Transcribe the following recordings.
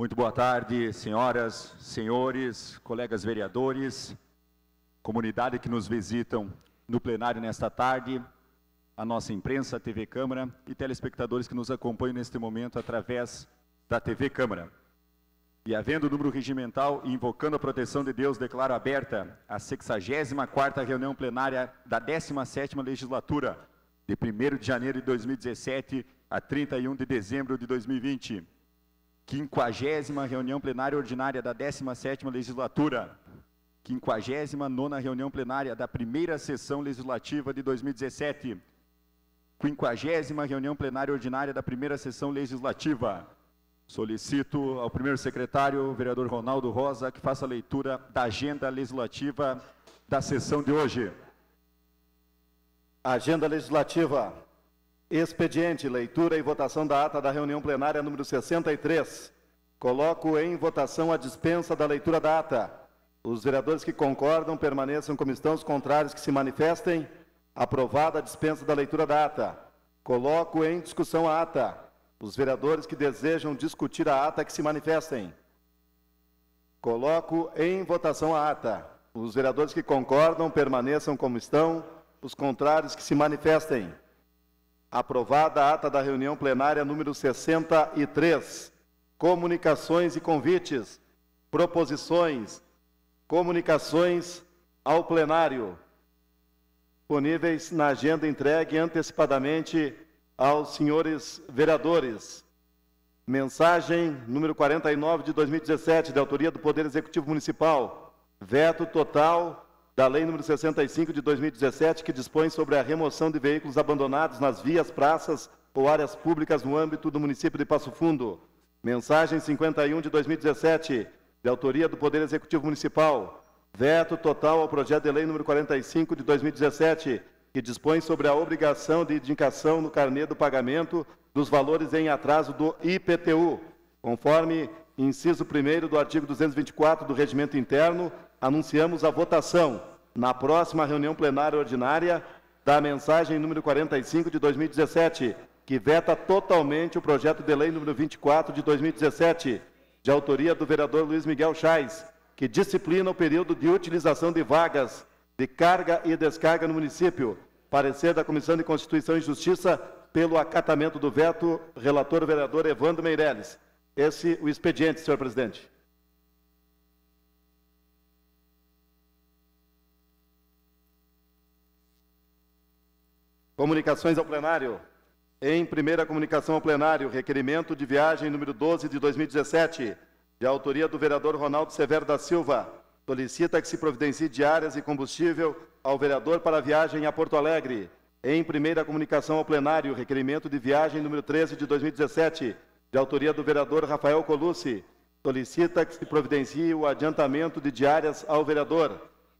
Muito boa tarde, senhoras, senhores, colegas vereadores, comunidade que nos visitam no plenário nesta tarde, a nossa imprensa, a TV Câmara e telespectadores que nos acompanham neste momento através da TV Câmara. E havendo o número regimental e invocando a proteção de Deus, declaro aberta a 64ª reunião plenária da 17ª legislatura, de 1º de janeiro de 2017 a 31 de dezembro de 2020 quinquagésima reunião plenária ordinária da 17ª legislatura, quinquagésima nona reunião plenária da primeira sessão legislativa de 2017, quinquagésima reunião plenária ordinária da primeira sessão legislativa. Solicito ao primeiro secretário, vereador Ronaldo Rosa, que faça a leitura da agenda legislativa da sessão de hoje. Agenda legislativa. Expediente, leitura e votação da ata da reunião plenária número 63. Coloco em votação a dispensa da leitura da ata. Os vereadores que concordam permaneçam como estão, os contrários que se manifestem. Aprovada a dispensa da leitura da ata. Coloco em discussão a ata. Os vereadores que desejam discutir a ata que se manifestem. Coloco em votação a ata. Os vereadores que concordam permaneçam como estão, os contrários que se manifestem. Aprovada a ata da reunião plenária número 63. Comunicações e convites. Proposições. Comunicações ao plenário. Disponíveis na agenda entregue antecipadamente aos senhores vereadores. Mensagem número 49 de 2017, de autoria do Poder Executivo Municipal. Veto total da Lei nº 65 de 2017, que dispõe sobre a remoção de veículos abandonados nas vias, praças ou áreas públicas no âmbito do município de Passo Fundo. Mensagem 51 de 2017, de autoria do Poder Executivo Municipal. Veto total ao projeto de lei número 45 de 2017, que dispõe sobre a obrigação de indicação no carnê do pagamento dos valores em atraso do IPTU, conforme inciso 1 do artigo 224 do Regimento Interno anunciamos a votação na próxima reunião plenária ordinária da mensagem número 45 de 2017, que veta totalmente o projeto de lei número 24 de 2017, de autoria do vereador Luiz Miguel Chais, que disciplina o período de utilização de vagas de carga e descarga no município. Parecer da Comissão de Constituição e Justiça pelo acatamento do veto, relator vereador Evandro Meirelles. Esse o expediente, senhor presidente. Comunicações ao plenário. Em primeira comunicação ao plenário, requerimento de viagem número 12 de 2017, de autoria do vereador Ronaldo Severo da Silva, solicita que se providencie diárias e combustível ao vereador para a viagem a Porto Alegre. Em primeira comunicação ao plenário, requerimento de viagem número 13 de 2017, de autoria do vereador Rafael Colucci, solicita que se providencie o adiantamento de diárias ao vereador.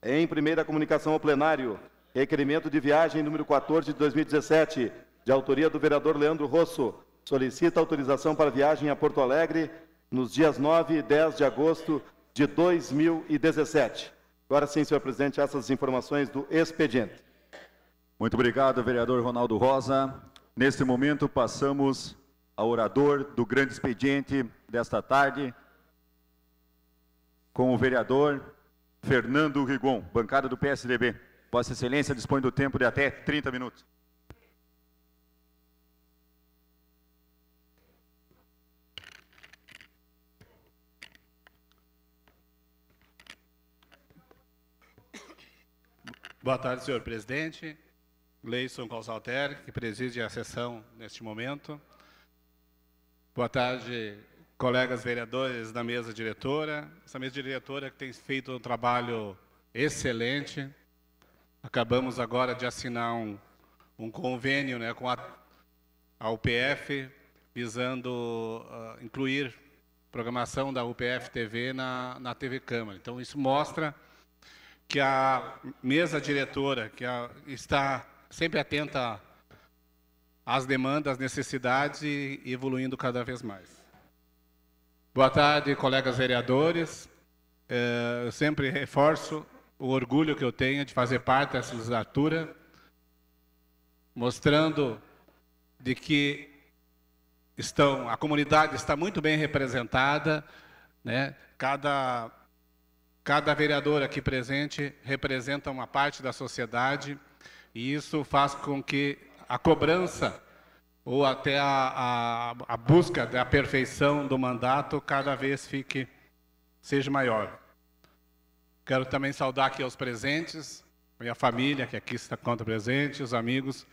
Em primeira comunicação ao plenário, Requerimento de viagem número 14 de 2017, de autoria do vereador Leandro Rosso, solicita autorização para viagem a Porto Alegre nos dias 9 e 10 de agosto de 2017. Agora sim, senhor presidente, essas informações do expediente. Muito obrigado, vereador Ronaldo Rosa. Neste momento, passamos ao orador do grande expediente desta tarde, com o vereador Fernando Rigon, bancada do PSDB. Vossa Excelência dispõe do tempo de até 30 minutos. Boa tarde, senhor presidente. Leison Consalter, que preside a sessão neste momento. Boa tarde, colegas vereadores da mesa diretora. Essa mesa diretora que tem feito um trabalho excelente, Acabamos agora de assinar um, um convênio né, com a, a UPF, visando uh, incluir programação da UPF TV na, na TV Câmara. Então, isso mostra que a mesa diretora, que a, está sempre atenta às demandas, às necessidades e evoluindo cada vez mais. Boa tarde, colegas vereadores. Eh, eu sempre reforço o orgulho que eu tenho de fazer parte dessa legislatura, mostrando de que estão, a comunidade está muito bem representada, né? cada, cada vereador aqui presente representa uma parte da sociedade, e isso faz com que a cobrança ou até a, a, a busca da perfeição do mandato cada vez fique seja maior. Quero também saudar aqui os presentes, minha família, que aqui está conta presente, os amigos,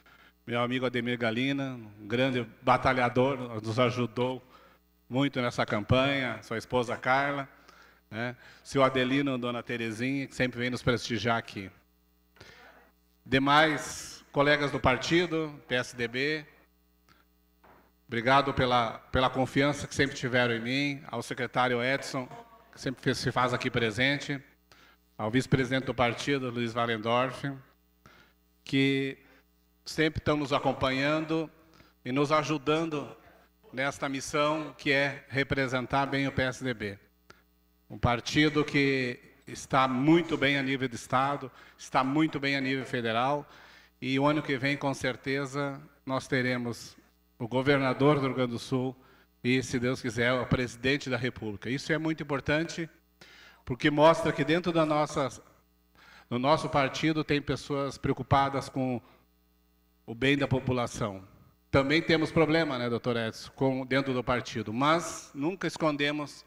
meu amigo Ademir Galina, um grande batalhador, nos ajudou muito nessa campanha, sua esposa Carla, né? seu Adelino, dona Terezinha, que sempre vem nos prestigiar aqui. Demais colegas do partido, PSDB, obrigado pela, pela confiança que sempre tiveram em mim, ao secretário Edson, que sempre se faz aqui presente ao vice-presidente do partido, Luiz Valendorf, que sempre estão nos acompanhando e nos ajudando nesta missão que é representar bem o PSDB. Um partido que está muito bem a nível de Estado, está muito bem a nível federal, e o ano que vem, com certeza, nós teremos o governador do Rio Grande do Sul e, se Deus quiser, o presidente da República. Isso é muito importante porque mostra que dentro da nossa, do nosso partido tem pessoas preocupadas com o bem da população. Também temos problema, né, doutor Edson, com, dentro do partido, mas nunca escondemos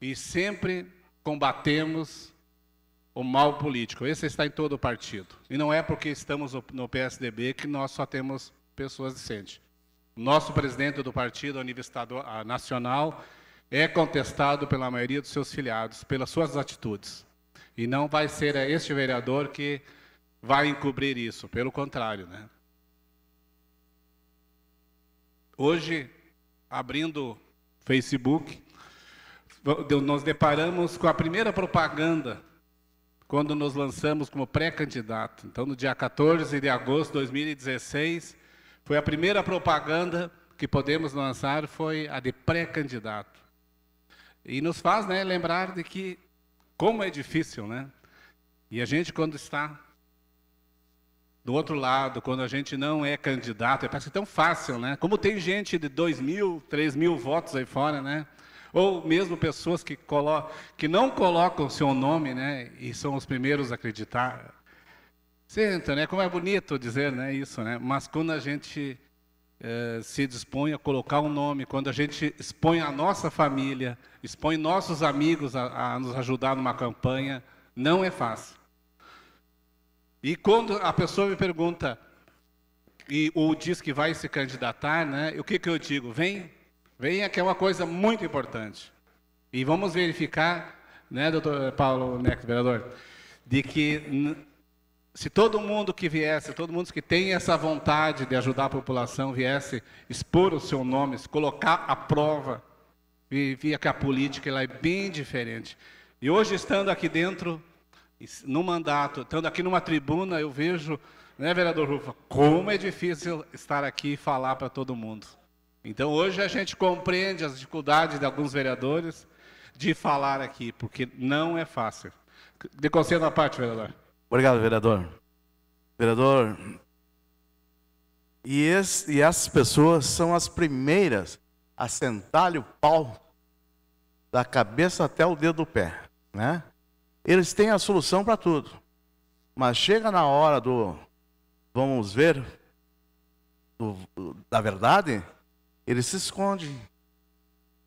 e sempre combatemos o mal político. Esse está em todo o partido. E não é porque estamos no PSDB que nós só temos pessoas decentes. Nosso presidente do partido a nível estadual, nacional é contestado pela maioria dos seus filiados, pelas suas atitudes. E não vai ser este vereador que vai encobrir isso, pelo contrário. Né? Hoje, abrindo Facebook, nos deparamos com a primeira propaganda quando nos lançamos como pré-candidato. Então, no dia 14 de agosto de 2016, foi a primeira propaganda que podemos lançar foi a de pré-candidato. E nos faz né, lembrar de que como é difícil, né? E a gente quando está do outro lado, quando a gente não é candidato, parece tão fácil, né? Como tem gente de 2 mil, 3 mil votos aí fora, né? Ou mesmo pessoas que, colo que não colocam o seu nome, né? E são os primeiros a acreditar. Senta, né? Como é bonito dizer né, isso, né? Mas quando a gente eh, se dispõe a colocar um nome, quando a gente expõe a nossa família, expõe nossos amigos a, a nos ajudar numa campanha, não é fácil. E quando a pessoa me pergunta, e, ou diz que vai se candidatar, né, o que, que eu digo? Vem, venha que é uma coisa muito importante. E vamos verificar, né, doutor Paulo Neck, vereador, de que se todo mundo que viesse, todo mundo que tem essa vontade de ajudar a população viesse expor o seu nome, se colocar à prova, via que a política ela é bem diferente. E hoje, estando aqui dentro, no mandato, estando aqui numa tribuna, eu vejo, né, vereador Rufa, como é difícil estar aqui e falar para todo mundo. Então, hoje a gente compreende as dificuldades de alguns vereadores de falar aqui, porque não é fácil. De conselho à parte, vereador. Obrigado, vereador. Vereador, e, esse, e essas pessoas são as primeiras a sentar-lhe o pau da cabeça até o dedo do pé, né? Eles têm a solução para tudo. Mas chega na hora do vamos ver do, da verdade, eles se escondem.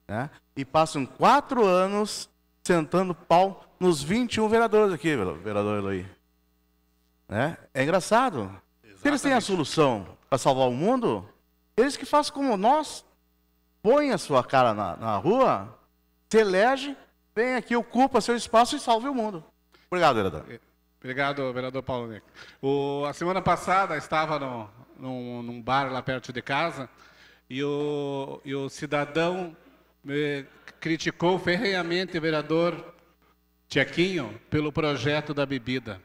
Né? E passam quatro anos sentando pau nos 21 vereadores aqui, vereador Eloy. Né? É engraçado. Exatamente. Se eles têm a solução para salvar o mundo, eles que fazem como nós, põem a sua cara na, na rua, se elege, vem aqui, ocupa seu espaço e salve o mundo. Obrigado, vereador. É, obrigado, vereador Paulo Neco. O, a semana passada estava no, num, num, bar lá perto de casa e o, e o cidadão criticou ferreamente o vereador Tiaquinho pelo projeto da bebida.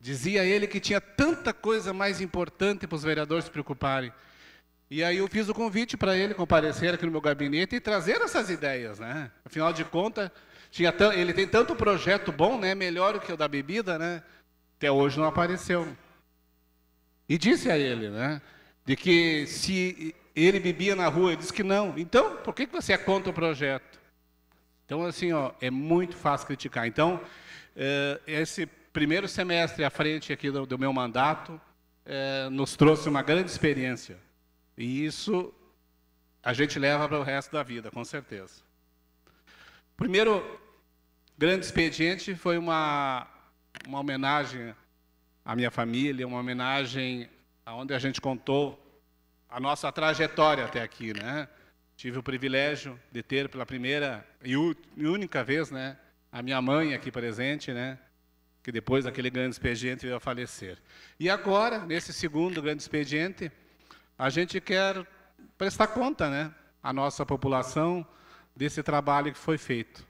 Dizia ele que tinha tanta coisa mais importante para os vereadores se preocuparem. E aí eu fiz o convite para ele comparecer aqui no meu gabinete e trazer essas ideias, né? Afinal de contas, tinha ele tem tanto projeto bom, né? Melhor do que o da bebida, né? Até hoje não apareceu. E disse a ele, né? De que se ele bebia na rua, ele disse que não. Então, por que, que você é contra o projeto? Então, assim, ó, é muito fácil criticar. Então, eh, esse primeiro semestre à frente aqui do, do meu mandato é, nos trouxe uma grande experiência. E isso a gente leva para o resto da vida, com certeza. Primeiro grande expediente foi uma, uma homenagem à minha família, uma homenagem aonde a gente contou a nossa trajetória até aqui, né? Tive o privilégio de ter pela primeira e única vez, né, a minha mãe aqui presente, né? que depois daquele grande expediente veio a falecer. E agora, nesse segundo grande expediente, a gente quer prestar conta, né, à nossa população desse trabalho que foi feito.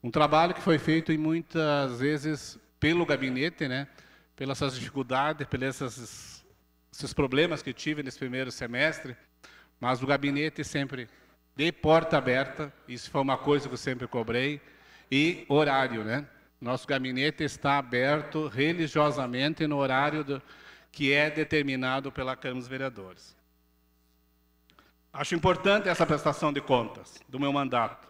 Um trabalho que foi feito e muitas vezes pelo gabinete, né, pelas suas dificuldades, pelos esses problemas que tive nesse primeiro semestre, mas o gabinete sempre de porta aberta, isso foi uma coisa que eu sempre cobrei, e horário, né? Nosso gabinete está aberto religiosamente no horário do, que é determinado pela Câmara dos Vereadores. Acho importante essa prestação de contas do meu mandato,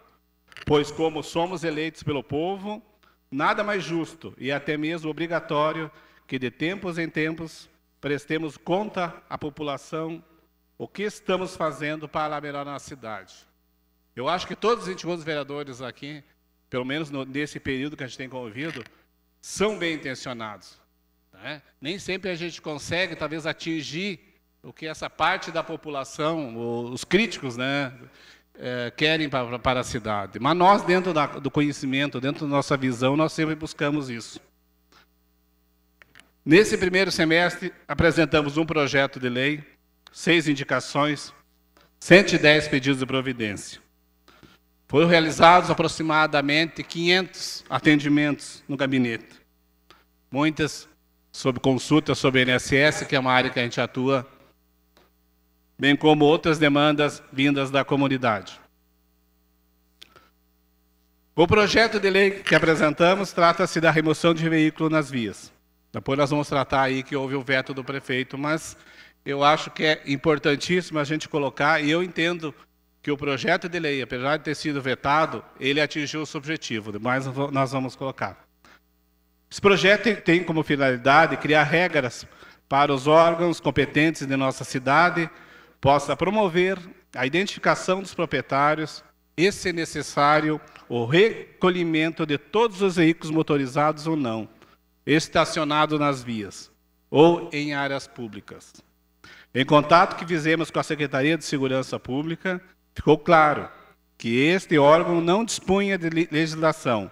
pois, como somos eleitos pelo povo, nada mais justo e até mesmo obrigatório que, de tempos em tempos, prestemos conta à população o que estamos fazendo para melhorar a nossa cidade. Eu acho que todos os 21 vereadores aqui pelo menos no, nesse período que a gente tem convivido, são bem intencionados. Né? Nem sempre a gente consegue, talvez, atingir o que essa parte da população, os críticos, né, é, querem para, para a cidade. Mas nós, dentro da, do conhecimento, dentro da nossa visão, nós sempre buscamos isso. Nesse primeiro semestre, apresentamos um projeto de lei, seis indicações, 110 pedidos de providência. Foram realizados aproximadamente 500 atendimentos no gabinete. Muitas sob consulta sobre o INSS, que é uma área que a gente atua, bem como outras demandas vindas da comunidade. O projeto de lei que apresentamos trata-se da remoção de veículo nas vias. Depois nós vamos tratar aí que houve o veto do prefeito, mas eu acho que é importantíssimo a gente colocar, e eu entendo que o projeto de lei, apesar de ter sido vetado, ele atingiu o seu objetivo. Demais nós vamos colocar. Esse projeto tem como finalidade criar regras para os órgãos competentes de nossa cidade possa promover a identificação dos proprietários e, se necessário, o recolhimento de todos os veículos motorizados ou não, estacionados nas vias ou em áreas públicas. Em contato que fizemos com a Secretaria de Segurança Pública, Ficou claro que este órgão não dispunha de legislação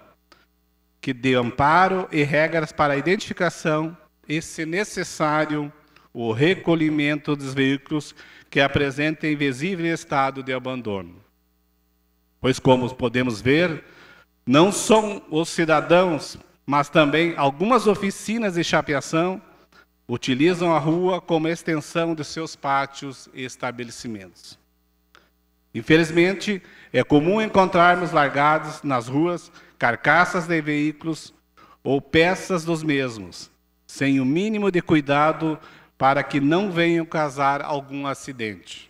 que dê amparo e regras para a identificação e, se necessário, o recolhimento dos veículos que apresentem visível estado de abandono. Pois, como podemos ver, não são os cidadãos, mas também algumas oficinas de chapeação utilizam a rua como extensão de seus pátios e estabelecimentos. Infelizmente, é comum encontrarmos largados nas ruas carcaças de veículos ou peças dos mesmos, sem o mínimo de cuidado para que não venham causar algum acidente.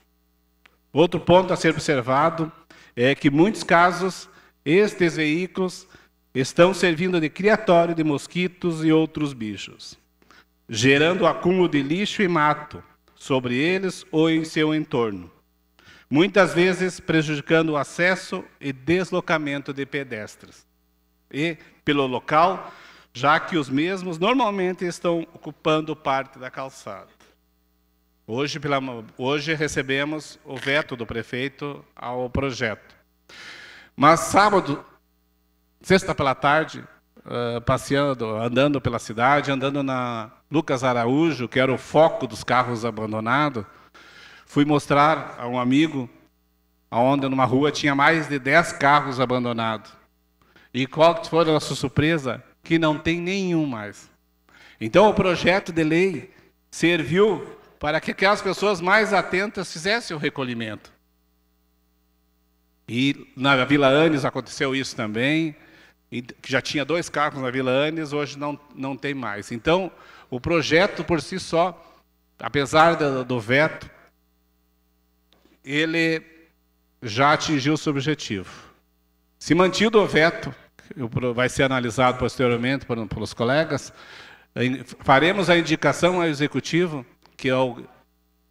Outro ponto a ser observado é que, em muitos casos, estes veículos estão servindo de criatório de mosquitos e outros bichos, gerando acúmulo de lixo e mato sobre eles ou em seu entorno, muitas vezes prejudicando o acesso e deslocamento de pedestres. E pelo local, já que os mesmos normalmente estão ocupando parte da calçada. Hoje, pela, hoje recebemos o veto do prefeito ao projeto. Mas sábado, sexta pela tarde, uh, passeando, andando pela cidade, andando na Lucas Araújo, que era o foco dos carros abandonados, Fui mostrar a um amigo aonde numa rua tinha mais de 10 carros abandonados. E qual que foi a nossa surpresa? Que não tem nenhum mais. Então o projeto de lei serviu para que aquelas pessoas mais atentas fizessem o recolhimento. E na Vila Anes aconteceu isso também. já tinha dois carros na Vila Anes, hoje não, não tem mais. Então, o projeto por si só, apesar do veto, ele já atingiu seu objetivo. Se mantido o veto, vai ser analisado posteriormente pelos colegas, faremos a indicação ao executivo, que é o,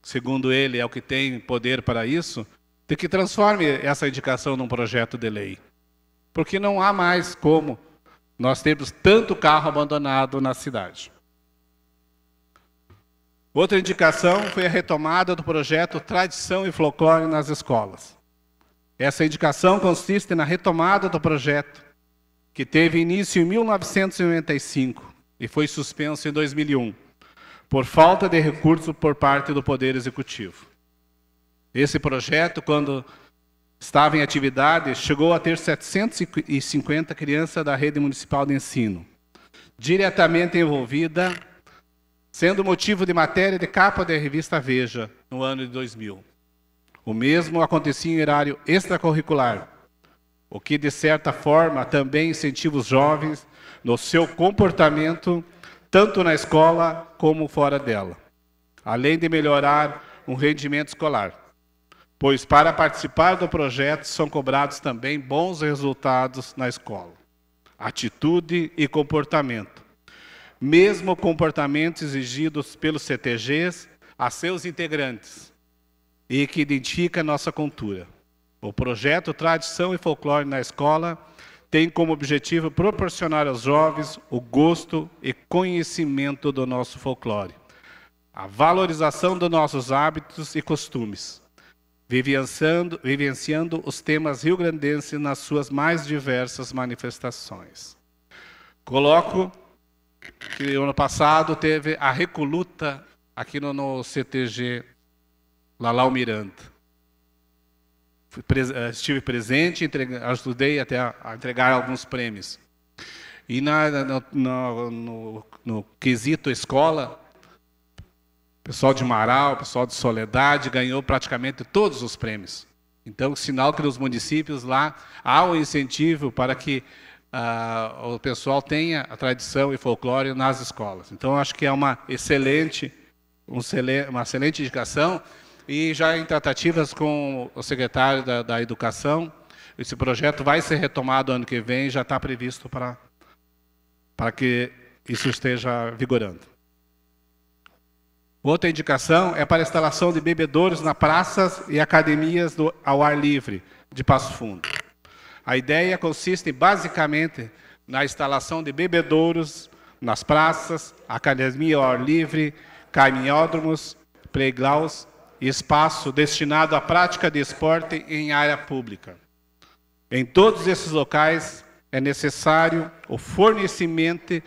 segundo ele é o que tem poder para isso, de que transforme essa indicação num projeto de lei. Porque não há mais como nós temos tanto carro abandonado na cidade. Outra indicação foi a retomada do projeto Tradição e Folclore nas escolas. Essa indicação consiste na retomada do projeto, que teve início em 1995 e foi suspenso em 2001, por falta de recurso por parte do Poder Executivo. Esse projeto, quando estava em atividade, chegou a ter 750 crianças da rede municipal de ensino, diretamente envolvida sendo motivo de matéria de capa da revista Veja no ano de 2000. O mesmo acontecia em horário extracurricular, o que de certa forma também incentiva os jovens no seu comportamento, tanto na escola como fora dela, além de melhorar o rendimento escolar. Pois para participar do projeto são cobrados também bons resultados na escola, atitude e comportamento mesmo comportamento exigidos pelos CTGs a seus integrantes e que identifica nossa cultura. O projeto Tradição e Folclore na Escola tem como objetivo proporcionar aos jovens o gosto e conhecimento do nosso folclore, a valorização dos nossos hábitos e costumes, vivenciando, vivenciando os temas rio-grandenses nas suas mais diversas manifestações. Coloco que ano passado teve a recoluta aqui no, no CTG Lalau Miranda. Pres, eh, estive presente, entregue, ajudei até a, a, entregar alguns prêmios. E na, na, no, no, no quesito escola, pessoal de Marau, pessoal de Soledade ganhou praticamente todos os prêmios. Então, sinal que nos municípios lá há um incentivo para que ah, o pessoal tenha a tradição e folclore nas escolas. Então, acho que é uma excelente, um excelente, uma excelente indicação. E já em tratativas com o secretário da, da Educação, esse projeto vai ser retomado ano que vem, já está previsto para, para que isso esteja vigorando. Outra indicação é para a instalação de bebedouros na praças e academias do, ao ar livre de Passo Fundo. A ideia consiste basicamente na instalação de bebedouros nas praças, academia ao ar livre, caminhódromos, playgrounds e espaço destinado à prática de esporte em área pública. Em todos esses locais é necessário o fornecimento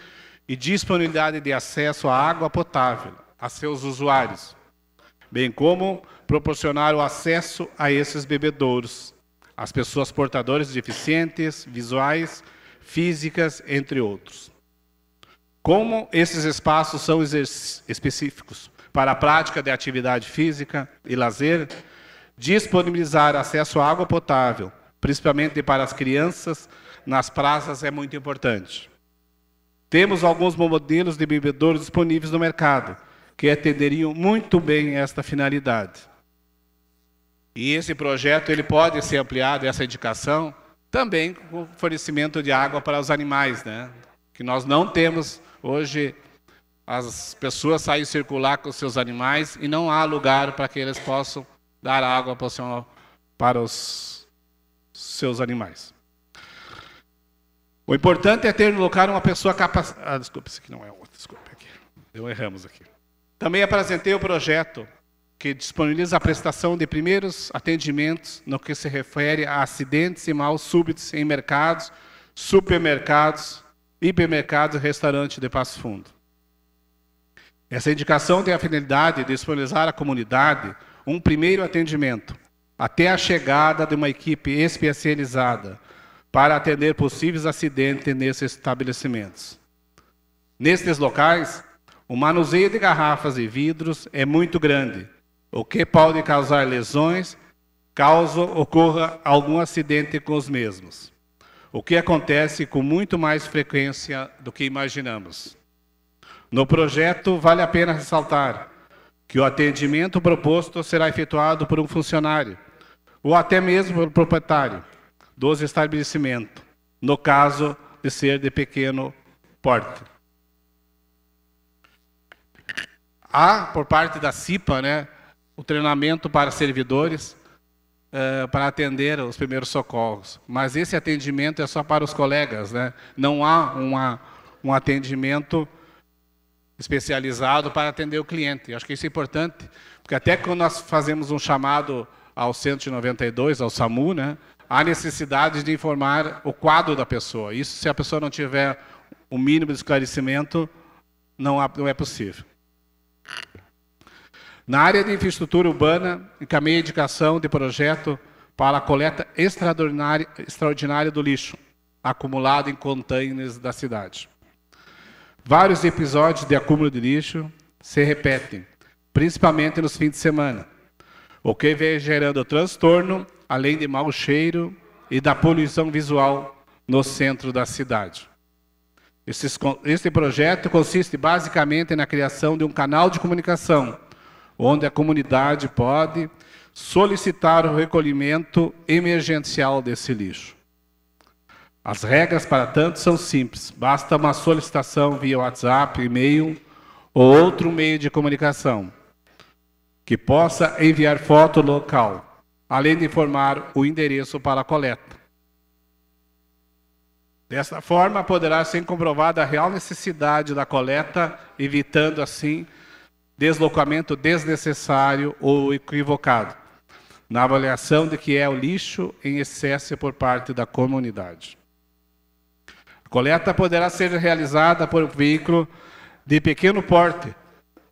e disponibilidade de acesso à água potável a seus usuários, bem como proporcionar o acesso a esses bebedouros as pessoas portadoras de deficientes, visuais, físicas, entre outros. Como esses espaços são específicos para a prática de atividade física e lazer, disponibilizar acesso à água potável, principalmente para as crianças, nas praças é muito importante. Temos alguns modelos de bebedouros disponíveis no mercado que atenderiam muito bem esta finalidade. E esse projeto ele pode ser ampliado, essa indicação, também com o fornecimento de água para os animais, né? que nós não temos hoje. As pessoas saem circular com seus animais e não há lugar para que eles possam dar água para, para os seus animais. O importante é ter no local uma pessoa capaz. Ah, desculpe, isso aqui não é outro, Desculpe é Aqui. Eu então erramos aqui. Também apresentei o projeto que disponibiliza a prestação de primeiros atendimentos no que se refere a acidentes e maus súbitos em mercados, supermercados, hipermercados e restaurantes de Passo Fundo. Essa indicação tem a finalidade de disponibilizar à comunidade um primeiro atendimento, até a chegada de uma equipe especializada para atender possíveis acidentes nesses estabelecimentos. Nestes locais, o manuseio de garrafas e vidros é muito grande o que pode causar lesões caso ocorra algum acidente com os mesmos, o que acontece com muito mais frequência do que imaginamos. No projeto, vale a pena ressaltar que o atendimento proposto será efetuado por um funcionário, ou até mesmo pelo proprietário dos estabelecimentos, no caso de ser de pequeno porte. Há, por parte da CIPA, né, o treinamento para servidores uh, para atender os primeiros socorros. Mas esse atendimento é só para os colegas, né? Não há uma, um atendimento especializado para atender o cliente. acho que isso é importante, porque até quando nós fazemos um chamado ao 192, ao SAMU, né? Há necessidade de informar o quadro da pessoa. Isso, se a pessoa não tiver o mínimo de esclarecimento, não, há, não é possível. Na área de infraestrutura urbana, encaminhei indicação de projeto para a coleta extraordinária, extraordinária do lixo acumulado em containers da cidade. Vários episódios de acúmulo de lixo se repetem, principalmente nos fins de semana, o que vem gerando transtorno, além de mau cheiro e da poluição visual no centro da cidade. Este projeto consiste basicamente na criação de um canal de comunicação onde a comunidade pode solicitar o recolhimento emergencial desse lixo. As regras para tanto são simples, basta uma solicitação via WhatsApp, e-mail ou outro meio de comunicação que possa enviar foto local, além de informar o endereço para a coleta. Dessa forma, poderá ser comprovada a real necessidade da coleta, evitando assim deslocamento desnecessário ou equivocado, na avaliação de que é o lixo em excesso por parte da comunidade. A coleta poderá ser realizada por um veículo de pequeno porte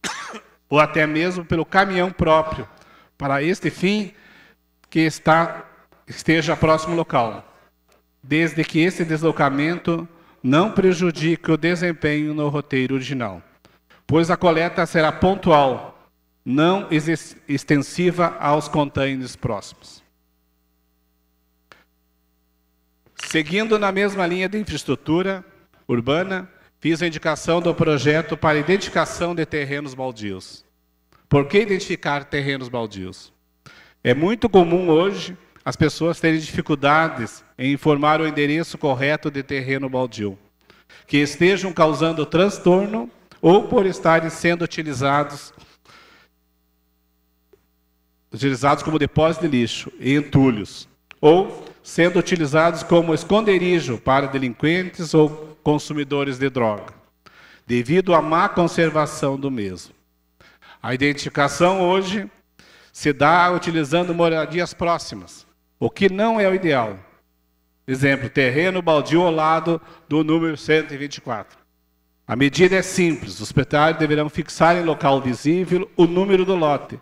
ou até mesmo pelo caminhão próprio, para este fim que está, esteja próximo ao local, desde que esse deslocamento não prejudique o desempenho no roteiro original pois a coleta será pontual, não extensiva aos contêineres próximos. Seguindo na mesma linha de infraestrutura urbana, fiz a indicação do projeto para identificação de terrenos baldios. Por que identificar terrenos baldios? É muito comum hoje as pessoas terem dificuldades em informar o endereço correto de terreno baldio, que estejam causando transtorno ou por estarem sendo utilizados utilizados como depósito de lixo e entulhos, ou sendo utilizados como esconderijo para delinquentes ou consumidores de droga, devido à má conservação do mesmo. A identificação hoje se dá utilizando moradias próximas, o que não é o ideal. Exemplo, terreno baldio ao lado do número 124. A medida é simples: os proprietários deverão fixar em local visível o número do lote,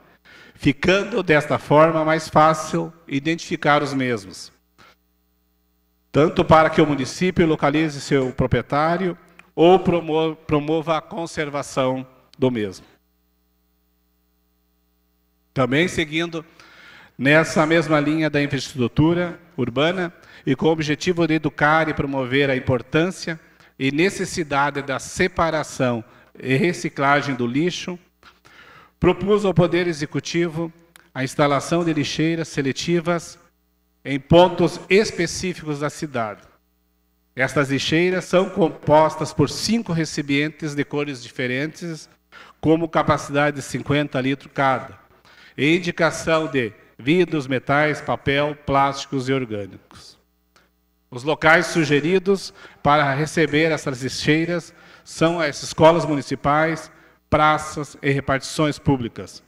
ficando desta forma mais fácil identificar os mesmos. Tanto para que o município localize seu proprietário ou promova a conservação do mesmo. Também seguindo nessa mesma linha da infraestrutura urbana e com o objetivo de educar e promover a importância e necessidade da separação e reciclagem do lixo, propus ao Poder Executivo a instalação de lixeiras seletivas em pontos específicos da cidade. Estas lixeiras são compostas por cinco recipientes de cores diferentes, como capacidade de 50 litros cada, e indicação de vidros, metais, papel, plásticos e orgânicos. Os locais sugeridos para receber essas lixeiras são as escolas municipais, praças e repartições públicas,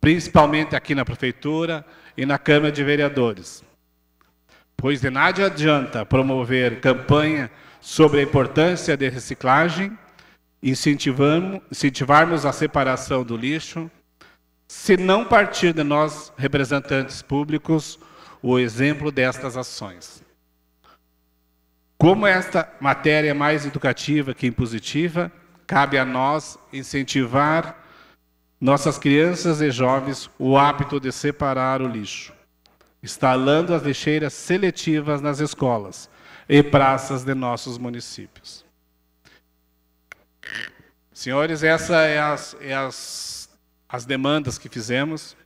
principalmente aqui na Prefeitura e na Câmara de Vereadores. Pois de nada adianta promover campanha sobre a importância da reciclagem, incentivarmos a separação do lixo, se não partir de nós, representantes públicos, o exemplo destas ações. Como esta matéria é mais educativa que impositiva, cabe a nós incentivar nossas crianças e jovens o hábito de separar o lixo, instalando as lixeiras seletivas nas escolas e praças de nossos municípios. Senhores, essas é as, é as, as demandas que fizemos,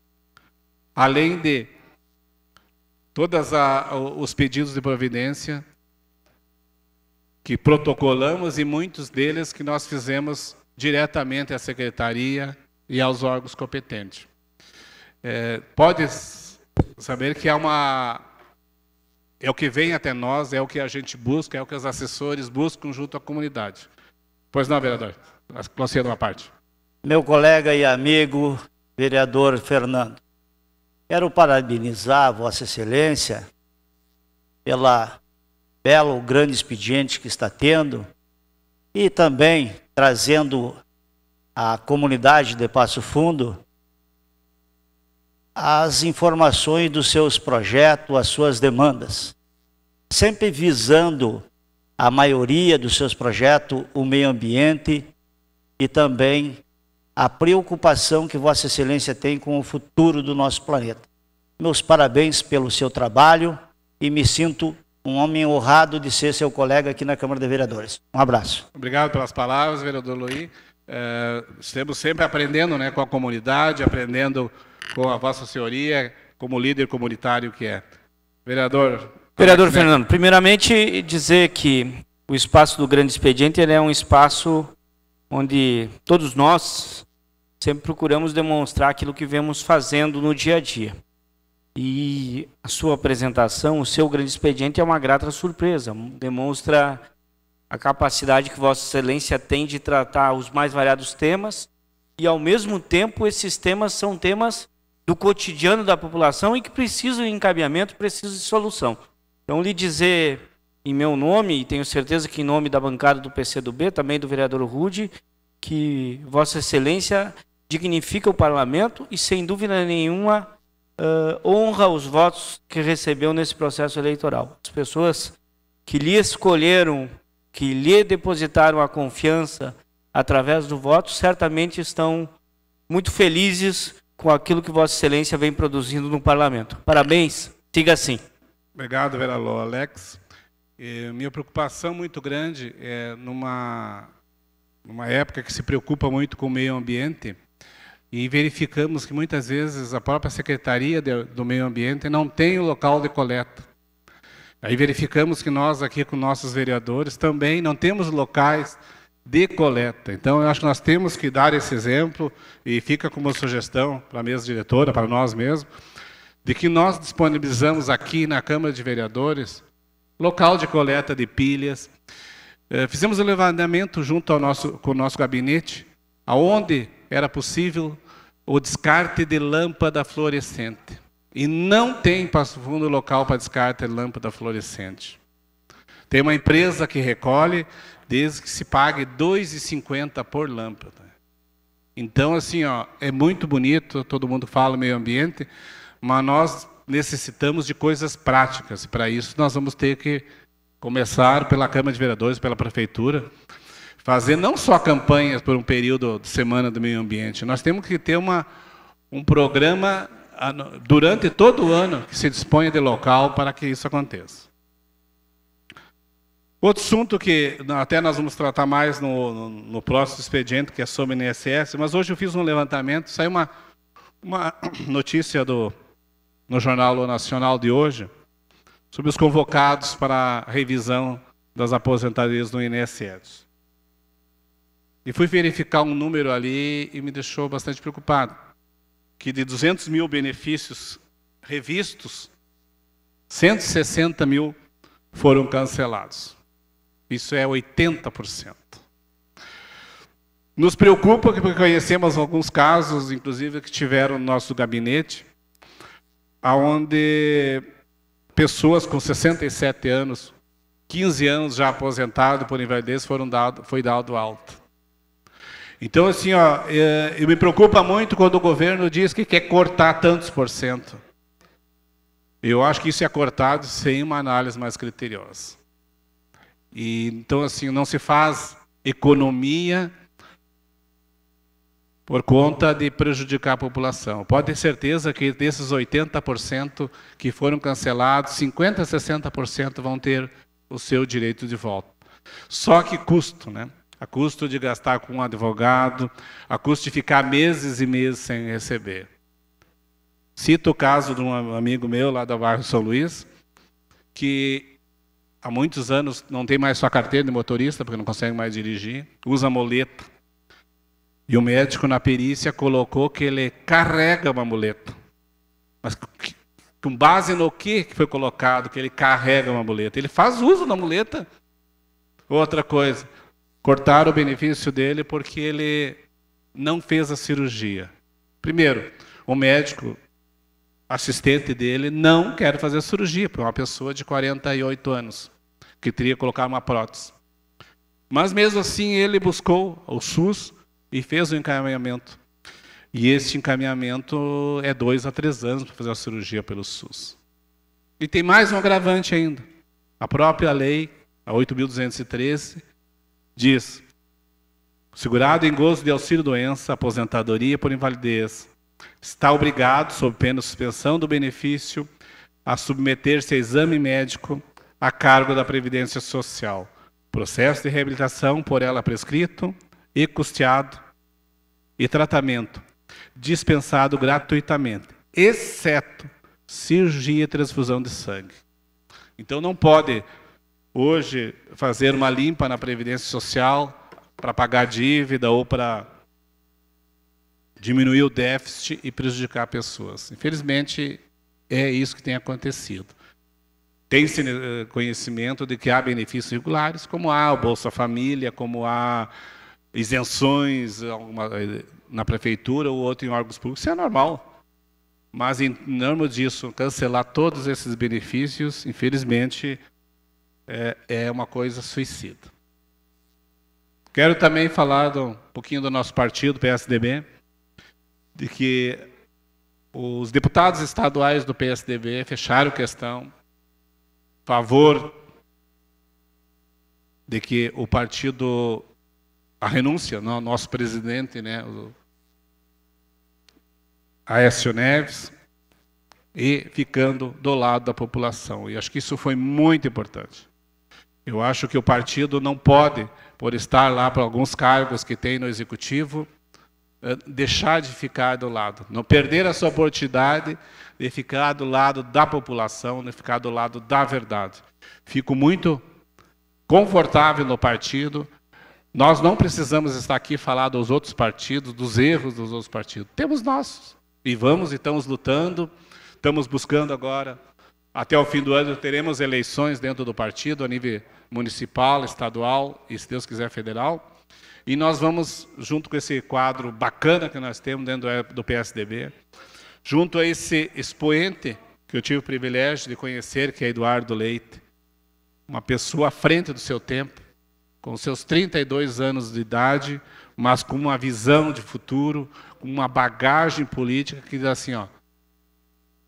além de todos os pedidos de providência, que protocolamos e muitos deles que nós fizemos diretamente à secretaria e aos órgãos competentes. É, pode saber que é uma é o que vem até nós, é o que a gente busca, é o que os assessores buscam junto à comunidade. Pois não, vereador? Concedo é uma parte. Meu colega e amigo, vereador Fernando, quero parabenizar Vossa Excelência pela belo grande expediente que está tendo e também trazendo à comunidade de Passo Fundo as informações dos seus projetos, as suas demandas, sempre visando a maioria dos seus projetos o meio ambiente e também a preocupação que Vossa Excelência tem com o futuro do nosso planeta. Meus parabéns pelo seu trabalho e me sinto um homem honrado de ser seu colega aqui na Câmara de Vereadores. Um abraço. Obrigado pelas palavras, vereador Luiz. É, estamos sempre aprendendo né, com a comunidade, aprendendo com a vossa senhoria, como líder comunitário que é. Vereador. Vereador é Fernando, primeiramente dizer que o espaço do Grande Expediente é um espaço onde todos nós sempre procuramos demonstrar aquilo que vemos fazendo no dia a dia. E a sua apresentação, o seu grande expediente é uma grata surpresa, demonstra a capacidade que Vossa Excelência tem de tratar os mais variados temas e, ao mesmo tempo, esses temas são temas do cotidiano da população e que precisam de encaminhamento, precisam de solução. Então, lhe dizer em meu nome, e tenho certeza que em nome da bancada do PCdoB, também do vereador Rude, que Vossa Excelência dignifica o parlamento e, sem dúvida nenhuma, uh, honra os votos que recebeu nesse processo eleitoral. As pessoas que lhe escolheram, que lhe depositaram a confiança através do voto, certamente estão muito felizes com aquilo que Vossa Excelência vem produzindo no Parlamento. Parabéns, siga assim. Obrigado, Vera Ló. Alex, minha preocupação muito grande é numa, numa época que se preocupa muito com o meio ambiente, e verificamos que muitas vezes a própria Secretaria do Meio Ambiente não tem o local de coleta. Aí verificamos que nós aqui com nossos vereadores também não temos locais de coleta. Então, eu acho que nós temos que dar esse exemplo, e fica como sugestão para a mesa diretora, para nós mesmos, de que nós disponibilizamos aqui na Câmara de Vereadores local de coleta de pilhas. Eh, fizemos o um levantamento junto ao nosso, com o nosso gabinete, aonde era possível o descarte de lâmpada fluorescente. E não tem Passo Fundo local para descarte de lâmpada fluorescente. Tem uma empresa que recolhe, desde que se pague R$ 2,50 por lâmpada. Então, assim, ó, é muito bonito, todo mundo fala meio ambiente, mas nós necessitamos de coisas práticas. Para isso, nós vamos ter que começar pela Câmara de Vereadores, pela Prefeitura, fazer não só campanhas por um período de semana do meio ambiente, nós temos que ter uma, um programa ah, durante todo o ano que se disponha de local para que isso aconteça. Outro assunto que até nós vamos tratar mais no, no, no próximo expediente, que é sobre o INSS, mas hoje eu fiz um levantamento, saiu uma, uma notícia do, no Jornal Nacional de hoje, sobre os convocados para a revisão das aposentadorias no INSS. E fui verificar um número ali e me deixou bastante preocupado. Que de 200 mil benefícios revistos, 160 mil foram cancelados. Isso é 80%. Nos preocupa porque conhecemos alguns casos, inclusive, que tiveram no nosso gabinete, onde pessoas com 67 anos, 15 anos já aposentado por invalidez, foram dado, foi dado alto então, assim, ó, é, eu me preocupa muito quando o governo diz que quer cortar tantos por cento. Eu acho que isso é cortado sem uma análise mais criteriosa. E, então, assim, não se faz economia por conta de prejudicar a população. Pode ter certeza que desses 80% que foram cancelados, 50% a 60% vão ter o seu direito de volta. Só que custo, né? a custo de gastar com um advogado, a custo de ficar meses e meses sem receber. Cito o caso de um amigo meu lá da bairro São Luís, que há muitos anos não tem mais sua carteira de motorista, porque não consegue mais dirigir, usa moleta. E o médico na perícia colocou que ele carrega uma muleta. Mas com base no que foi colocado que ele carrega uma muleta? Ele faz uso da muleta. Outra coisa, cortaram o benefício dele porque ele não fez a cirurgia. Primeiro, o médico assistente dele não quer fazer a cirurgia para é uma pessoa de 48 anos que teria que colocar uma prótese. Mas mesmo assim ele buscou o SUS e fez o encaminhamento. E esse encaminhamento é dois a três anos para fazer a cirurgia pelo SUS. E tem mais um agravante ainda. A própria lei, a 8.213, diz: segurado em gozo de auxílio-doença, aposentadoria por invalidez, está obrigado, sob pena de suspensão do benefício, a submeter-se a exame médico a cargo da Previdência Social. Processo de reabilitação por ela prescrito e custeado e tratamento dispensado gratuitamente, exceto cirurgia e transfusão de sangue. Então não pode hoje fazer uma limpa na Previdência Social para pagar dívida ou para diminuir o déficit e prejudicar pessoas. Infelizmente, é isso que tem acontecido. Tem-se eh, conhecimento de que há benefícios regulares, como há o Bolsa Família, como há isenções eh, na prefeitura ou outro em órgãos públicos, isso é normal. Mas, em nome disso, cancelar todos esses benefícios, infelizmente, é, é uma coisa suicida. Quero também falar um pouquinho do nosso partido, PSDB, de que os deputados estaduais do PSDB fecharam questão a favor de que o partido a renúncia, não, nosso presidente, né, o Aécio Neves, e ficando do lado da população. E acho que isso foi muito importante. Eu acho que o partido não pode, por estar lá para alguns cargos que tem no executivo, eh, deixar de ficar do lado, não perder a sua oportunidade de ficar do lado da população, de ficar do lado da verdade. Fico muito confortável no partido. Nós não precisamos estar aqui falar dos outros partidos, dos erros dos outros partidos. Temos nossos. E vamos, estamos lutando, estamos buscando agora até o fim do ano teremos eleições dentro do partido, a nível municipal, estadual e, se Deus quiser, federal. E nós vamos, junto com esse quadro bacana que nós temos dentro do PSDB, junto a esse expoente que eu tive o privilégio de conhecer, que é Eduardo Leite, uma pessoa à frente do seu tempo, com seus 32 anos de idade, mas com uma visão de futuro, com uma bagagem política que diz assim, ó,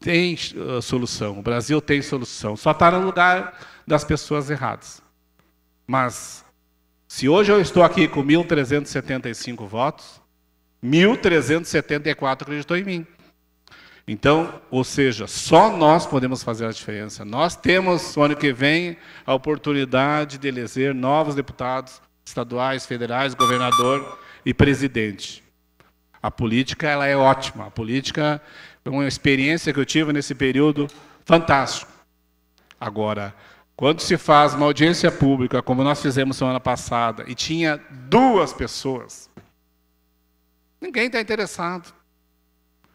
tem ah, solução, o Brasil tem solução, só está no lugar das pessoas erradas. Mas, se hoje eu estou aqui com 1.375 votos, 1.374 acreditou em mim. Então, ou seja, só nós podemos fazer a diferença. Nós temos, no ano que vem, a oportunidade de eleger novos deputados estaduais, federais, governador e presidente. A política ela é ótima. A política foi uma experiência que eu tive nesse período fantástico. Agora, quando se faz uma audiência pública, como nós fizemos semana passada, e tinha duas pessoas, ninguém está interessado.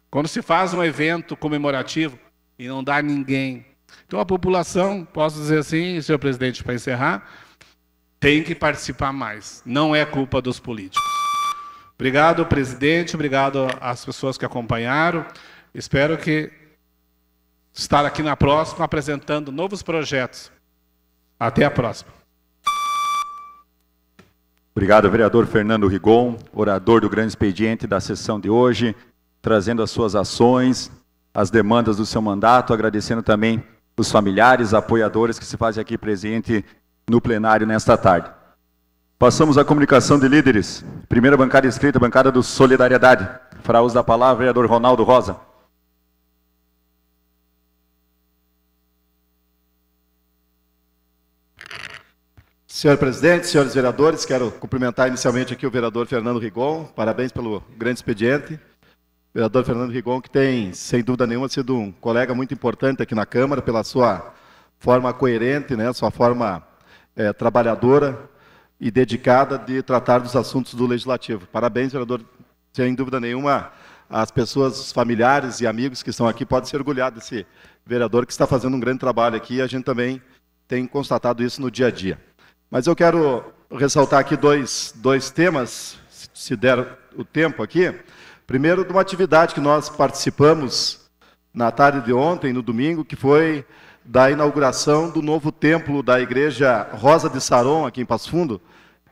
Quando se faz um evento comemorativo e não dá ninguém. Então a população, posso dizer assim, senhor presidente, para encerrar, tem que participar mais. Não é culpa dos políticos. Obrigado, presidente. Obrigado às pessoas que acompanharam. Espero que estar aqui na próxima apresentando novos projetos. Até a próxima. Obrigado, vereador Fernando Rigon, orador do grande expediente da sessão de hoje, trazendo as suas ações, as demandas do seu mandato, agradecendo também os familiares, apoiadores que se fazem aqui presente no plenário nesta tarde. Passamos à comunicação de líderes. Primeira bancada escrita, bancada do Solidariedade. Fará uso da palavra, vereador Ronaldo Rosa. Senhor presidente, senhores vereadores, quero cumprimentar inicialmente aqui o vereador Fernando Rigon. Parabéns pelo grande expediente. O vereador Fernando Rigon, que tem, sem dúvida nenhuma, sido um colega muito importante aqui na Câmara, pela sua forma coerente, né, sua forma é, trabalhadora e dedicada de tratar dos assuntos do Legislativo. Parabéns, vereador. Sem dúvida nenhuma, as pessoas, os familiares e amigos que estão aqui podem se orgulhar desse vereador que está fazendo um grande trabalho aqui e a gente também tem constatado isso no dia a dia. Mas eu quero ressaltar aqui dois, dois temas, se der o tempo aqui. Primeiro, de uma atividade que nós participamos na tarde de ontem, no domingo, que foi da inauguração do novo templo da Igreja Rosa de Saron, aqui em Passo Fundo.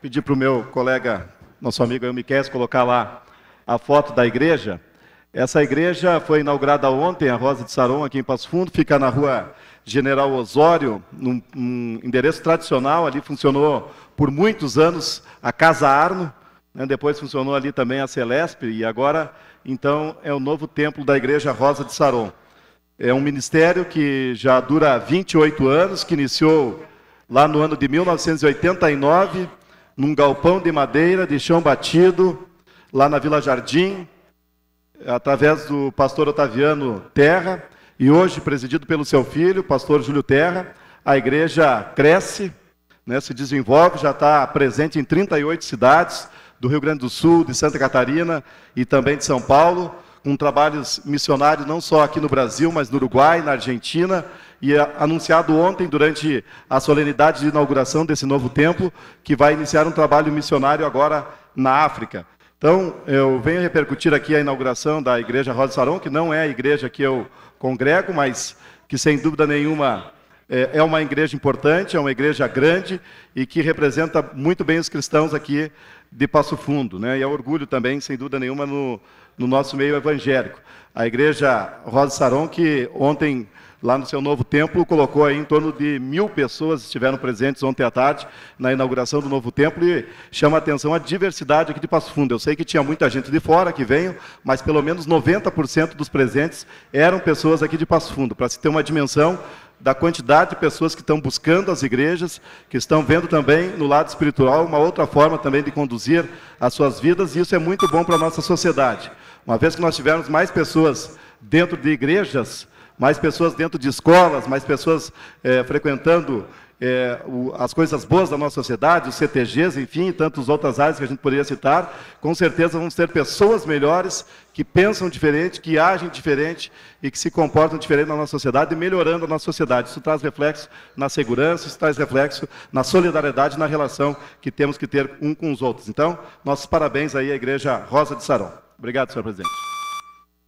Pedi para o meu colega, nosso amigo Eumikés, colocar lá a foto da igreja. Essa igreja foi inaugurada ontem, a Rosa de Saron, aqui em Passo Fundo, fica na rua General Osório, num, num, endereço tradicional, ali funcionou por muitos anos a Casa Arno, né? depois funcionou ali também a Celesp, e agora, então, é o novo templo da Igreja Rosa de Saron. É um ministério que já dura 28 anos, que iniciou lá no ano de 1989, num galpão de madeira, de chão batido, lá na Vila Jardim, através do pastor Otaviano Terra, e hoje, presidido pelo seu filho, pastor Júlio Terra, a igreja cresce, né, se desenvolve, já está presente em 38 cidades do Rio Grande do Sul, de Santa Catarina e também de São Paulo, com trabalhos missionários não só aqui no Brasil, mas no Uruguai, na Argentina, e é anunciado ontem, durante a solenidade de inauguração desse novo templo, que vai iniciar um trabalho missionário agora na África. Então, eu venho repercutir aqui a inauguração da Igreja Rosa Saron, que não é a igreja que eu congrego, mas que sem dúvida nenhuma é, é uma igreja importante, é uma igreja grande e que representa muito bem os cristãos aqui de Passo Fundo, né? E é orgulho também, sem dúvida nenhuma, no, no nosso meio evangélico. A igreja Rosa Saron, que ontem, lá no seu novo templo, colocou aí em torno de mil pessoas estiveram presentes ontem à tarde na inauguração do novo templo e chama a atenção a diversidade aqui de Passo Fundo. Eu sei que tinha muita gente de fora que veio, mas pelo menos 90% dos presentes eram pessoas aqui de Passo Fundo. Para se ter uma dimensão, da quantidade de pessoas que estão buscando as igrejas, que estão vendo também no lado espiritual uma outra forma também de conduzir as suas vidas, e isso é muito bom para a nossa sociedade. Uma vez que nós tivermos mais pessoas dentro de igrejas, mais pessoas dentro de escolas, mais pessoas é, frequentando é, o, as coisas boas da nossa sociedade, os CTGs, enfim, e tantas outras áreas que a gente poderia citar, com certeza vamos ter pessoas melhores que pensam diferente, que agem diferente e que se comportam diferente na nossa sociedade, melhorando a nossa sociedade. Isso traz reflexo na segurança, isso traz reflexo na solidariedade, na relação que temos que ter um com os outros. Então, nossos parabéns aí à Igreja Rosa de Sarão. Obrigado, senhor presidente.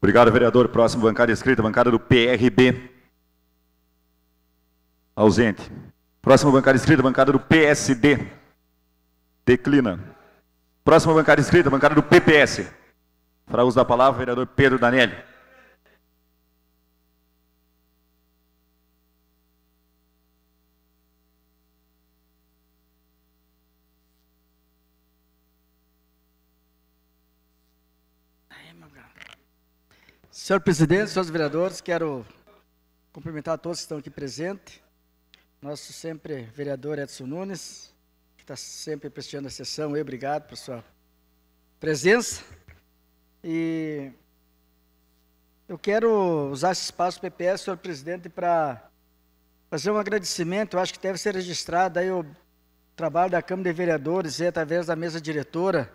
Obrigado, vereador. Próximo bancada escrita, bancada do PRB. Ausente. Próxima bancada inscrita, bancada do PSD. Declina. Próxima bancada inscrita, bancada do PPS. Para uso da palavra, vereador Pedro Danelli. Senhor presidente, senhores vereadores, quero cumprimentar todos que estão aqui presentes nosso sempre vereador Edson Nunes, que está sempre prestigiando a sessão. Eu obrigado por sua presença. E eu quero usar esse espaço PPS, senhor presidente, para fazer um agradecimento. Eu acho que deve ser registrado aí o trabalho da Câmara de Vereadores e através da mesa diretora,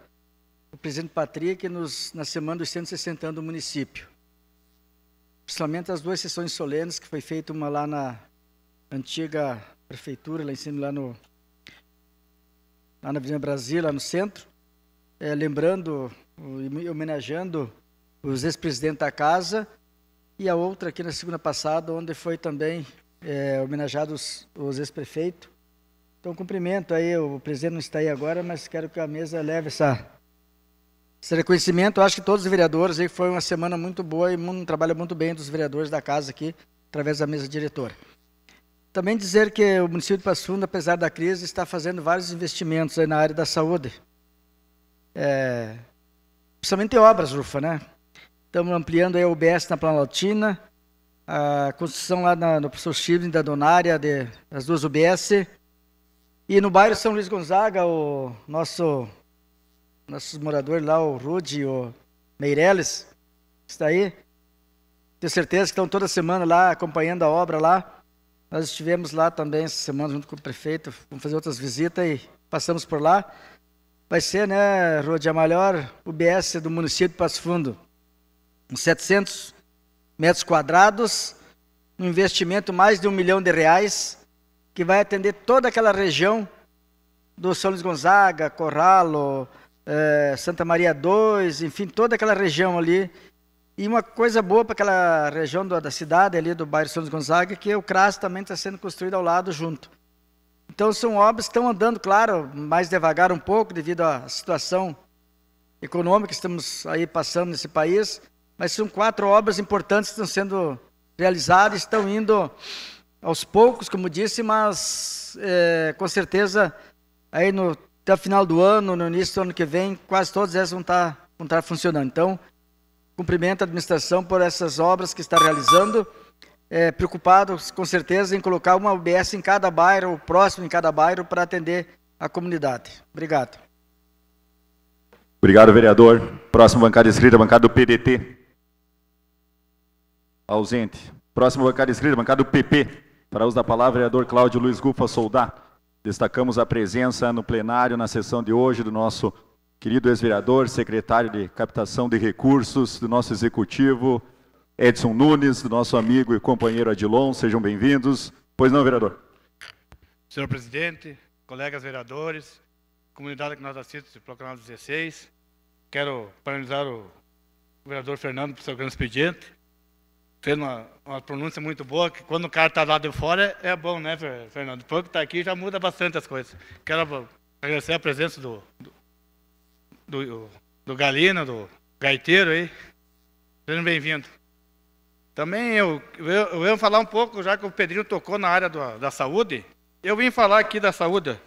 o presidente Patrick, nos, na semana dos 160 anos do município. Principalmente as duas sessões solenes, que foi feita uma lá na antiga prefeitura, lá em cima, lá, no, lá na Avenida Brasil, lá no centro, é, lembrando e homenageando os ex-presidentes da casa, e a outra aqui na segunda passada, onde foi também é, homenageados os ex-prefeitos. Então, cumprimento aí, o presidente não está aí agora, mas quero que a mesa leve essa, esse reconhecimento. acho que todos os vereadores aí foi uma semana muito boa e um trabalho muito bem dos vereadores da casa aqui, através da mesa diretora. Também dizer que o município de Passo Fundo, apesar da crise, está fazendo vários investimentos na área da saúde. É, principalmente obras, Rufa, né? Estamos ampliando a UBS na Planaltina, a construção lá na, no professor Chibney da Donária, de, das duas UBS. E no bairro São Luís Gonzaga, o nosso nossos moradores lá, o Rude, e o Meireles, está aí. Tenho certeza que estão toda semana lá acompanhando a obra lá. Nós estivemos lá também essa semana junto com o prefeito, vamos fazer outras visitas e passamos por lá. Vai ser, né, Rua de Amalhor, UBS do município de Passo Fundo. Uns 700 metros quadrados, um investimento mais de um milhão de reais, que vai atender toda aquela região do São Luís Gonzaga, Corralo, eh, Santa Maria 2, enfim, toda aquela região ali e uma coisa boa para aquela região da, da cidade, ali do bairro São Gonzaga, é que o CRAS também está sendo construído ao lado junto. Então são obras que estão andando, claro, mais devagar um pouco devido à situação econômica que estamos aí passando nesse país, mas são quatro obras importantes que estão sendo realizadas, estão indo aos poucos, como disse, mas é, com certeza aí no até o final do ano, no início do ano que vem, quase todas elas vão estar, tá, vão estar tá funcionando. Então, Cumprimento a administração por essas obras que está realizando. É, com certeza, em colocar uma UBS em cada bairro, próximo em cada bairro, para atender a comunidade. Obrigado. Obrigado, vereador. Próximo bancada inscrita, bancada do PDT. Ausente. Próximo bancada inscrita, bancada do PP. Para uso da palavra, vereador Cláudio Luiz Gufa Soldá. Destacamos a presença no plenário, na sessão de hoje, do nosso querido ex-vereador, secretário de captação de recursos do nosso executivo, Edson Nunes, do nosso amigo e companheiro Adilon, sejam bem-vindos. Pois não, vereador. Senhor presidente, colegas vereadores, comunidade que nós assistimos do canal 16, quero parabenizar o vereador Fernando pelo seu grande expediente. Fez uma, uma pronúncia muito boa, que quando o cara está lá de fora é bom, né, Fernando? Depois que está aqui já muda bastante as coisas. Quero agradecer a presença do, do do, do do Gaiteiro aí. Sejam bem-vindos. Também eu, eu, eu vou falar um pouco, já que o Pedrinho tocou na área do, da saúde. Eu vim falar aqui da saúde,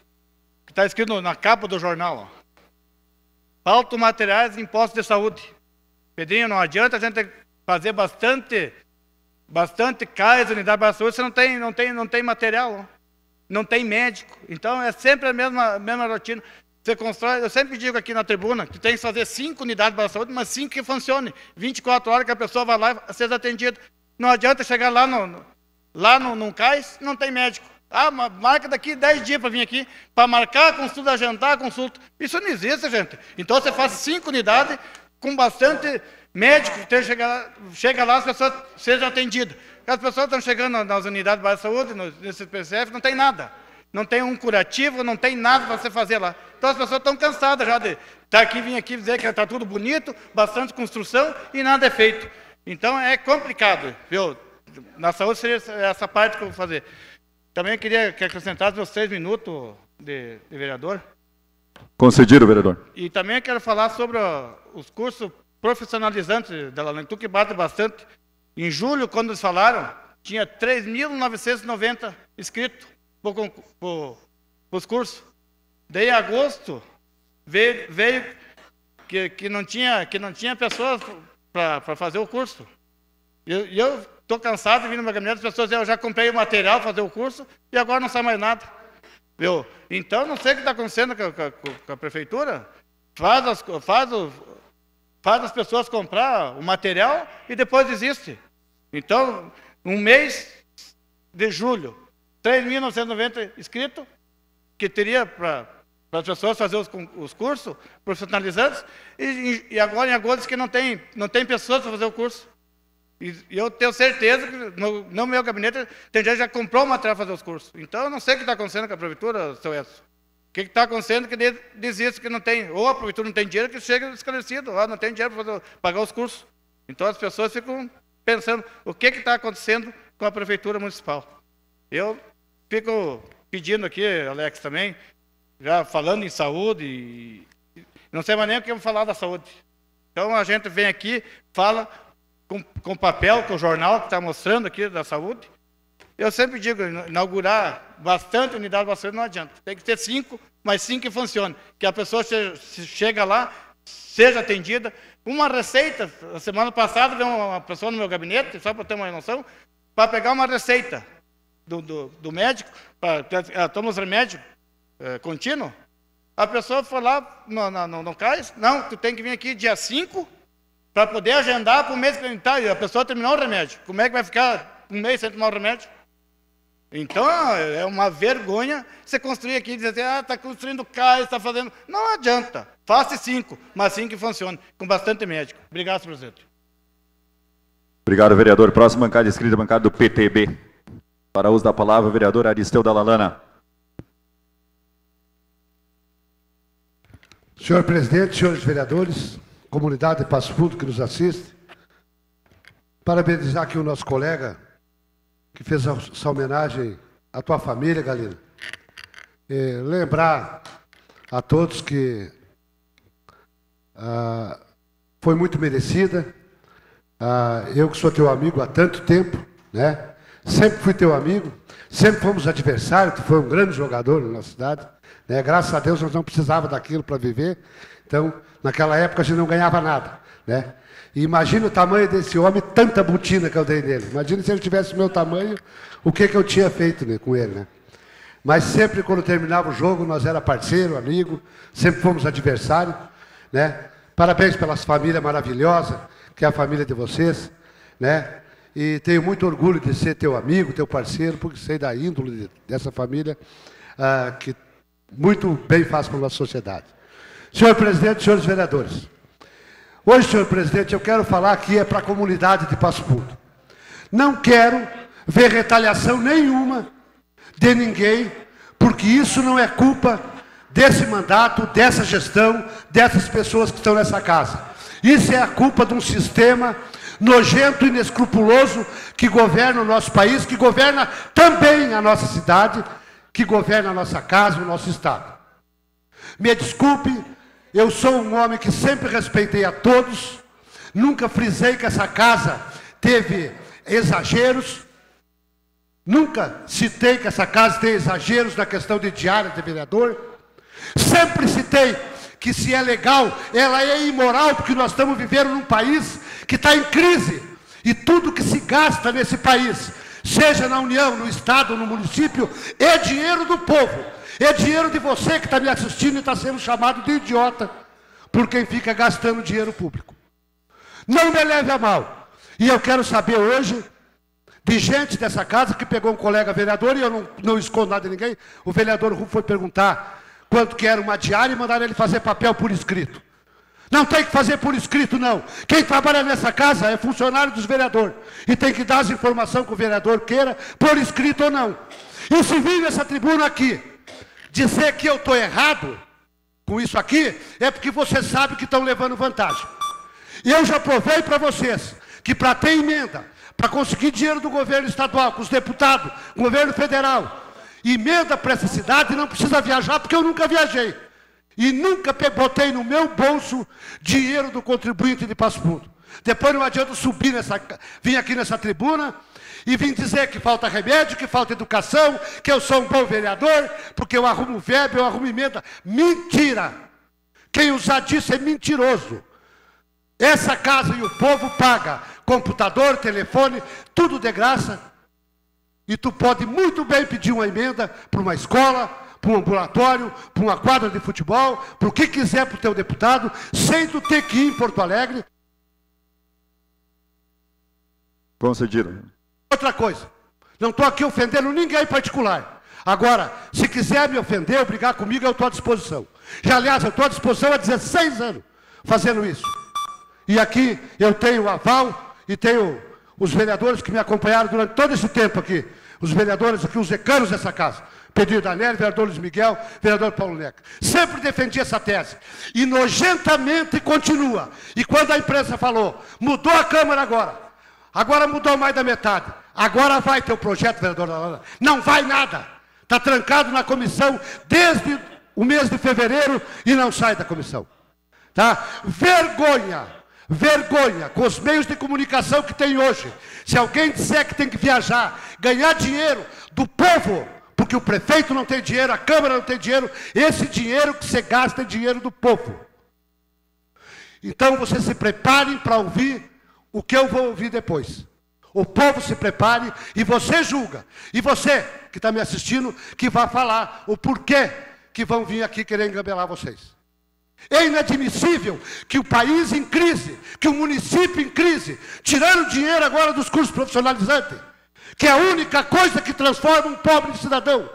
que está escrito na capa do jornal. Ó. Faltam materiais e impostos de saúde. Pedrinho, não adianta a gente fazer bastante, bastante CAIS, unidade para a saúde, você não tem, não tem, não tem material, ó. não tem médico. Então é sempre a mesma, mesma rotina. Você constrói, eu sempre digo aqui na tribuna, que tem que fazer cinco unidades para a saúde, mas cinco que funcione. 24 horas que a pessoa vai lá e seja atendida. Não adianta chegar lá no, no lá no, no cais não tem médico. Ah, marca daqui 10 dias para vir aqui, para marcar a consulta, agendar a consulta. Isso não existe, gente. Então você faz cinco unidades com bastante médico, então chega, lá, chega lá, as pessoas sejam atendidas. As pessoas estão chegando nas unidades de saúde, nesse PCF, não tem nada. Não tem um curativo, não tem nada para você fazer lá. Então as pessoas estão cansadas já de estar tá aqui, vir aqui dizer que está tudo bonito, bastante construção e nada é feito. Então é complicado, viu? Na saúde seria essa parte que eu vou fazer. Também queria que acrescentasse meus três minutos de, de vereador. Concedido, vereador. E também quero falar sobre os cursos profissionalizantes da Lalentu, que bate bastante. Em julho, quando eles falaram, tinha 3.990 inscritos para os cursos. Daí, em agosto, veio, veio que, que, não tinha, que não tinha pessoas para fazer o curso. E eu, eu estou cansado de vir no meu gabinete, as pessoas dizem, eu já comprei o material para fazer o curso e agora não sai mais nada. viu então, não sei o que está acontecendo com a, com a, prefeitura. Faz as, faz, o, faz as pessoas comprar o material e depois desiste. Então, um mês de julho, 3.990 inscritos, que teria para as pessoas fazer os, os cursos profissionalizantes, e, e, agora em agosto que não tem, não tem pessoas para fazer o curso. E, e eu tenho certeza que no, no, meu gabinete tem gente que já comprou uma para fazer os cursos. Então eu não sei o que está acontecendo com a prefeitura, seu Edson. O que está acontecendo que desiste, que não tem, ou a prefeitura não tem dinheiro, que chega esclarecido, ah, não tem dinheiro para pagar os cursos. Então as pessoas ficam pensando o que está acontecendo com a prefeitura municipal. Eu Fico pedindo aqui, Alex, também, já falando em saúde, e não sei mais nem o que eu vou falar da saúde. Então a gente vem aqui, fala com, papel, com o jornal que está mostrando aqui da saúde. Eu sempre digo, inaugurar bastante unidade bastante não adianta. Tem que ter cinco, mas cinco que funcione. Que a pessoa seja, chega lá, seja atendida. Uma receita, a semana passada veio uma pessoa no meu gabinete, só para ter uma noção, para pegar uma receita do, do, do médico, ela toma os remédios é, contínuos. A pessoa foi lá, não, não, não, não cai? Não, tu tem que vir aqui dia 5 para poder agendar para o mês que a pessoa terminar o remédio. Como é que vai ficar um mês sem tomar o remédio? Então, é uma vergonha você construir aqui e dizer assim, ah, está construindo casa, está fazendo... Não adianta. Faça cinco, mas cinco assim que funcione, com bastante médico. Obrigado, presidente. Obrigado, vereador. Próxima bancada inscrita, bancada do PTB. Para uso da palavra, o vereador Aristeu Dalalana. Senhor presidente, senhores vereadores, comunidade de Passo Fundo que nos assiste, parabenizar aqui o nosso colega que fez essa homenagem à tua família, Galina. E é, lembrar a todos que ah, foi muito merecida. Ah, eu que sou teu amigo há tanto tempo, né? Sempre fui teu amigo, sempre fomos adversário. tu foi um grande jogador na nossa cidade. Né? Graças a Deus nós não precisava daquilo para viver. Então, naquela época a gente não ganhava nada. Né? E imagina o tamanho desse homem, tanta botina que eu dei nele. Imagina se ele tivesse o meu tamanho, o que, que eu tinha feito né, com ele. Né? Mas sempre quando terminava o jogo, nós era parceiro, amigo, sempre fomos adversário. Né? Parabéns pelas famílias maravilhosas, que é a família de vocês. Né? E tenho muito orgulho de ser teu amigo, teu parceiro, porque sei da índole dessa família ah, que muito bem faz pela nossa sociedade. Senhor presidente, senhores vereadores. Hoje, senhor presidente, eu quero falar aqui é para a comunidade de Passo Fundo. Não quero ver retaliação nenhuma de ninguém, porque isso não é culpa desse mandato, dessa gestão, dessas pessoas que estão nessa casa. Isso é a culpa de um sistema nojento, e inescrupuloso, que governa o nosso país, que governa também a nossa cidade, que governa a nossa casa, o nosso Estado. Me desculpe, eu sou um homem que sempre respeitei a todos, nunca frisei que essa casa teve exageros, nunca citei que essa casa tem exageros na questão de diária de vereador, sempre citei que se é legal, ela é imoral, porque nós estamos vivendo num país que está em crise. E tudo que se gasta nesse país, seja na União, no Estado, no município, é dinheiro do povo. É dinheiro de você que está me assistindo e está sendo chamado de idiota por quem fica gastando dinheiro público. Não me leve a mal. E eu quero saber hoje de gente dessa casa que pegou um colega vereador, e eu não, não escondo nada de ninguém, o vereador Rufo foi perguntar quanto que era uma diária e mandaram ele fazer papel por escrito. Não tem que fazer por escrito, não. Quem trabalha nessa casa é funcionário dos vereadores e tem que dar as informações que o vereador queira, por escrito ou não. E se vir nessa tribuna aqui dizer que eu estou errado com isso aqui, é porque você sabe que estão levando vantagem. E eu já provei para vocês que para ter emenda, para conseguir dinheiro do governo estadual, com os deputados, governo federal, emenda para essa cidade não precisa viajar, porque eu nunca viajei. E nunca botei no meu bolso dinheiro do contribuinte de Passo Fundo. Depois não adianta subir nessa, vir aqui nessa tribuna e vir dizer que falta remédio, que falta educação, que eu sou um bom vereador, porque eu arrumo verba, eu arrumo emenda. Mentira! Quem usar disso é mentiroso. Essa casa e o povo paga computador, telefone, tudo de graça. E tu pode muito bem pedir uma emenda para uma escola, para um ambulatório, para uma quadra de futebol, para o que quiser para o teu deputado, sem tu ter que ir em Porto Alegre. Concedido. Outra coisa, não estou aqui ofendendo ninguém em particular. Agora, se quiser me ofender ou brigar comigo, eu estou à disposição. Já, aliás, eu estou à disposição há 16 anos fazendo isso. E aqui eu tenho o aval e tenho os vereadores que me acompanharam durante todo esse tempo aqui. Os vereadores aqui, os decanos dessa casa pedido a vereador Luiz Miguel, vereador Paulo Neca. Sempre defendi essa tese. E nojentamente continua. E quando a imprensa falou, mudou a Câmara agora, agora mudou mais da metade, agora vai ter o projeto, vereador Alana. Não vai nada. Está trancado na comissão desde o mês de fevereiro e não sai da comissão. Tá? Vergonha vergonha com os meios de comunicação que tem hoje. Se alguém disser que tem que viajar, ganhar dinheiro do povo, porque o prefeito não tem dinheiro, a Câmara não tem dinheiro, esse dinheiro que você gasta é dinheiro do povo. Então você se prepare para ouvir o que eu vou ouvir depois. O povo se prepare e você julga. E você que está me assistindo, que vai falar o porquê que vão vir aqui querer engabelar vocês. É inadmissível que o país em crise, que o município em crise, tirando dinheiro agora dos cursos profissionalizantes que é a única coisa que transforma um pobre cidadão.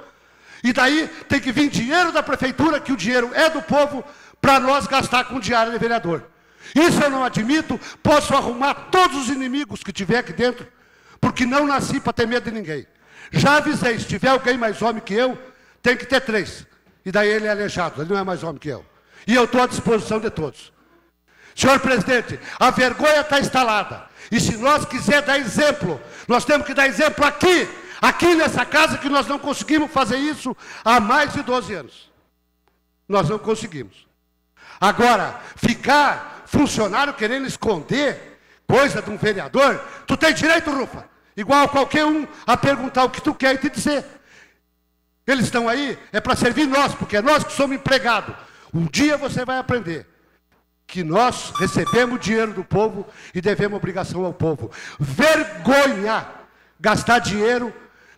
E daí tem que vir dinheiro da prefeitura, que o dinheiro é do povo, para nós gastar com diário de vereador. Isso eu não admito, posso arrumar todos os inimigos que tiver aqui dentro, porque não nasci para ter medo de ninguém. Já avisei, se tiver alguém mais homem que eu, tem que ter três. E daí ele é aleijado, ele não é mais homem que eu. E eu estou à disposição de todos. Senhor presidente, a vergonha está instalada. E se nós quiser dar exemplo, nós temos que dar exemplo aqui, aqui nessa casa, que nós não conseguimos fazer isso há mais de 12 anos. Nós não conseguimos. Agora, ficar funcionário querendo esconder coisa de um vereador, tu tem direito, Rufa, igual qualquer um, a perguntar o que tu quer e te dizer. Eles estão aí, é para servir nós, porque é nós que somos empregados. Um dia você vai aprender que nós recebemos dinheiro do povo e devemos obrigação ao povo. Vergonha gastar dinheiro,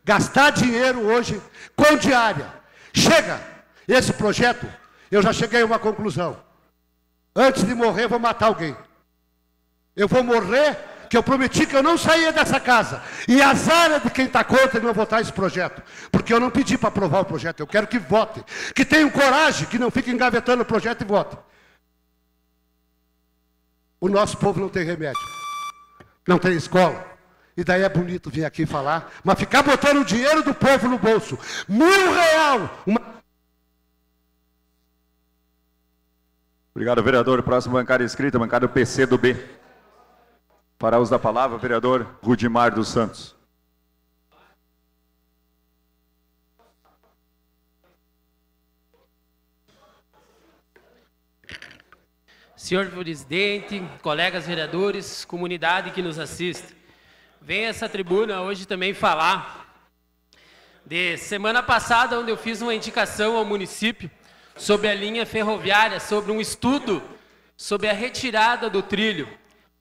gastar dinheiro hoje com diária. Chega! Esse projeto, eu já cheguei a uma conclusão. Antes de morrer, vou matar alguém. Eu vou morrer, que eu prometi que eu não saía dessa casa. E azar é de quem está contra de não votar esse projeto. Porque eu não pedi para aprovar o projeto, eu quero que vote. Que tenham coragem, que não fiquem engavetando o projeto e votem. O nosso povo não tem remédio, não tem escola. E daí é bonito vir aqui falar, mas ficar botando o dinheiro do povo no bolso. Mil real! Uma... Obrigado, vereador. Próximo bancário inscrito, bancário PC do B. Para uso da palavra, vereador Rudimar dos Santos. Senhor presidente, colegas vereadores, comunidade que nos assiste, venho a essa tribuna hoje também falar de semana passada, onde eu fiz uma indicação ao município sobre a linha ferroviária, sobre um estudo sobre a retirada do trilho.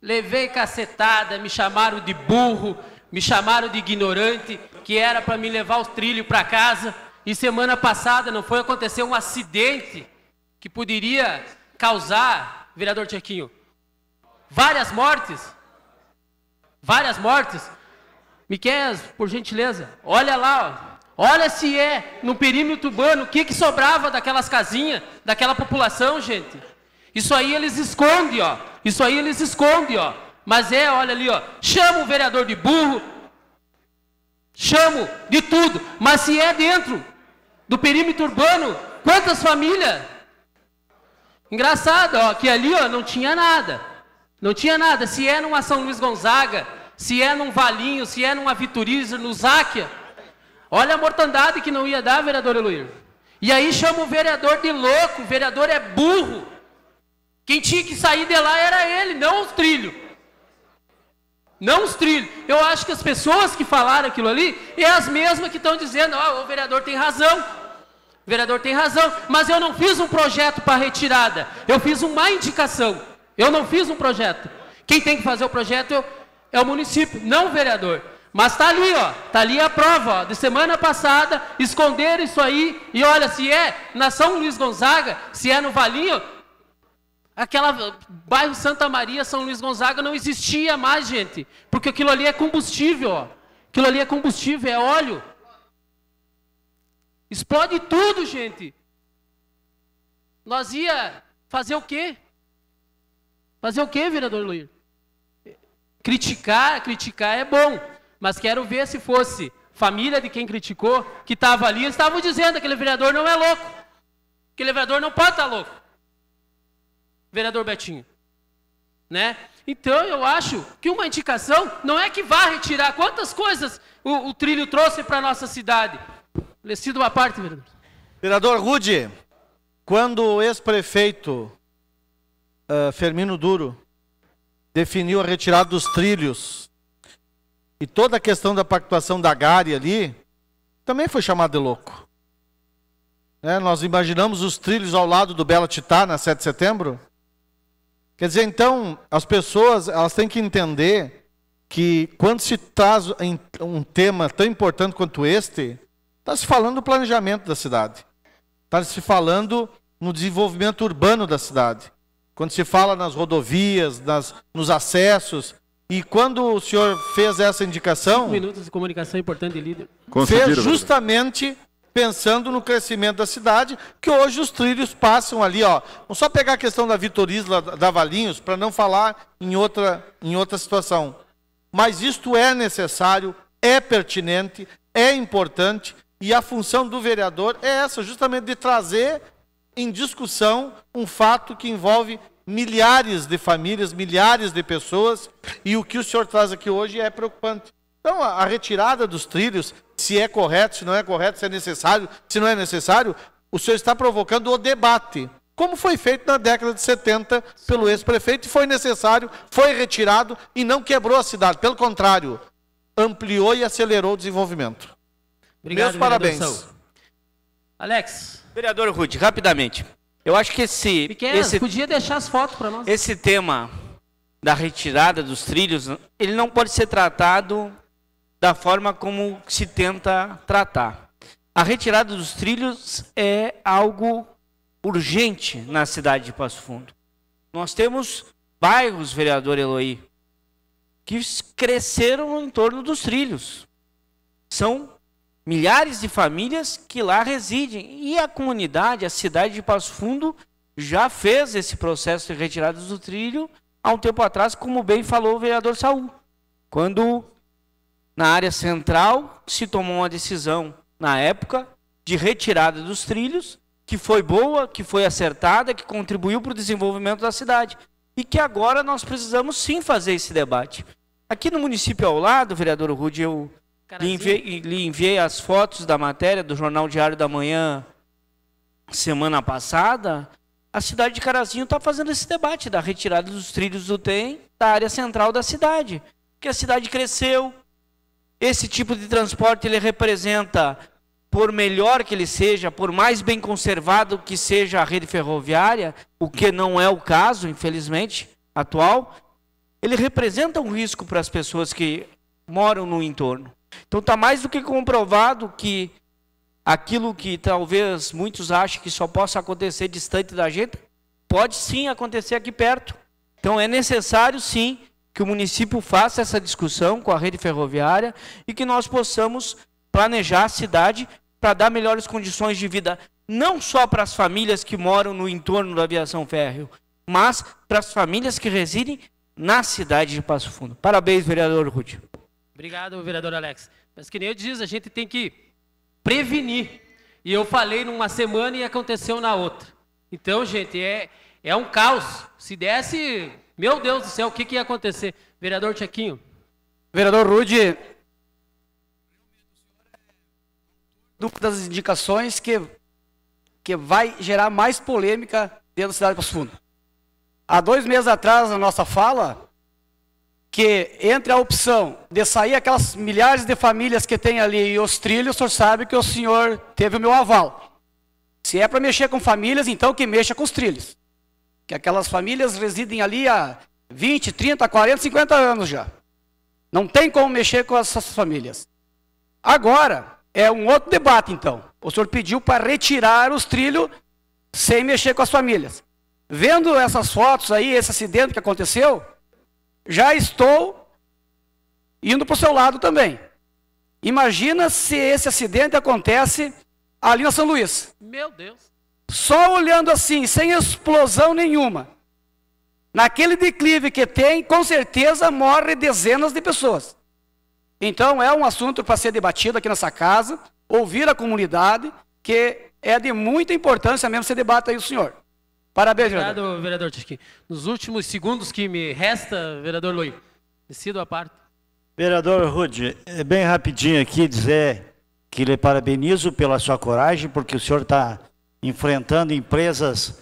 Levei cacetada, me chamaram de burro, me chamaram de ignorante, que era para me levar o trilho para casa. E semana passada não foi acontecer um acidente que poderia causar vereador Tchequinho? Várias mortes? Várias mortes? Miquel, por gentileza, olha lá, ó. olha se é no perímetro urbano o que, que sobrava daquelas casinhas, daquela população, gente. Isso aí eles escondem, ó. Isso aí eles escondem, ó. Mas é, olha ali, ó. Chama o vereador de burro, chamo de tudo. Mas se é dentro do perímetro urbano, quantas famílias? Engraçado, ó, que ali ó, não tinha nada. Não tinha nada. Se é numa São Luís Gonzaga, se é num Valinho, se é numa Vituriza, no Záquia, olha a mortandade que não ia dar, vereador Eloir. E aí chama o vereador de louco, o vereador é burro. Quem tinha que sair de lá era ele, não os trilhos. Não os trilhos. Eu acho que as pessoas que falaram aquilo ali é as mesmas que estão dizendo, ó, oh, o vereador tem razão, o vereador tem razão, mas eu não fiz um projeto para retirada, eu fiz uma indicação. Eu não fiz um projeto. Quem tem que fazer o projeto é o município, não o vereador. Mas está ali, ó, está ali a prova ó, de semana passada, esconderam isso aí, e olha, se é na São Luís Gonzaga, se é no Valinho, aquela bairro Santa Maria, São Luís Gonzaga não existia mais, gente, porque aquilo ali é combustível, ó. aquilo ali é combustível, é óleo, Explode tudo, gente. Nós ia fazer o quê? Fazer o quê, vereador Luiz? Criticar, criticar é bom, mas quero ver se fosse família de quem criticou, que estava ali, estavam dizendo que aquele vereador não é louco. Aquele vereador não pode estar tá louco. Vereador Betinho. Né? Então eu acho que uma indicação não é que vá retirar quantas coisas o, o trilho trouxe para a nossa cidade. Lecido uma parte, vereador. Vereador Rude, quando o ex-prefeito uh, ah, Fermino Duro definiu a retirada dos trilhos e toda a questão da pactuação da Gare ali, também foi chamado de louco. É, nós imaginamos os trilhos ao lado do Bela Titá, na 7 de setembro. Quer dizer, então, as pessoas elas têm que entender que quando se traz um tema tão importante quanto este, Está se falando do planejamento da cidade. Está se falando no desenvolvimento urbano da cidade. Quando se fala nas rodovias, nas, nos acessos. E quando o senhor fez essa indicação. Cinco minutos de comunicação importante, líder. Fez né? justamente pensando no crescimento da cidade, que hoje os trilhos passam ali, ó. Vamos só pegar a questão da Vitorisla da Valinhos para não falar em outra, em outra situação. Mas isto é necessário, é pertinente, é importante e a função do vereador é essa, justamente de trazer em discussão um fato que envolve milhares de famílias, milhares de pessoas, e o que o senhor traz aqui hoje é preocupante. Então, a retirada dos trilhos, se é correto, se não é correto, se é necessário, se não é necessário, o senhor está provocando o debate, como foi feito na década de 70 pelo ex-prefeito, e foi necessário, foi retirado e não quebrou a cidade, pelo contrário, ampliou e acelerou o desenvolvimento. Obrigado, Meus parabéns. Saúl. Alex. Vereador Rude, rapidamente. Eu acho que esse. Pequeno, esse podia deixar as fotos para nós. Esse tema da retirada dos trilhos, ele não pode ser tratado da forma como se tenta tratar. A retirada dos trilhos é algo urgente na cidade de Passo Fundo. Nós temos bairros, vereador Eloy, que cresceram em torno dos trilhos. São milhares de famílias que lá residem. E a comunidade, a cidade de Passo Fundo, já fez esse processo de retirada do trilho há um tempo atrás, como bem falou o vereador Saul. Quando na área central se tomou uma decisão, na época, de retirada dos trilhos, que foi boa, que foi acertada, que contribuiu para o desenvolvimento da cidade. E que agora nós precisamos sim fazer esse debate. Aqui no município ao lado, vereador Rude, eu lhe enviei, lhe enviei as fotos da matéria do Jornal Diário da Manhã semana passada. A cidade de Carazinho está fazendo esse debate da retirada dos trilhos do trem da área central da cidade. Porque a cidade cresceu. Esse tipo de transporte ele representa, por melhor que ele seja, por mais bem conservado que seja a rede ferroviária, o que não é o caso, infelizmente, atual, ele representa um risco para as pessoas que moram no entorno. Então está mais do que comprovado que aquilo que talvez muitos achem que só possa acontecer distante da gente, pode sim acontecer aqui perto. Então é necessário sim que o município faça essa discussão com a rede ferroviária e que nós possamos planejar a cidade para dar melhores condições de vida, não só para as famílias que moram no entorno da aviação férrea, mas para as famílias que residem na cidade de Passo Fundo. Parabéns, vereador Ruth. Obrigado, vereador Alex. Mas que nem eu disse, a gente tem que prevenir. E eu falei numa semana e aconteceu na outra. Então, gente, é, é um caos. Se desse, meu Deus do céu, o que, que ia acontecer? Vereador Chequinho. Vereador Rude, das indicações que, que vai gerar mais polêmica dentro da cidade de Passo Fundo. Há dois meses atrás, na nossa fala, que entre a opção de sair aquelas milhares de famílias que tem ali e os trilhos, o senhor sabe que o senhor teve o meu aval. Se é para mexer com famílias, então que mexa com os trilhos. Que aquelas famílias residem ali há 20, 30, 40, 50 anos já. Não tem como mexer com essas famílias. Agora, é um outro debate então. O senhor pediu para retirar os trilhos sem mexer com as famílias. Vendo essas fotos aí, esse acidente que aconteceu, já estou indo para o seu lado também. Imagina se esse acidente acontece ali na São Luís. Meu Deus. Só olhando assim, sem explosão nenhuma. Naquele declive que tem, com certeza morre dezenas de pessoas. Então é um assunto para ser debatido aqui nessa casa, ouvir a comunidade, que é de muita importância mesmo se debate aí, o senhor. Parabéns, vereador. Obrigado, vereador Tiskin. Nos últimos segundos que me resta, vereador Luiz, decido a parte. Vereador Rude, é bem rapidinho aqui dizer que lhe parabenizo pela sua coragem, porque o senhor está enfrentando empresas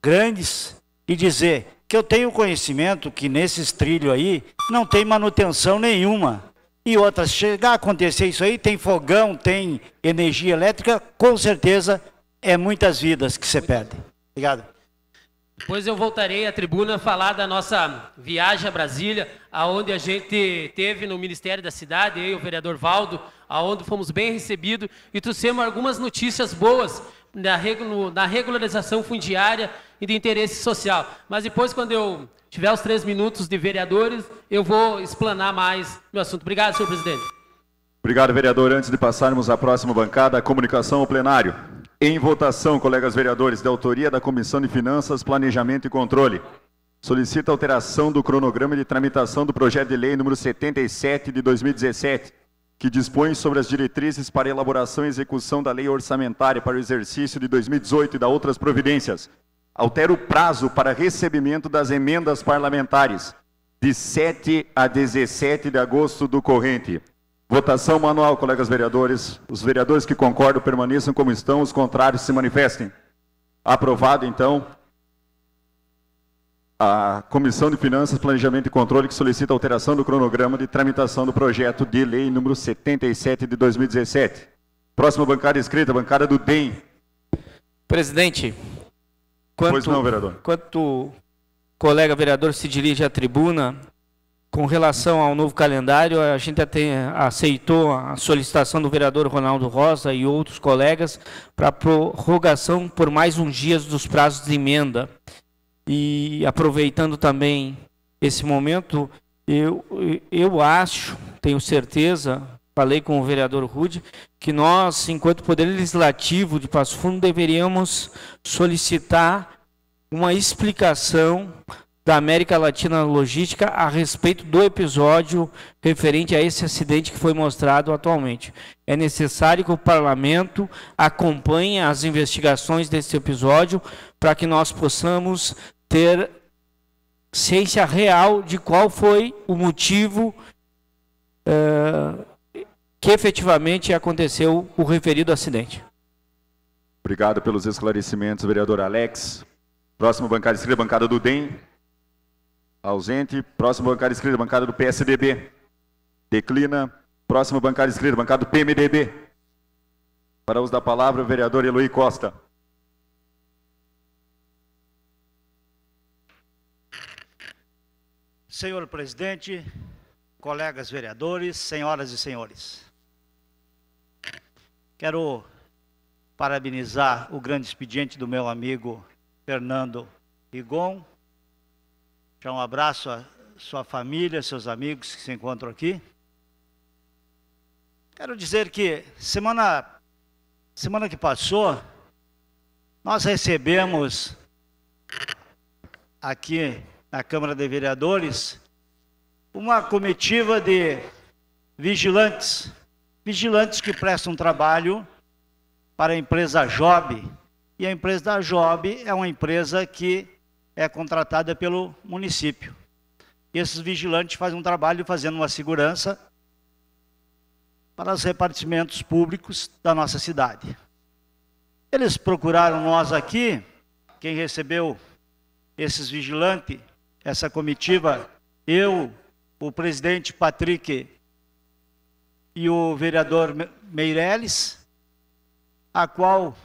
grandes e dizer que eu tenho conhecimento que nesses trilhos aí não tem manutenção nenhuma. E outras, chegar a acontecer isso aí, tem fogão, tem energia elétrica, com certeza é muitas vidas que se perdem. Obrigado. Depois eu voltarei à tribuna falar da nossa viagem a Brasília, aonde a gente teve no Ministério da Cidade, eu e o vereador Valdo, aonde fomos bem recebidos e trouxemos algumas notícias boas na regularização fundiária e de interesse social. Mas depois, quando eu tiver os três minutos de vereadores, eu vou explanar mais meu assunto. Obrigado, senhor presidente. Obrigado, vereador. Antes de passarmos à próxima bancada, comunicação ao plenário. Em votação, colegas vereadores, da autoria da Comissão de Finanças, Planejamento e Controle. Solicita alteração do cronograma de tramitação do projeto de lei número 77 de 2017, que dispõe sobre as diretrizes para elaboração e execução da lei orçamentária para o exercício de 2018 e da outras providências. Altera o prazo para recebimento das emendas parlamentares de 7 a 17 de agosto do corrente. Votação manual, colegas vereadores. Os vereadores que concordam permaneçam como estão, os contrários se manifestem. Aprovado, então, a Comissão de Finanças, Planejamento e Controle que solicita alteração do cronograma de tramitação do projeto de lei número 77 de 2017. Próxima bancada escrita, bancada do DEM. Presidente, quanto, pois não, vereador. quanto o colega vereador se dirige à tribuna, com relação ao novo calendário, a gente até eh, aceitou a solicitação do vereador Ronaldo Rosa e outros colegas para prorrogação por mais uns dias dos prazos de emenda. E aproveitando também esse momento, eu, eu acho, tenho certeza, falei com o vereador Rude, que nós, enquanto Poder Legislativo de Passo Fundo, deveríamos solicitar uma explicação da América Latina Logística a respeito do episódio referente a esse acidente que foi mostrado atualmente. É necessário que o parlamento acompanhe as investigações desse episódio para que nós possamos ter ciência real de qual foi o motivo eh, que efetivamente aconteceu o referido acidente. Obrigado pelos esclarecimentos, vereador Alex. Próximo bancada, escreva bancada do DEM. Ausente. Próximo bancário inscrita, bancada do PSDB. Declina. Próximo bancário inscrita, bancada do PMDB. Para uso da palavra, o vereador Eloy Costa. Senhor presidente, colegas vereadores, senhoras e senhores. Quero parabenizar o grande expediente do meu amigo Fernando Rigon, já um abraço à sua família, seus amigos que se encontram aqui. Quero dizer que semana, semana que passou, nós recebemos aqui na Câmara de Vereadores uma comitiva de vigilantes, vigilantes que prestam trabalho para a empresa Job. E a empresa da Job é uma empresa que é contratada pelo município. E esses vigilantes fazem um trabalho fazendo uma segurança para os repartimentos públicos da nossa cidade. Eles procuraram nós aqui, quem recebeu esses vigilantes, essa comitiva, eu, o presidente Patrick e o vereador Meireles, a qual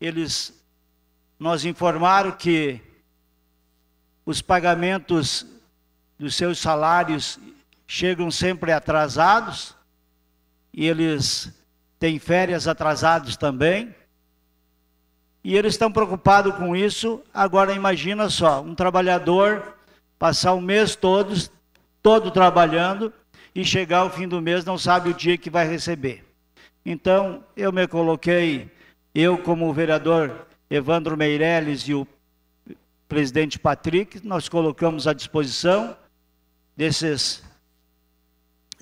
eles nos informaram que os pagamentos dos seus salários chegam sempre atrasados, e eles têm férias atrasadas também, e eles estão preocupados com isso. Agora imagina só, um trabalhador passar o mês todo, todo trabalhando, e chegar ao fim do mês não sabe o dia que vai receber. Então, eu me coloquei, eu como vereador Evandro Meirelles e o presidente Patrick, nós colocamos à disposição desses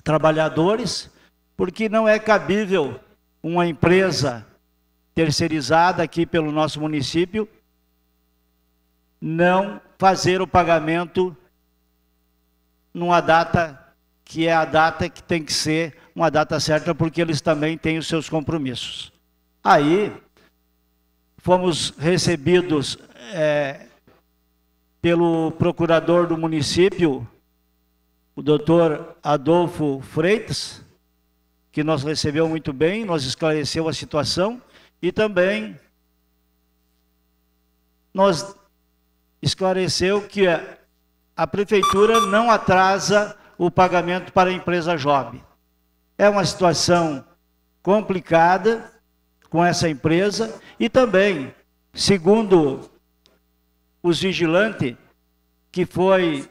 trabalhadores, porque não é cabível uma empresa terceirizada aqui pelo nosso município não fazer o pagamento numa data que é a data que tem que ser uma data certa, porque eles também têm os seus compromissos. Aí fomos recebidos é, pelo procurador do município, o doutor Adolfo Freitas, que nos recebeu muito bem, nos esclareceu a situação e também nos esclareceu que a prefeitura não atrasa o pagamento para a empresa Job. É uma situação complicada com essa empresa e também, segundo os vigilantes, que foi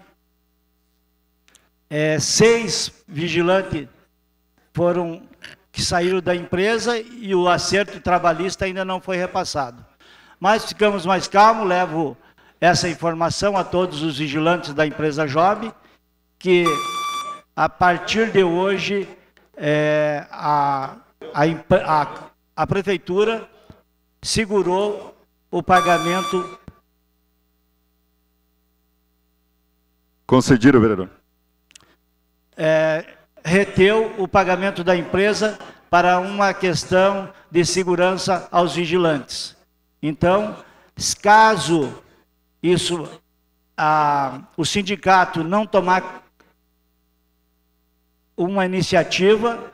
é, seis vigilantes foram que saíram da empresa e o acerto trabalhista ainda não foi repassado. Mas ficamos mais calmos, levo essa informação a todos os vigilantes da empresa Job, que a partir de hoje é, a, a, a, a prefeitura segurou o pagamento Concedido, vereador. É, reteu o pagamento da empresa para uma questão de segurança aos vigilantes. Então, caso isso a, o sindicato não tomar uma iniciativa,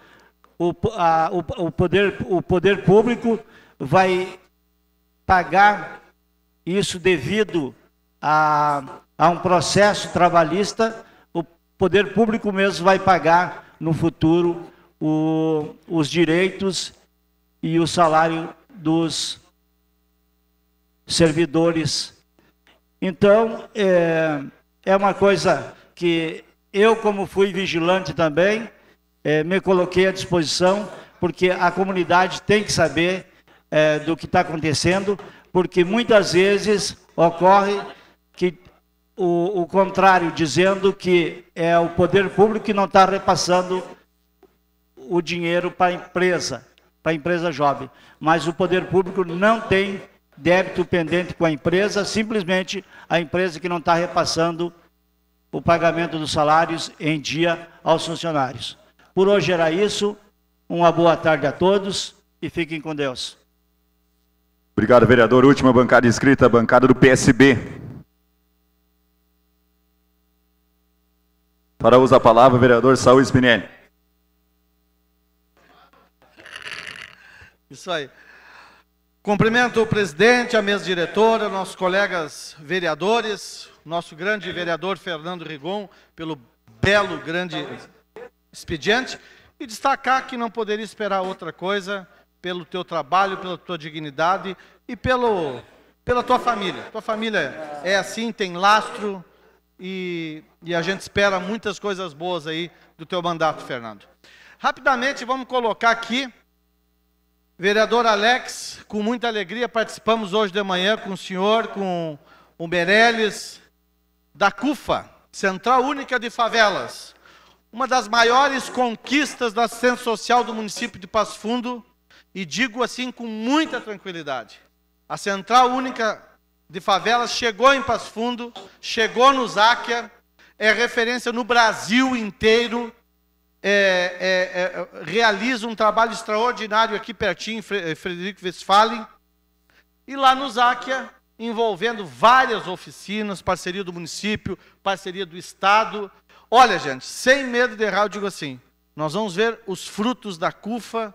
o, a, o, o, poder, o poder público vai pagar isso devido a há um processo trabalhista, o poder público mesmo vai pagar no futuro o, os direitos e o salário dos servidores. Então, é, é uma coisa que eu, como fui vigilante também, é, me coloquei à disposição, porque a comunidade tem que saber é, do que está acontecendo, porque muitas vezes ocorre que o, o contrário, dizendo que é o poder público que não está repassando o dinheiro para a empresa, para a empresa jovem. Mas o poder público não tem débito pendente com a empresa, simplesmente a empresa que não está repassando o pagamento dos salários em dia aos funcionários. Por hoje era isso. Uma boa tarde a todos e fiquem com Deus. Obrigado, vereador. Última bancada inscrita, bancada do PSB. Para usar a palavra, vereador Saúl Spinelli. Isso aí. Cumprimento o presidente, a mesa diretora, nossos colegas vereadores, nosso grande vereador Fernando Rigon, pelo belo, grande expediente, e destacar que não poderia esperar outra coisa pelo teu trabalho, pela tua dignidade e pelo, pela tua família. Tua família é assim, tem lastro, e, e a gente espera muitas coisas boas aí do teu mandato, Fernando. Rapidamente, vamos colocar aqui. Vereador Alex, com muita alegria participamos hoje de manhã com o senhor, com o Meirelles, da CUFA, Central Única de Favelas. Uma das maiores conquistas da assistência social do município de Passo Fundo, e digo assim com muita tranquilidade. A Central Única de favelas chegou em Passo Fundo, chegou no Záquia, é referência no Brasil inteiro, é, é, é, realiza um trabalho extraordinário aqui pertinho, em é, Frederico Westphalen, e lá no Záquia, envolvendo várias oficinas, parceria do município, parceria do Estado. Olha, gente, sem medo de errar, eu digo assim, nós vamos ver os frutos da CUFA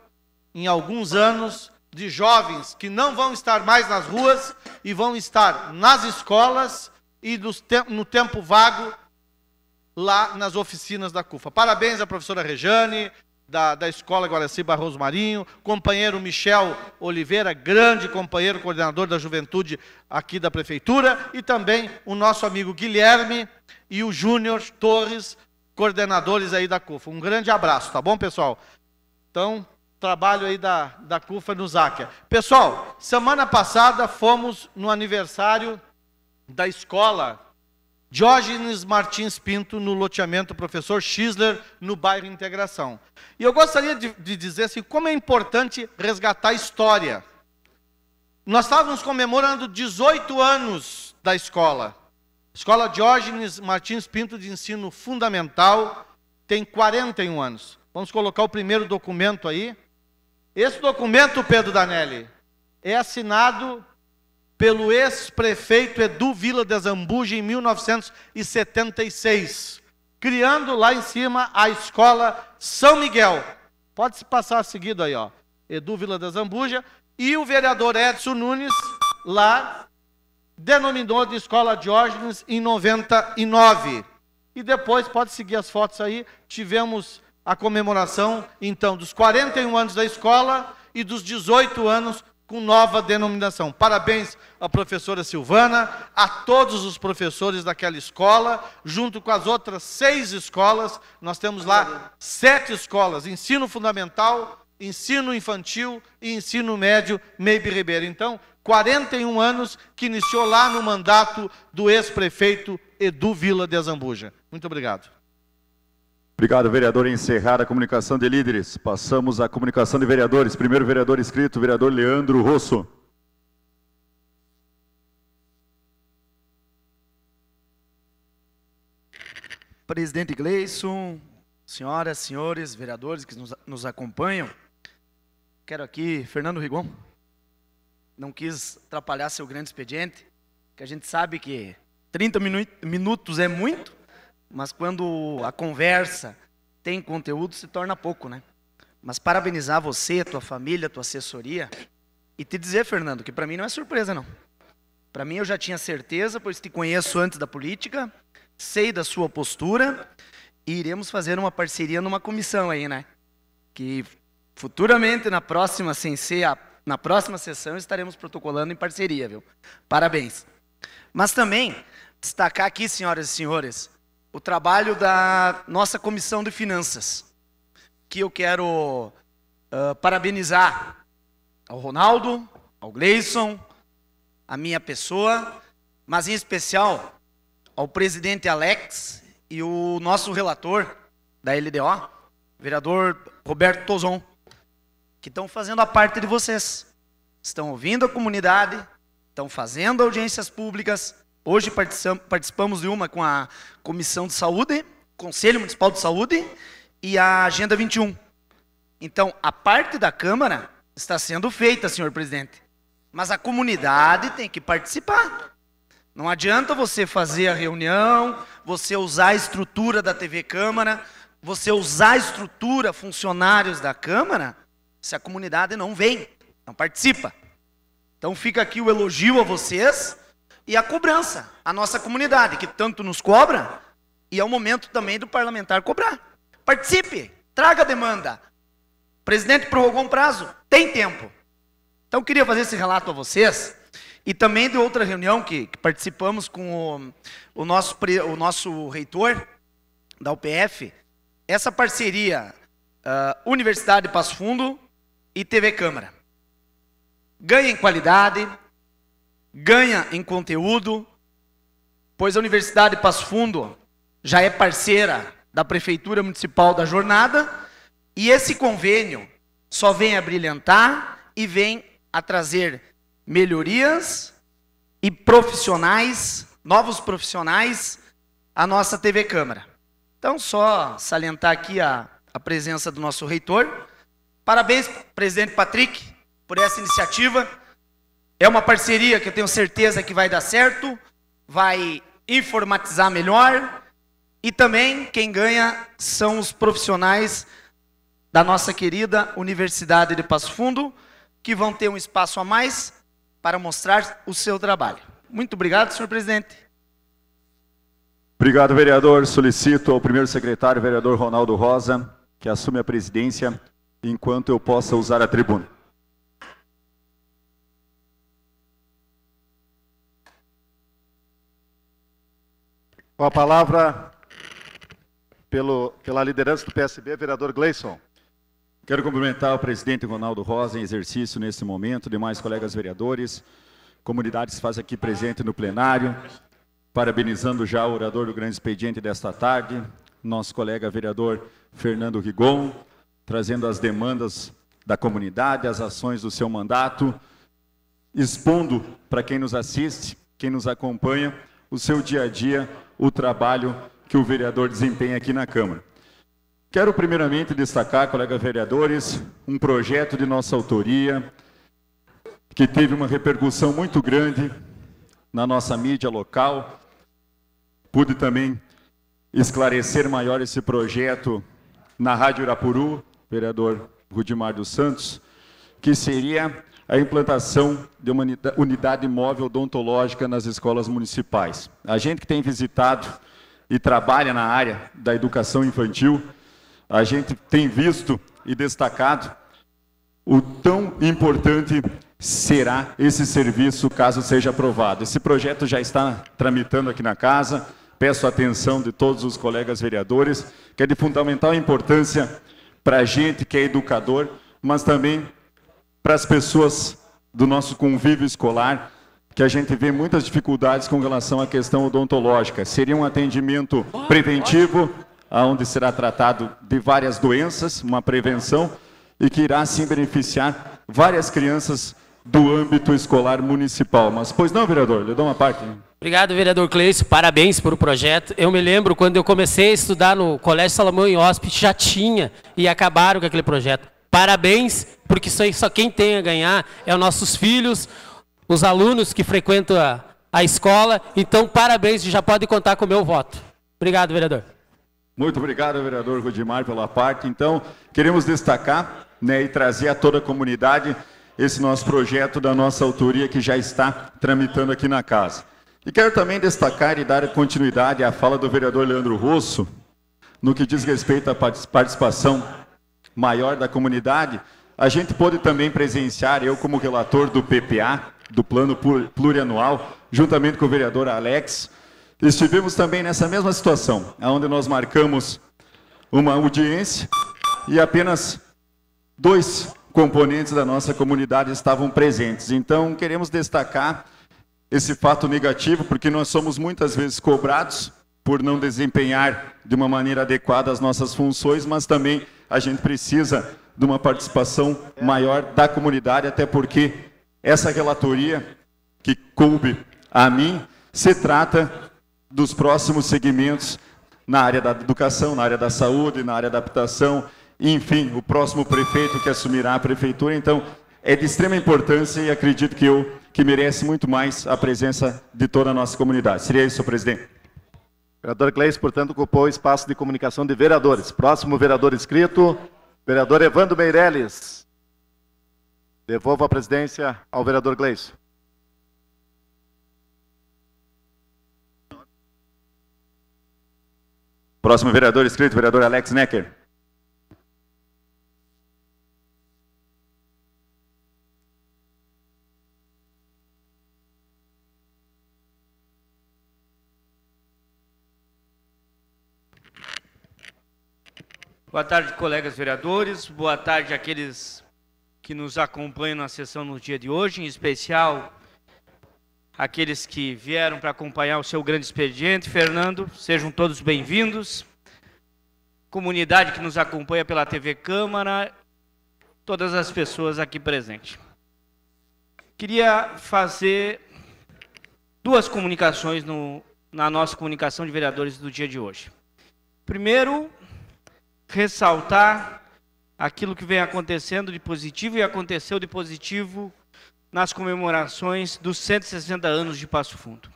em alguns anos, de jovens que não vão estar mais nas ruas e vão estar nas escolas e no tempo vago lá nas oficinas da CUFA. Parabéns à professora Rejane, da, da Escola Guaraci Barroso Marinho, companheiro Michel Oliveira, grande companheiro, coordenador da juventude aqui da Prefeitura, e também o nosso amigo Guilherme e o Júnior Torres, coordenadores aí da CUFA. Um grande abraço, tá bom, pessoal? Então, trabalho aí da, da CUFA no Záquia. Pessoal, semana passada fomos no aniversário da escola Diógenes Martins Pinto, no loteamento Professor Schisler, no bairro Integração. E eu gostaria de, de dizer assim, como é importante resgatar a história. Nós estávamos comemorando 18 anos da escola. Escola Diógenes Martins Pinto de Ensino Fundamental tem 41 anos. Vamos colocar o primeiro documento aí. Esse documento, Pedro Danelli, é assinado pelo ex-prefeito Edu Vila de Zambuja em 1976, criando lá em cima a escola São Miguel. Pode se passar a seguida aí, ó. Edu Vila de Zambuja e o vereador Edson Nunes lá denominou de Escola Diógenes em 99. E depois pode seguir as fotos aí, tivemos a comemoração, então, dos 41 anos da escola e dos 18 anos com nova denominação. Parabéns à professora Silvana, a todos os professores daquela escola, junto com as outras seis escolas. Nós temos lá sete escolas: ensino fundamental, ensino infantil e ensino médio Meibe Ribeiro. Então, 41 anos que iniciou lá no mandato do ex-prefeito Edu Vila de Azambuja. Muito obrigado. Obrigado, vereador. Encerrar a comunicação de líderes. Passamos à comunicação de vereadores. Primeiro vereador inscrito, vereador Leandro Rosso. Presidente Gleison, senhoras, senhores, vereadores que nos, nos acompanham, quero aqui, Fernando Rigon, não quis atrapalhar seu grande expediente, que a gente sabe que 30 minutos é muito, mas quando a conversa tem conteúdo, se torna pouco, né? Mas parabenizar você, tua família, tua assessoria e te dizer, Fernando, que para mim não é surpresa, não. Para mim eu já tinha certeza, pois te conheço antes da política, sei da sua postura e iremos fazer uma parceria numa comissão aí, né? Que futuramente na próxima, sem ser a, na próxima sessão, estaremos protocolando em parceria, viu? Parabéns. Mas também destacar aqui, senhoras e senhores, o trabalho da nossa comissão de finanças, que eu quero uh, parabenizar ao Ronaldo, ao Gleison, a minha pessoa, mas em especial ao presidente Alex e o nosso relator da LDO, vereador Roberto Tozon, que estão fazendo a parte de vocês. Estão ouvindo a comunidade, estão fazendo audiências públicas, Hoje participamos de uma com a Comissão de Saúde, Conselho Municipal de Saúde e a Agenda 21. Então, a parte da Câmara está sendo feita, senhor presidente. Mas a comunidade tem que participar. Não adianta você fazer a reunião, você usar a estrutura da TV Câmara, você usar a estrutura, funcionários da Câmara, se a comunidade não vem, não participa. Então fica aqui o elogio a vocês e a cobrança, a nossa comunidade, que tanto nos cobra, e é o momento também do parlamentar cobrar. Participe, traga a demanda. O presidente prorrogou um prazo, tem tempo. Então, eu queria fazer esse relato a vocês e também de outra reunião que, que participamos com o, o, nosso, o nosso reitor da UPF. Essa parceria uh, Universidade Passo Fundo e TV Câmara. Ganha em qualidade, ganha em conteúdo, pois a Universidade Passo Fundo já é parceira da Prefeitura Municipal da Jornada, e esse convênio só vem a brilhantar e vem a trazer melhorias e profissionais, novos profissionais, à nossa TV Câmara. Então, só salientar aqui a, a presença do nosso reitor. Parabéns, presidente Patrick, por essa iniciativa. É uma parceria que eu tenho certeza que vai dar certo, vai informatizar melhor e também quem ganha são os profissionais da nossa querida Universidade de Passo Fundo, que vão ter um espaço a mais para mostrar o seu trabalho. Muito obrigado, senhor presidente. Obrigado, vereador. Solicito ao primeiro secretário, vereador Ronaldo Rosa, que assume a presidência enquanto eu possa usar a tribuna. Com a palavra, pelo, pela liderança do PSB, vereador Gleison. Quero cumprimentar o presidente Ronaldo Rosa em exercício neste momento, demais colegas vereadores, comunidade se faz aqui presente no plenário, parabenizando já o orador do grande expediente desta tarde, nosso colega vereador Fernando Rigon, trazendo as demandas da comunidade, as ações do seu mandato, expondo para quem nos assiste, quem nos acompanha, o seu dia a dia o trabalho que o vereador desempenha aqui na Câmara. Quero primeiramente destacar, colegas vereadores, um projeto de nossa autoria que teve uma repercussão muito grande na nossa mídia local. Pude também esclarecer maior esse projeto na Rádio Urapuru, vereador Rudimar dos Santos, que seria a implantação de uma unidade móvel odontológica nas escolas municipais. A gente que tem visitado e trabalha na área da educação infantil, a gente tem visto e destacado o tão importante será esse serviço caso seja aprovado. Esse projeto já está tramitando aqui na casa, peço a atenção de todos os colegas vereadores, que é de fundamental importância para a gente que é educador, mas também para as pessoas do nosso convívio escolar, que a gente vê muitas dificuldades com relação à questão odontológica. Seria um atendimento preventivo, onde será tratado de várias doenças, uma prevenção, e que irá sim beneficiar várias crianças do âmbito escolar municipal. Mas, pois não, vereador, lhe dou uma parte. Obrigado, vereador Cleice, parabéns pelo projeto. Eu me lembro quando eu comecei a estudar no Colégio Salomão em Hóspede, já tinha e acabaram com aquele projeto. Parabéns, porque só, só quem tem a ganhar é os nossos filhos, os alunos que frequentam a, a escola. Então, parabéns, já pode contar com o meu voto. Obrigado, vereador. Muito obrigado, vereador Rudimar, pela parte. Então, queremos destacar né, e trazer a toda a comunidade esse nosso projeto da nossa autoria que já está tramitando aqui na casa. E quero também destacar e dar continuidade à fala do vereador Leandro Rosso no que diz respeito à participação maior da comunidade, a gente pôde também presenciar, eu como relator do PPA, do Plano Plurianual, juntamente com o vereador Alex, estivemos também nessa mesma situação, onde nós marcamos uma audiência e apenas dois componentes da nossa comunidade estavam presentes. Então, queremos destacar esse fato negativo, porque nós somos muitas vezes cobrados por não desempenhar de uma maneira adequada as nossas funções, mas também a gente precisa de uma participação maior da comunidade, até porque essa relatoria que coube a mim se trata dos próximos segmentos na área da educação, na área da saúde, na área da habitação, enfim, o próximo prefeito que assumirá a prefeitura. Então, é de extrema importância e acredito que eu que merece muito mais a presença de toda a nossa comunidade. Seria isso, senhor presidente. Vereador Gleis, portanto, ocupou o espaço de comunicação de vereadores. Próximo vereador inscrito, vereador Evandro Meirelles. Devolvo a presidência ao vereador Gleis. Próximo vereador inscrito, vereador Alex Necker. Boa tarde, colegas vereadores. Boa tarde àqueles que nos acompanham na sessão no dia de hoje, em especial aqueles que vieram para acompanhar o seu grande expediente. Fernando, sejam todos bem-vindos. Comunidade que nos acompanha pela TV Câmara, todas as pessoas aqui presentes. Queria fazer duas comunicações no, na nossa comunicação de vereadores do dia de hoje. Primeiro, ressaltar aquilo que vem acontecendo de positivo e aconteceu de positivo nas comemorações dos 160 anos de Passo Fundo.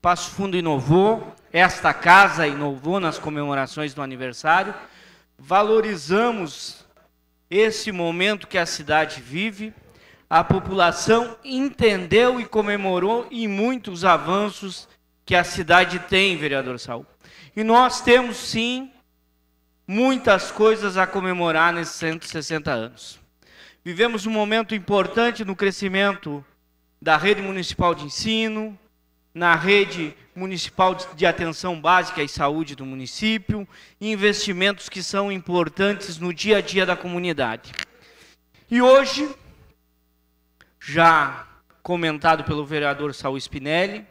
Passo Fundo inovou, esta casa inovou nas comemorações do aniversário. Valorizamos esse momento que a cidade vive. A população entendeu e comemorou e muitos avanços que a cidade tem, vereador Saul. E nós temos sim muitas coisas a comemorar nesses 160 anos. Vivemos um momento importante no crescimento da rede municipal de ensino, na rede municipal de atenção básica e saúde do município, investimentos que são importantes no dia a dia da comunidade. E hoje, já comentado pelo vereador Saul Spinelli,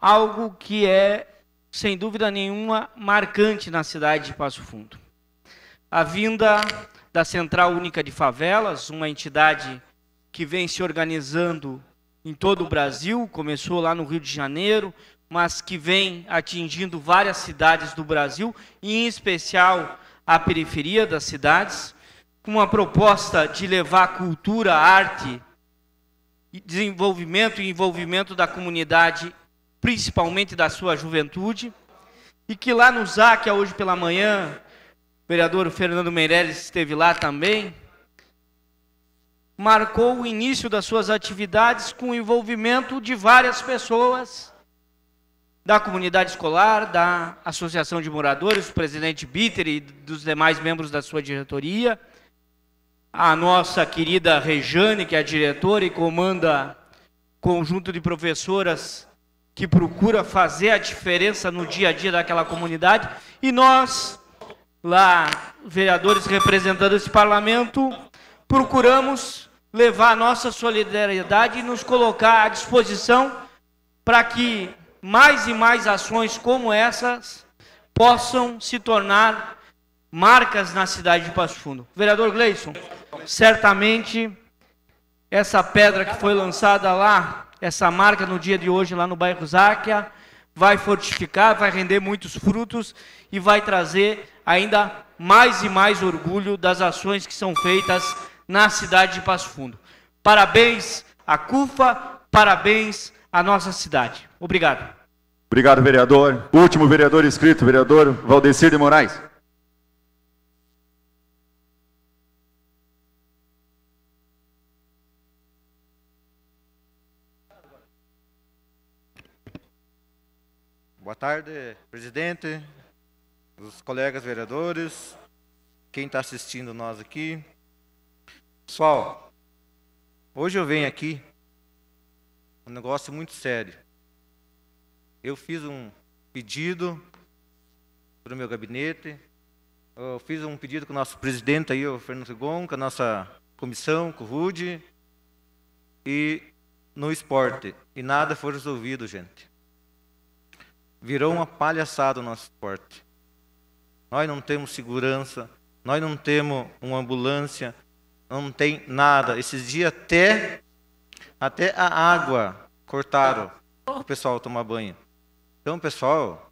algo que é sem dúvida nenhuma, marcante na cidade de Passo Fundo. A vinda da Central Única de Favelas, uma entidade que vem se organizando em todo o Brasil, começou lá no Rio de Janeiro, mas que vem atingindo várias cidades do Brasil, em especial a periferia das cidades, com uma proposta de levar cultura, arte, desenvolvimento e envolvimento da comunidade principalmente da sua juventude, e que lá no ZAC, hoje pela manhã, o vereador Fernando Meirelles esteve lá também, marcou o início das suas atividades com o envolvimento de várias pessoas da comunidade escolar, da Associação de Moradores, o presidente Bitter e dos demais membros da sua diretoria, a nossa querida Rejane, que é a diretora e comanda conjunto de professoras que procura fazer a diferença no dia a dia daquela comunidade. E nós, lá, vereadores representando esse parlamento, procuramos levar a nossa solidariedade e nos colocar à disposição para que mais e mais ações como essas possam se tornar marcas na cidade de Passo Fundo. Vereador Gleison, certamente essa pedra que foi lançada lá essa marca no dia de hoje lá no bairro Záquia, vai fortificar, vai render muitos frutos e vai trazer ainda mais e mais orgulho das ações que são feitas na cidade de Passo Fundo. Parabéns à CUFA, parabéns à nossa cidade. Obrigado. Obrigado, vereador. Último vereador inscrito, vereador Valdecir de Moraes. Boa tarde, presidente, os colegas vereadores, quem está assistindo nós aqui. Pessoal, hoje eu venho aqui um negócio muito sério. Eu fiz um pedido para o meu gabinete, eu fiz um pedido com o nosso presidente aí, o Fernando Segon, com a nossa comissão, com o Rude, e no esporte. E nada foi resolvido, gente virou uma palhaçada o nosso esporte. Nós não temos segurança, nós não temos uma ambulância, não tem nada. Esses dias até, até a água cortaram para o pessoal tomar banho. Então, pessoal,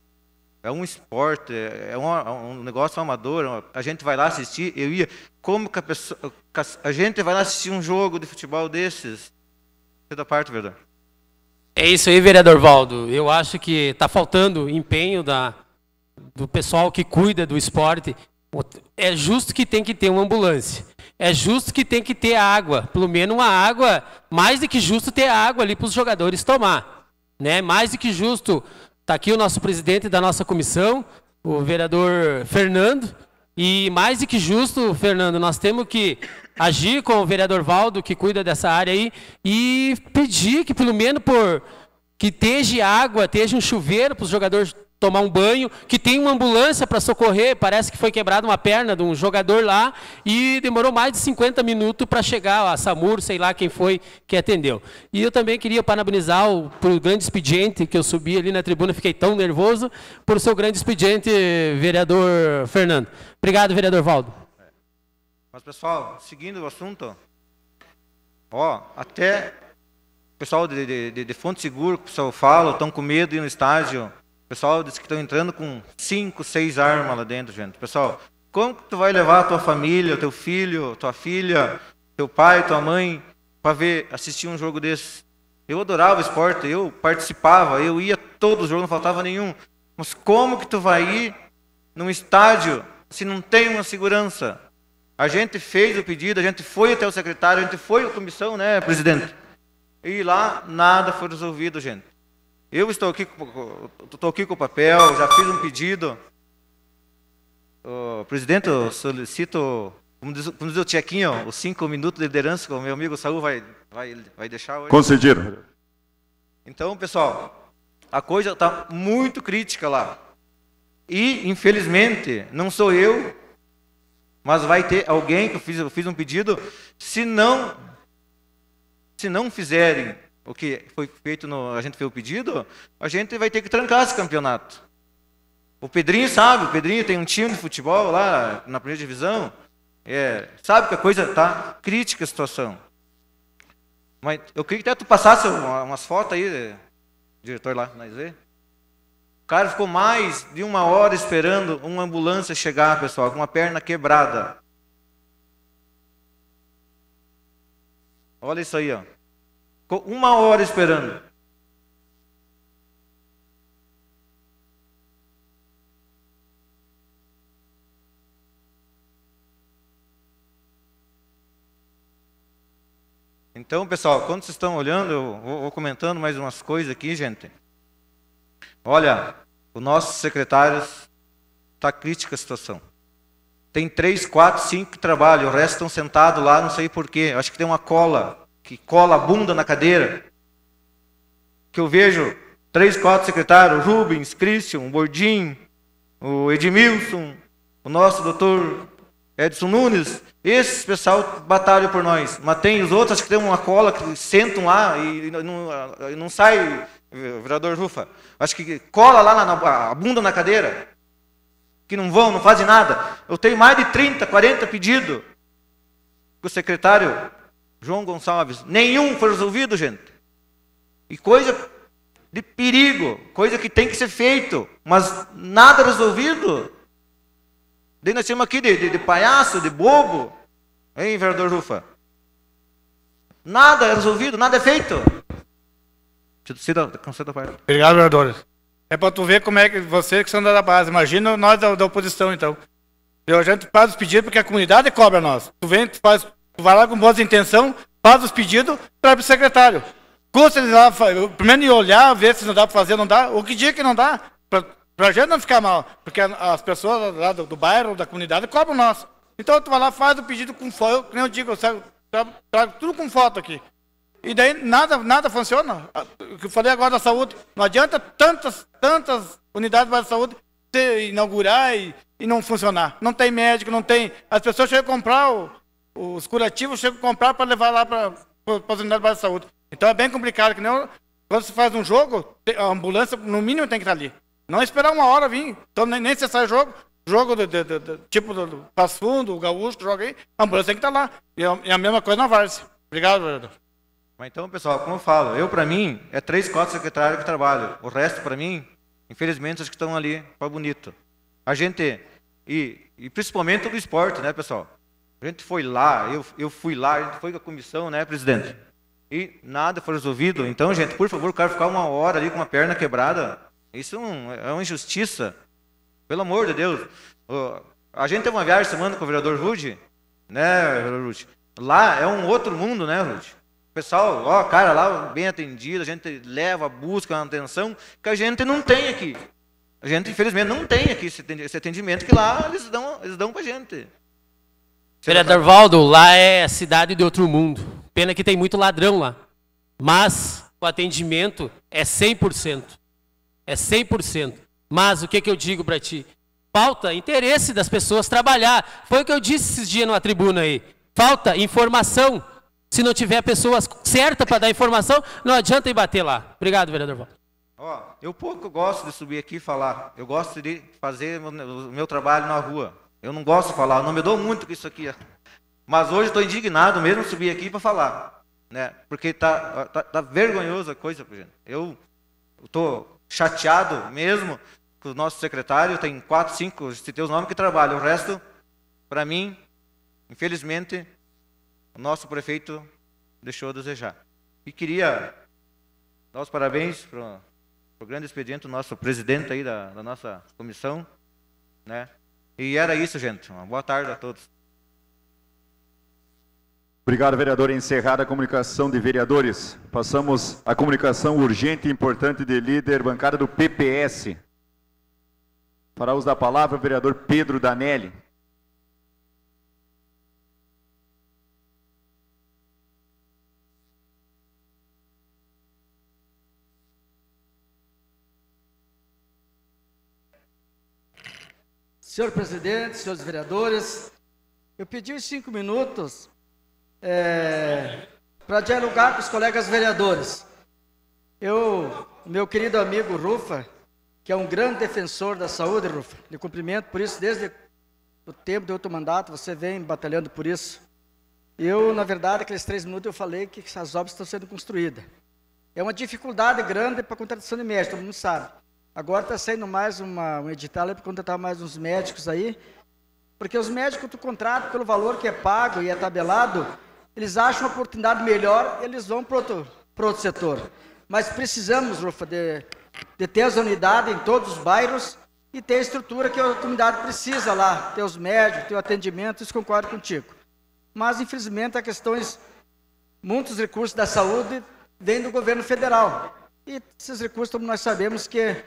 é um esporte, é um, é um negócio amador. A gente vai lá assistir. Eu ia, como que a pessoa. A gente vai lá assistir um jogo de futebol desses? Você da tá parte, verdade? É isso aí, vereador Valdo. Eu acho que está faltando empenho da, do pessoal que cuida do esporte. É justo que tem que ter uma ambulância. É justo que tem que ter água. Pelo menos uma água, mais do que justo ter água ali para os jogadores tomar. Né? Mais do que justo. Está aqui o nosso presidente da nossa comissão, o vereador Fernando. E mais do que justo, Fernando, nós temos que agir com o vereador Valdo, que cuida dessa área aí, e pedir que pelo menos por que esteja água, esteja um chuveiro para os jogadores tomar um banho, que tem uma ambulância para socorrer, parece que foi quebrada uma perna de um jogador lá e demorou mais de 50 minutos para chegar a SAMUR, sei lá quem foi que atendeu. E eu também queria parabenizar o, por grande expediente que eu subi ali na tribuna, fiquei tão nervoso, por seu grande expediente, vereador Fernando. Obrigado, vereador Valdo. Mas, pessoal, seguindo o assunto, ó, até o pessoal de, de, de, de fonte segura, que o pessoal fala, estão com medo de ir no estágio. O pessoal diz que estão entrando com cinco, seis armas lá dentro, gente. Pessoal, como que tu vai levar a tua família, teu filho, tua filha, teu pai, tua mãe, para ver, assistir um jogo desse? Eu adorava esporte, eu participava, eu ia todos os jogos, não faltava nenhum. Mas como que tu vai ir num estádio se não tem uma segurança? A gente fez o pedido, a gente foi até o secretário, a gente foi à comissão, né, presidente? E lá nada foi resolvido, gente. Eu estou aqui, estou aqui com o papel, já fiz um pedido. O presidente, eu solicito, como diz, diz o Tchequinho, os cinco minutos de liderança que o meu amigo Saúl vai, vai, vai deixar hoje. Concedido. Então, pessoal, a coisa está muito crítica lá. E, infelizmente, não sou eu mas vai ter alguém que eu fiz, eu fiz um pedido, se não, se não fizerem o que foi feito, no, a gente fez o pedido, a gente vai ter que trancar esse campeonato. O Pedrinho sabe, o Pedrinho tem um time de futebol lá na primeira divisão, é, sabe que a coisa tá crítica a situação. Mas eu queria que até tu passasse umas fotos aí, diretor lá, nós ver cara ficou mais de uma hora esperando uma ambulância chegar, pessoal, com uma perna quebrada. Olha isso aí, ó. Ficou uma hora esperando. Então, pessoal, quando vocês estão olhando, eu vou, vou comentando mais umas coisas aqui, gente. Olha, o nosso secretário está crítica a situação. Tem três, quatro, cinco que trabalham, o resto estão sentados lá, não sei porquê. Acho que tem uma cola, que cola a bunda na cadeira. Que eu vejo três, quatro secretários, Rubens, Christian, Bordim, o Edmilson, o nosso doutor Edson Nunes, Esse pessoal batalha por nós. Mas tem os outros que tem uma cola que sentam lá e não, e não sai vereador Rufa, acho que cola lá na, a bunda na cadeira, que não vão, não fazem nada. Eu tenho mais de 30, 40 pedidos o secretário João Gonçalves. Nenhum foi resolvido, gente. E coisa de perigo, coisa que tem que ser feito, mas nada resolvido. Dei nós temos aqui de, de, de palhaço, de bobo. Hein, vereador Rufa? Nada é resolvido, nada é feito. Cida, Cida base Obrigado, vereadores. É para tu ver como é que vocês que são da base. Imagina nós da, da oposição, então. A gente faz os pedidos porque a comunidade cobra nós. Tu vem, tu, faz, tu vai lá com boas intenções, faz os pedidos, para o secretário. Custa eles lá, primeiro ir olhar, ver se não dá para fazer, não dá. O que dia que não dá? Para a gente não ficar mal. Porque as pessoas lá do, do, bairro, da comunidade, cobram nós. Então tu vai lá, faz o pedido com foto. Eu, nem eu digo, eu trago, trago tudo com foto aqui. E daí nada, nada funciona. O ah, que eu falei agora da saúde, não adianta tantas, tantas unidades de saúde ter, inaugurar e, e, não funcionar. Não tem médico, não tem. As pessoas chegam a comprar o, os curativos, chegam a comprar para levar lá para as unidades de saúde. Então é bem complicado, que nem quando se faz um jogo, a ambulância no mínimo tem que estar ali. Não esperar uma hora vir. Então nem, nem cessar jogo, jogo de do, do, do tipo do, do Passo Fundo, o Gaúcho, joga aí, a ambulância tem que estar lá. E a, é, é a mesma coisa na Várzea. Obrigado, vereador. Mas então, pessoal, como eu falo, eu para mim é três, quatro secretários que trabalham. O resto para mim, infelizmente, os que estão ali para bonito. A gente e, e principalmente do esporte, né, pessoal? A gente foi lá, eu, eu fui lá, a gente foi com a comissão, né, presidente? E nada foi resolvido. Então, gente, por favor, o cara ficar uma hora ali com uma perna quebrada, isso é, é uma injustiça. Pelo amor de Deus. A gente teve uma viagem semana com o vereador Rude, né, Rude? Lá é um outro mundo, né, Rude? O pessoal, ó, cara lá, bem atendido, a gente leva, busca uma atenção que a gente não tem aqui. A gente, infelizmente, não tem aqui esse atendimento que lá eles dão, eles dão pra gente. Vereador tá- Valdo, lá é a cidade de outro mundo. Pena que tem muito ladrão lá. Mas o atendimento é 100%. É 100%. Mas o que, que eu digo para ti? Falta interesse das pessoas trabalhar. Foi o que eu disse esses dias numa tribuna aí. Falta informação. Se não tiver pessoas certas para dar informação, não adianta ir bater lá. Obrigado, vereador Val. Ó, eu pouco gosto de subir aqui e falar. Eu gosto de fazer o meu trabalho na rua. Eu não gosto de falar, não me dou muito com isso aqui. Mas hoje estou indignado mesmo subir aqui para falar. Né? Porque tá, tá, tá vergonhosa a coisa, gente. Eu estou chateado mesmo com o nosso secretário. Tem quatro, cinco, se tem os nomes que trabalham. O resto, para mim, infelizmente, o nosso prefeito deixou a desejar. E queria dar os parabéns para o grande expediente, o nosso presidente aí da, da nossa comissão, né? E era isso, gente. Uma boa tarde a todos. Obrigado, vereador. Encerrada a comunicação de vereadores. Passamos à comunicação urgente e importante de líder bancada do PPS. Para uso da palavra, o vereador Pedro Danelli. Senhor presidente, senhores vereadores, eu pedi os cinco minutos é, para dialogar com os colegas vereadores. Eu, meu querido amigo Rufa, que é um grande defensor da saúde, Rufa, lhe cumprimento por isso desde o tempo do outro mandato, você vem batalhando por isso. Eu, na verdade, aqueles três minutos eu falei que essas obras estão sendo construídas. É uma dificuldade grande para a contratação de médicos, todo mundo sabe. Agora está saindo mais uma, um edital para contratar tá mais uns médicos aí, porque os médicos tu contrata pelo valor que é pago e é tabelado, eles acham uma oportunidade melhor, eles vão para outro, outro setor. Mas precisamos, Rufa, de, de ter as unidades em todos os bairros e ter a estrutura que a comunidade precisa lá, ter os médicos, ter o atendimento, isso concordo contigo. Mas, infelizmente, há questões, muitos recursos da saúde vêm do governo federal. E esses recursos, como nós sabemos, que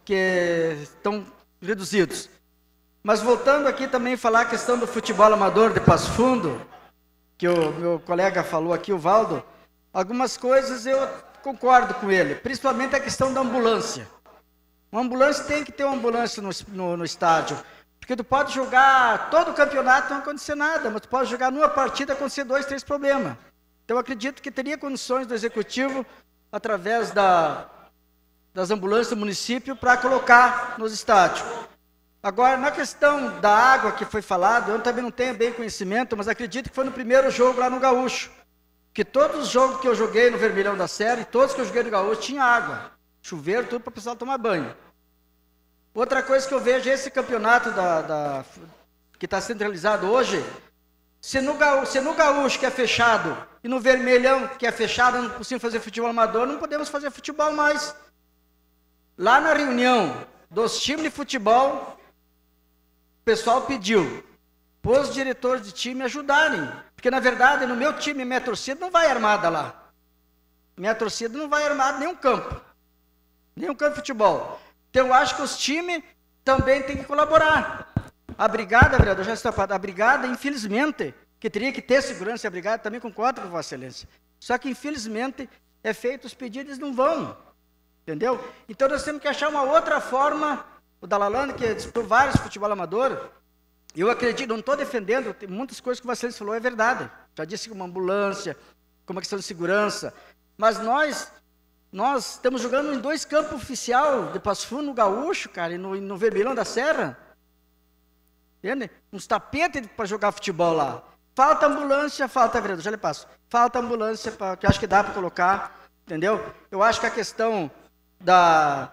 que estão reduzidos. Mas voltando aqui também falar a questão do futebol amador de Passo Fundo, que o meu colega falou aqui, o Valdo, algumas coisas eu concordo com ele, principalmente a questão da ambulância. Uma ambulância tem que ter uma ambulância no, no, no estádio, porque tu pode jogar todo o campeonato não acontecer nada, mas tu pode jogar numa partida acontecer dois, três problemas. Então acredito que teria condições do executivo, através da, das ambulâncias do município para colocar nos estádios. Agora, na questão da água que foi falado, eu também não tenho bem conhecimento, mas acredito que foi no primeiro jogo lá no Gaúcho. Que todos os jogos que eu joguei no Vermelhão da Série, todos que eu joguei no Gaúcho, tinha água. Chuveiro, tudo para o pessoal tomar banho. Outra coisa que eu vejo é esse campeonato da, da que está centralizado hoje. Se no, gaúcho, se no Gaúcho, que é fechado, e no Vermelhão, que é fechado, não é possível fazer futebol amador, não podemos fazer futebol mais. Lá na reunião dos times de futebol, o pessoal pediu para os diretores de time ajudarem. Porque, na verdade, no meu time, minha torcida não vai armada lá. Minha torcida não vai armada nenhum campo. Nenhum campo de futebol. Então, eu acho que os times também têm que colaborar. A brigada, vereador, já está falando, a brigada, infelizmente, que teria que ter segurança, a brigada também concordo com Vossa Excelência. Só que, infelizmente, é feito os pedidos não vão. Entendeu? Então nós temos que achar uma outra forma. O Dalalane, que disputou vários futebol amador, eu acredito, não estou defendendo, tem muitas coisas que o Vassilis falou é verdade. Já disse que uma ambulância, como a questão de segurança. Mas nós nós estamos jogando em dois campos oficial de Passo Fundo, no Gaúcho, cara, e no, no Vermelhão da Serra. Entende? Uns tapetes para jogar futebol lá. Falta ambulância, falta, vereador, já lhe passo. Falta ambulância, pra, que acho que dá para colocar, entendeu? Eu acho que a questão da,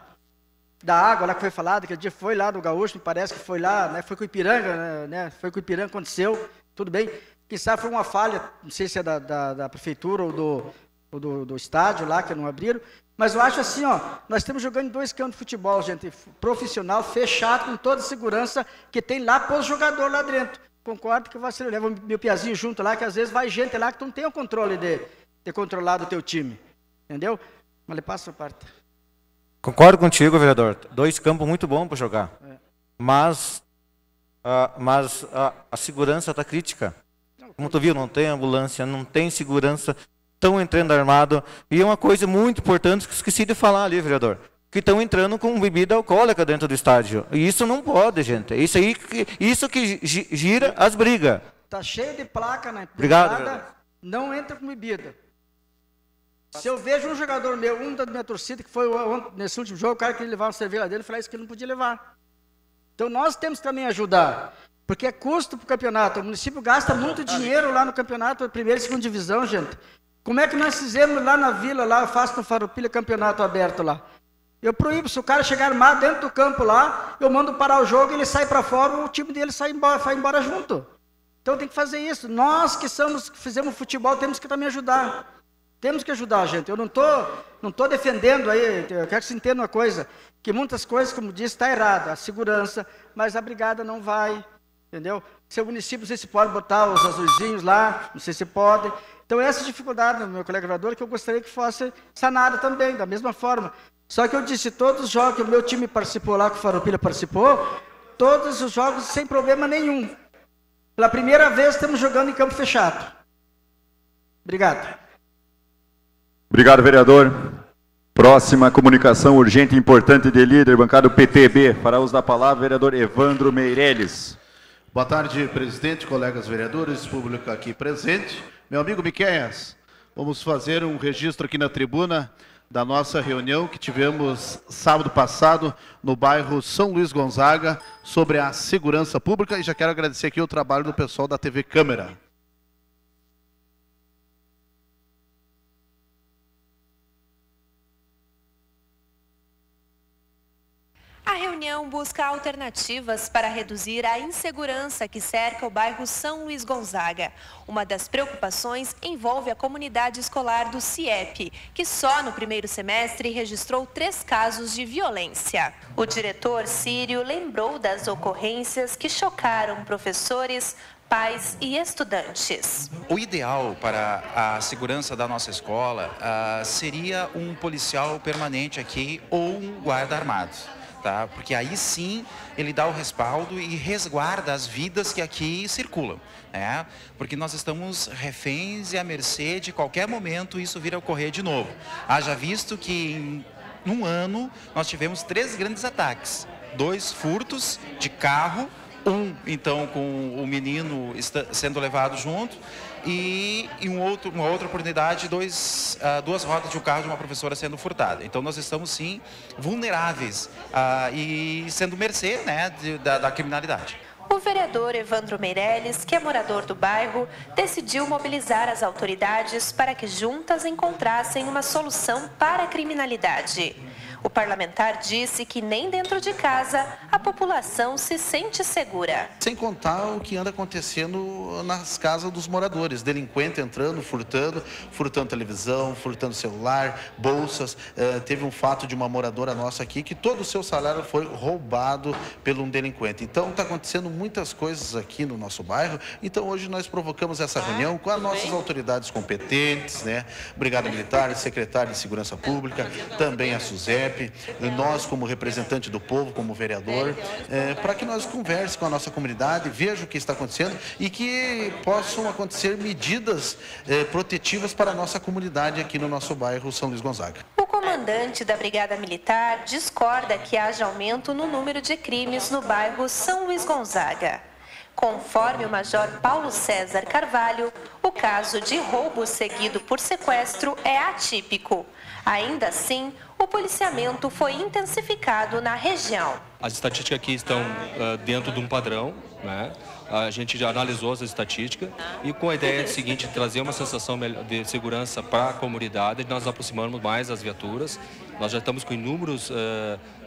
da água lá que foi falado, que dia foi lá do Gaúcho, me parece que foi lá, né? Foi com o Ipiranga, né? né foi com o Ipiranga, aconteceu, tudo bem. Quem sabe foi uma falha, não sei se é da, da, da prefeitura ou do, ou do, do, estádio lá, que não abriram. Mas eu acho assim, ó, nós estamos jogando em dois campos de futebol, gente, profissional, fechado, com toda a segurança que tem lá para o jogador lá dentro. Concordo que você leva o meu piazinho junto lá, que às vezes vai gente lá que tu não tem o controle de ter controlado o teu time. Entendeu? Mas ele passa a parte. Concordo contigo, vereador. Dois campos muito bons para jogar. É. Ah, mas, a, mas a segurança está crítica. Como tá tu viu, não tem ambulância, não tem segurança, estão entrando armado. E é uma coisa muito importante que esqueci de falar ali, vereador. Que estão entrando com bebida alcoólica dentro do estádio. E isso não pode, gente. Isso aí que, isso que gira as brigas. Está cheio de placa né? Obrigado. Não entra com bebida. Se eu vejo um jogador meu, um da minha torcida, que foi nesse último jogo, o cara queria levar uma cerveja dele, eu falei, ah, isso que ele não podia levar. Então nós temos que também ajudar, porque é custo para o campeonato. O município gasta muito dinheiro lá no campeonato, primeira e segunda divisão, gente. Como é que nós fizemos lá na vila, lá, eu faço no Farupilha campeonato aberto lá. Eu proíbo, se o cara chegar armado dentro do campo lá, eu mando parar o jogo, ele sai para fora, o time dele sai embora, vai embora junto. Então tem que fazer isso. Nós que somos, que fizemos futebol, temos que também ajudar. Temos que ajudar, gente. Eu não estou não tô defendendo aí, eu quero que se entenda uma coisa, que muitas coisas, como disse, está errada, a segurança, mas a brigada não vai, entendeu? Seu município, não sei se pode botar os azulzinhos lá, não sei se pode. Então, essa dificuldade, meu colega vereador, que eu gostaria que fosse sanada também, da mesma forma. Só que eu disse, todos os jogos que o meu time participou lá, que o Farroupilha participou, todos os jogos sem problema nenhum. Pela primeira vez, estamos jogando em campo fechado. Obrigado. Obrigado, vereador. Próxima comunicação urgente e importante de líder, bancada PTB. para uso da palavra, vereador Evandro Meirelles. Boa tarde, presidente, colegas vereadores, público aqui presente. Meu amigo Miqueias, vamos fazer um registro aqui na tribuna da nossa reunião que tivemos sábado passado no bairro São Luís Gonzaga sobre a segurança pública e já quero agradecer aqui o trabalho do pessoal da TV Câmara. A reunião busca alternativas para reduzir a insegurança que cerca o bairro São Luís Gonzaga. Uma das preocupações envolve a comunidade escolar do CIEP, que só no primeiro semestre registrou três casos de violência. O diretor Sírio lembrou das ocorrências que chocaram professores, pais e estudantes. O ideal para a segurança da nossa escola uh, seria um policial permanente aqui ou um guarda armado tá? Porque aí sim ele dá o respaldo e resguarda as vidas que aqui circulam, né? Porque nós estamos reféns e à mercê de qualquer momento isso vir a ocorrer de novo. Haja visto que em um ano nós tivemos três grandes ataques, dois furtos de carro, um então com o menino sendo levado junto e em um outro, uma outra oportunidade, dois, uh, duas rodas de um carro de uma professora sendo furtada. Então nós estamos sim vulneráveis uh, e sendo mercê né, de, da, da criminalidade. O vereador Evandro Meirelles, que é morador do bairro, decidiu mobilizar as autoridades para que juntas encontrassem uma solução para a criminalidade. O parlamentar disse que nem dentro de casa a população se sente segura. Sem contar o que anda acontecendo nas casas dos moradores, delinquente entrando, furtando, furtando televisão, furtando celular, bolsas. Uh, teve um fato de uma moradora nossa aqui que todo o seu salário foi roubado pelo um delinquente. Então está acontecendo muitas coisas aqui no nosso bairro. Então hoje nós provocamos essa ah, reunião com as nossas autoridades competentes, né? Brigada Militar, Secretário de Segurança Pública, também a SUSEP CEP, nós como representante do povo, como vereador, é, para que nós converse com a nossa comunidade, veja o que está acontecendo e que possam acontecer medidas é, protetivas para a nossa comunidade aqui no nosso bairro São Luís Gonzaga. O comandante da Brigada Militar discorda que haja aumento no número de crimes no bairro São Luís Gonzaga. Conforme o Major Paulo César Carvalho, o caso de roubo seguido por sequestro é atípico. Ainda assim, o policiamento foi intensificado na região. As estatísticas aqui estão uh, dentro de um padrão, né? a gente já analisou as estatísticas e com a ideia de seguinte, trazer uma sensação de segurança para a comunidade, nós aproximamos mais as viaturas. Nós já estamos com inúmeros uh,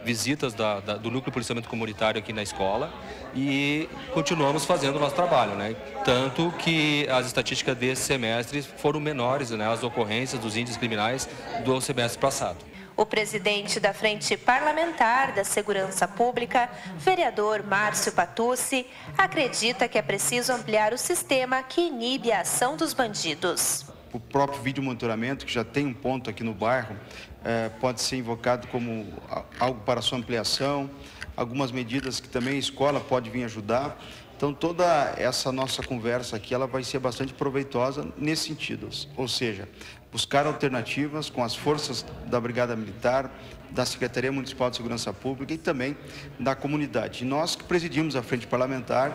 visitas da, da, do Núcleo de Policiamento Comunitário aqui na escola e continuamos fazendo o nosso trabalho, né? Tanto que as estatísticas desse semestre foram menores, né? As ocorrências dos índices criminais do semestre passado. O presidente da Frente Parlamentar da Segurança Pública, vereador Márcio Patucci, acredita que é preciso ampliar o sistema que inibe a ação dos bandidos. O próprio vídeo monitoramento, que já tem um ponto aqui no bairro, é, pode ser invocado como algo para sua ampliação, algumas medidas que também a escola pode vir ajudar. Então toda essa nossa conversa aqui ela vai ser bastante proveitosa nesse sentido, ou seja, buscar alternativas com as forças da Brigada Militar, da Secretaria Municipal de Segurança Pública e também da comunidade. nós que presidimos a frente parlamentar,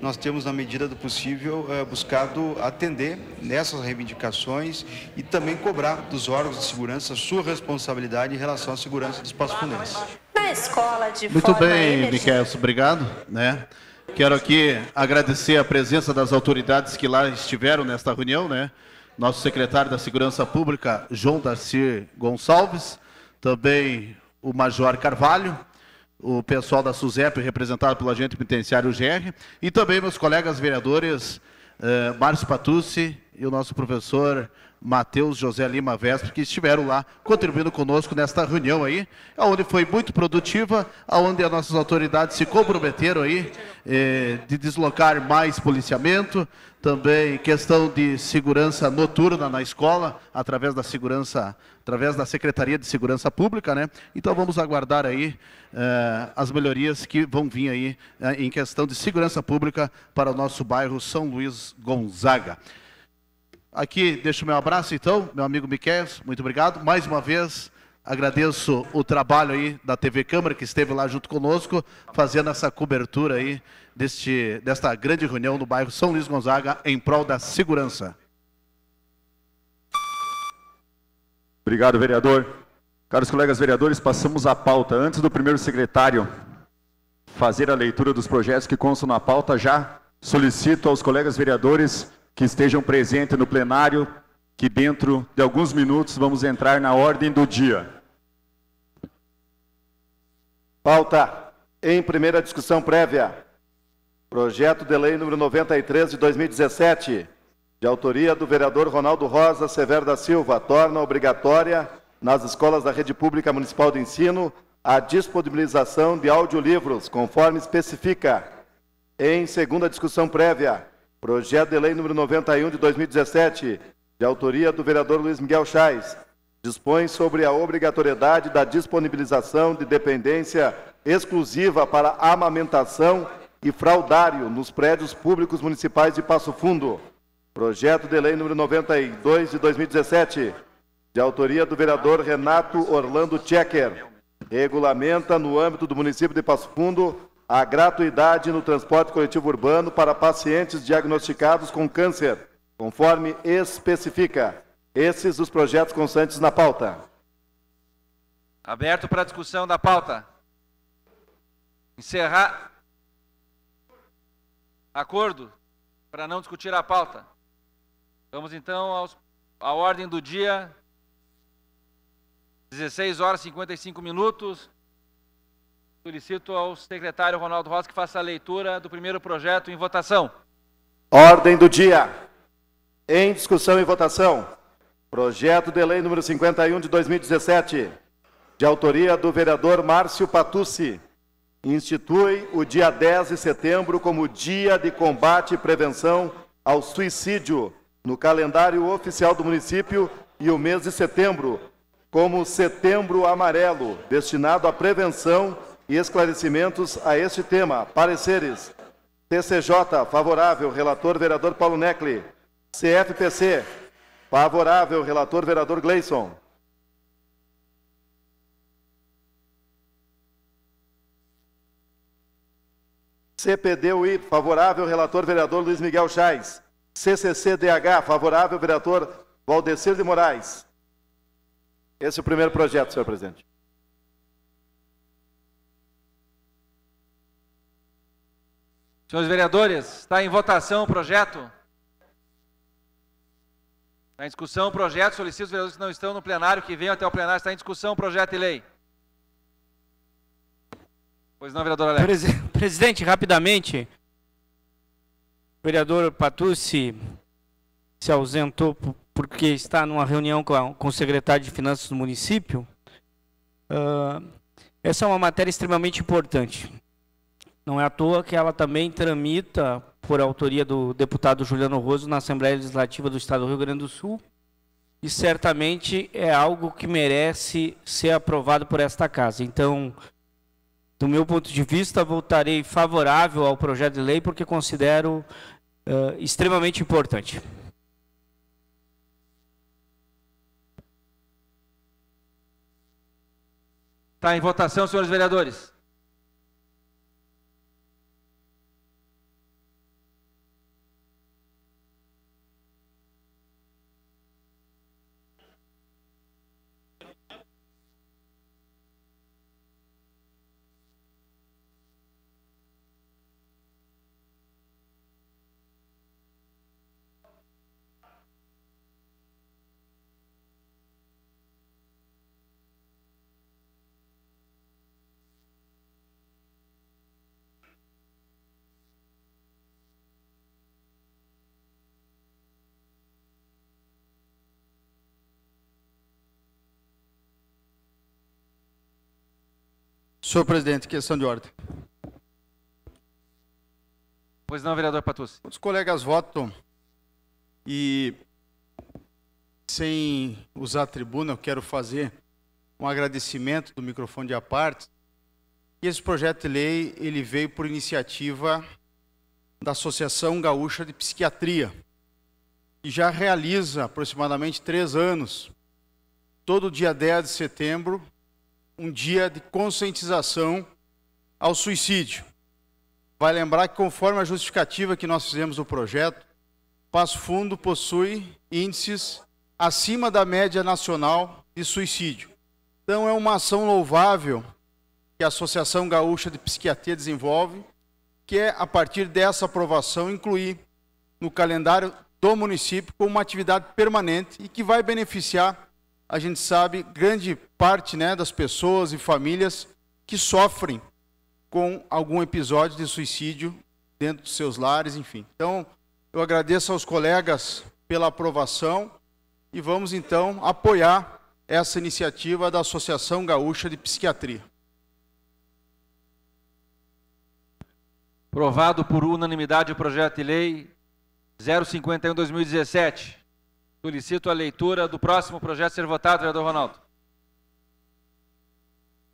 nós temos, na medida do possível, eh, buscado atender nessas reivindicações e também cobrar dos órgãos de segurança sua responsabilidade em relação à segurança do espaço fundense. Na escola de Muito bem, Miquel, obrigado. Né? Quero aqui agradecer a presença das autoridades que lá estiveram nesta reunião, né? nosso secretário da Segurança Pública, João Darcy Gonçalves, também o Major Carvalho, o pessoal da SUSEP, representado pelo agente penitenciário GR, e também meus colegas vereadores eh, Márcio Patucci, e o nosso professor Matheus José Lima Vesper, que estiveram lá contribuindo conosco nesta reunião aí, onde foi muito produtiva, onde as nossas autoridades se comprometeram aí eh, de deslocar mais policiamento, também questão de segurança noturna na escola, através da segurança, através da Secretaria de Segurança Pública, né? Então vamos aguardar aí eh, as melhorias que vão vir aí eh, em questão de segurança pública para o nosso bairro São Luís Gonzaga. Aqui deixo meu abraço, então, meu amigo Miquel, muito obrigado. Mais uma vez, agradeço o trabalho aí da TV Câmara, que esteve lá junto conosco, fazendo essa cobertura aí deste, desta grande reunião no bairro São Luís Gonzaga, em prol da segurança. Obrigado, vereador. Caros colegas vereadores, passamos à pauta. Antes do primeiro secretário fazer a leitura dos projetos que constam na pauta, já solicito aos colegas vereadores que estejam presentes no plenário, que dentro de alguns minutos vamos entrar na ordem do dia. Pauta em primeira discussão prévia. Projeto de lei número 93 de 2017, de autoria do vereador Ronaldo Rosa Severo da Silva, torna obrigatória nas escolas da rede pública municipal de ensino a disponibilização de audiolivros, conforme especifica. Em segunda discussão prévia, Projeto de lei número 91 de 2017, de autoria do vereador Luiz Miguel Chaes, dispõe sobre a obrigatoriedade da disponibilização de dependência exclusiva para amamentação e fraudário nos prédios públicos municipais de Passo Fundo. Projeto de lei número 92 de 2017, de autoria do vereador Renato Orlando Checker, regulamenta no âmbito do município de Passo Fundo a gratuidade no transporte coletivo urbano para pacientes diagnosticados com câncer, conforme especifica. Esses os projetos constantes na pauta. Aberto para discussão da pauta. Encerrar. Acordo para não discutir a pauta. Vamos então aos, à ordem do dia. 16 horas e 55 minutos. Solicito ao secretário Ronaldo Rossi que faça a leitura do primeiro projeto em votação. Ordem do dia. Em discussão e votação. Projeto de lei número 51 de 2017, de autoria do vereador Márcio Patucci, institui o dia 10 de setembro como Dia de Combate e Prevenção ao Suicídio no calendário oficial do município e o mês de setembro como Setembro Amarelo, destinado à prevenção e esclarecimentos a este tema. Pareceres. TCJ, favorável, relator vereador Paulo Necli. CFPC, favorável, relator vereador Gleison. CPDUI, favorável, relator vereador Luiz Miguel Chais. CCCDH, favorável, vereador Valdecir de Moraes. Esse é o primeiro projeto, senhor presidente. Senhores vereadores, está em votação o projeto. Está em discussão o projeto. Solicito os vereadores que não estão no plenário, que venham até o plenário. Está em discussão o projeto e lei. Pois não, vereador Alex. Presidente, rapidamente. O vereador Patucci se ausentou porque está numa reunião com, o secretário de Finanças do município. Ah, essa é uma matéria extremamente importante. Não é à toa que ela também tramita, por autoria do deputado Juliano Roso, na Assembleia Legislativa do Estado do Rio Grande do Sul, e certamente é algo que merece ser aprovado por esta casa. Então, do meu ponto de vista, votarei favorável ao projeto de lei, porque considero uh, extremamente importante. Está em votação, senhores vereadores. Senhor presidente, questão de ordem. Pois não, vereador Patus. Os colegas votam e, sem usar a tribuna, eu quero fazer um agradecimento do microfone de aparte. E esse projeto de lei ele veio por iniciativa da Associação Gaúcha de Psiquiatria que já realiza aproximadamente três anos. Todo dia 10 de setembro um dia de conscientização ao suicídio. Vai lembrar que, conforme a justificativa que nós fizemos do projeto, Passo Fundo possui índices acima da média nacional de suicídio. Então, é uma ação louvável que a Associação Gaúcha de Psiquiatria desenvolve, que é, a partir dessa aprovação, incluir no calendário do município como uma atividade permanente e que vai beneficiar a gente sabe, grande parte né, das pessoas e famílias que sofrem com algum episódio de suicídio dentro dos seus lares, enfim. Então, eu agradeço aos colegas pela aprovação e vamos então apoiar essa iniciativa da Associação Gaúcha de Psiquiatria. Aprovado por unanimidade o projeto de lei 051-2017. Solicito a leitura do próximo projeto a ser votado, vereador Ronaldo.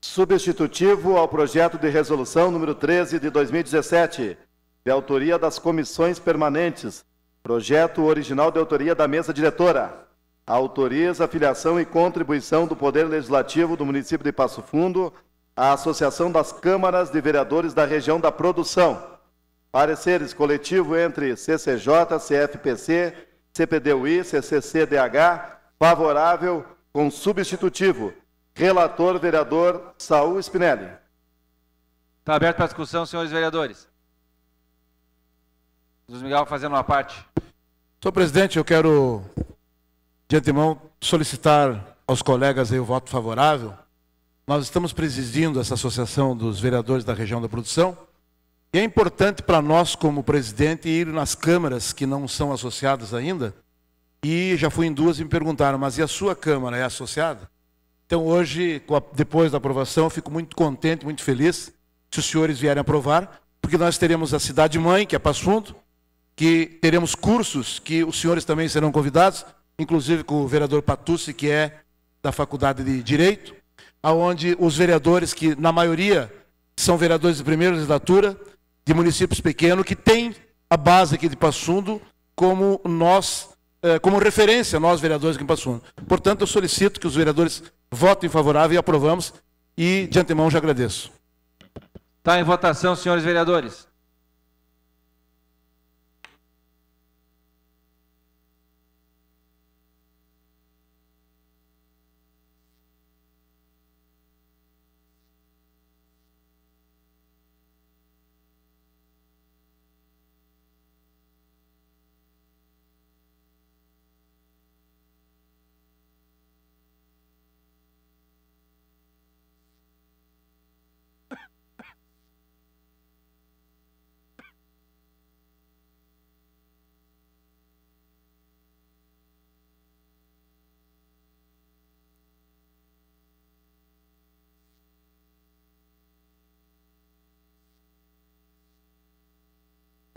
Substitutivo ao projeto de resolução número 13 de 2017, de autoria das comissões permanentes. Projeto original de autoria da mesa diretora. Autoriza a filiação e contribuição do Poder Legislativo do município de Passo Fundo à Associação das Câmaras de Vereadores da Região da Produção. Pareceres coletivo entre CCJ, CFPC, CPDUI, CCCDH, favorável com substitutivo. Relator, vereador Saul Spinelli. Está aberto para discussão, senhores vereadores. Luiz Miguel fazendo uma parte. Senhor presidente, eu quero, de antemão, solicitar aos colegas aí o voto favorável. Nós estamos presidindo essa associação dos vereadores da região da produção e é importante para nós, como presidente, ir nas câmaras que não são associadas ainda. E já fui em duas e me perguntaram, mas e a sua câmara é associada? Então hoje, depois da aprovação, eu fico muito contente, muito feliz, se os senhores vierem aprovar, porque nós teremos a cidade mãe, que é Fundo, que teremos cursos que os senhores também serão convidados, inclusive com o vereador Patucci, que é da Faculdade de Direito, aonde os vereadores que na maioria são vereadores de primeira legislatura de municípios pequenos que tem a base aqui de Passundo como nós eh, como referência nós vereadores aqui em Passundo. Portanto, eu solicito que os vereadores votem favorável e aprovamos e de antemão já agradeço. Está em votação, senhores vereadores.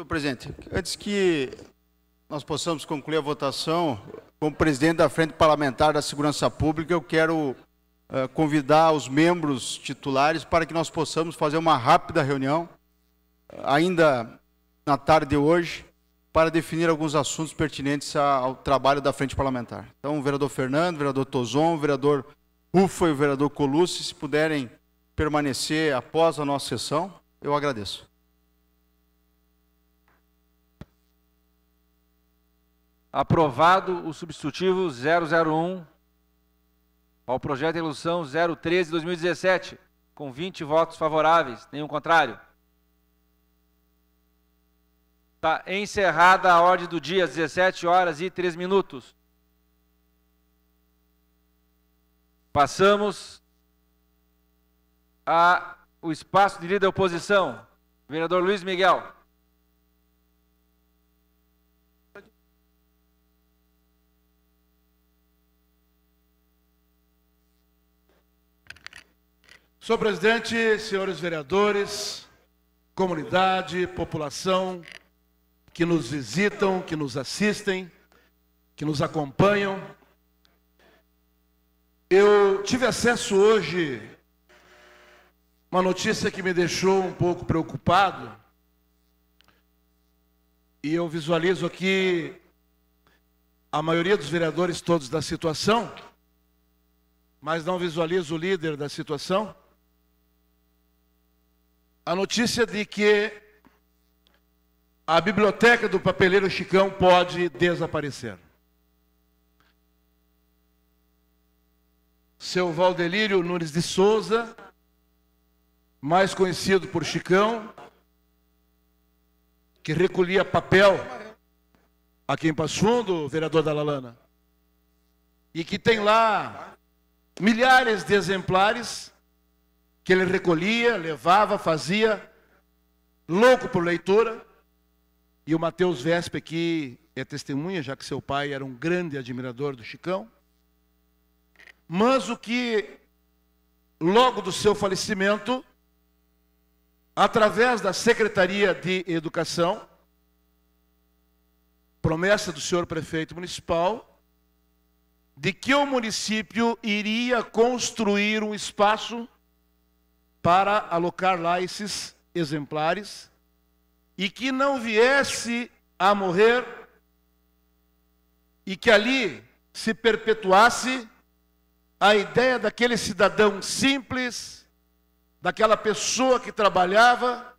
Senhor presidente, antes que nós possamos concluir a votação, como presidente da Frente Parlamentar da Segurança Pública, eu quero eh, convidar os membros titulares para que nós possamos fazer uma rápida reunião, ainda na tarde de hoje, para definir alguns assuntos pertinentes ao trabalho da Frente Parlamentar. Então, o vereador Fernando, o vereador Tozon, o vereador Ufa e o vereador Colucci, se puderem permanecer após a nossa sessão, eu agradeço. Aprovado o substitutivo 001 ao projeto de resolução 013 2017, com 20 votos favoráveis, nenhum contrário. Está encerrada a ordem do dia, 17 horas e 3 minutos. Passamos ao espaço de líder da oposição, vereador Luiz Miguel. Senhor presidente, senhores vereadores, comunidade, população que nos visitam, que nos assistem, que nos acompanham. Eu tive acesso hoje uma notícia que me deixou um pouco preocupado. E eu visualizo aqui a maioria dos vereadores todos da situação, mas não visualizo o líder da situação a notícia de que a biblioteca do papeleiro Chicão pode desaparecer. Seu Valdelírio Nunes de Souza, mais conhecido por Chicão, que recolhia papel aqui em Passo Fundo, vereador da Lalana, e que tem lá milhares de exemplares que ele recolhia, levava, fazia, louco por leitura. E o Mateus Vespe aqui é testemunha, já que seu pai era um grande admirador do Chicão. Mas o que, logo do seu falecimento, através da Secretaria de Educação, promessa do senhor prefeito municipal, de que o município iria construir um espaço para alocar lá esses exemplares e que não viesse a morrer e que ali se perpetuasse a ideia daquele cidadão simples, daquela pessoa que trabalhava,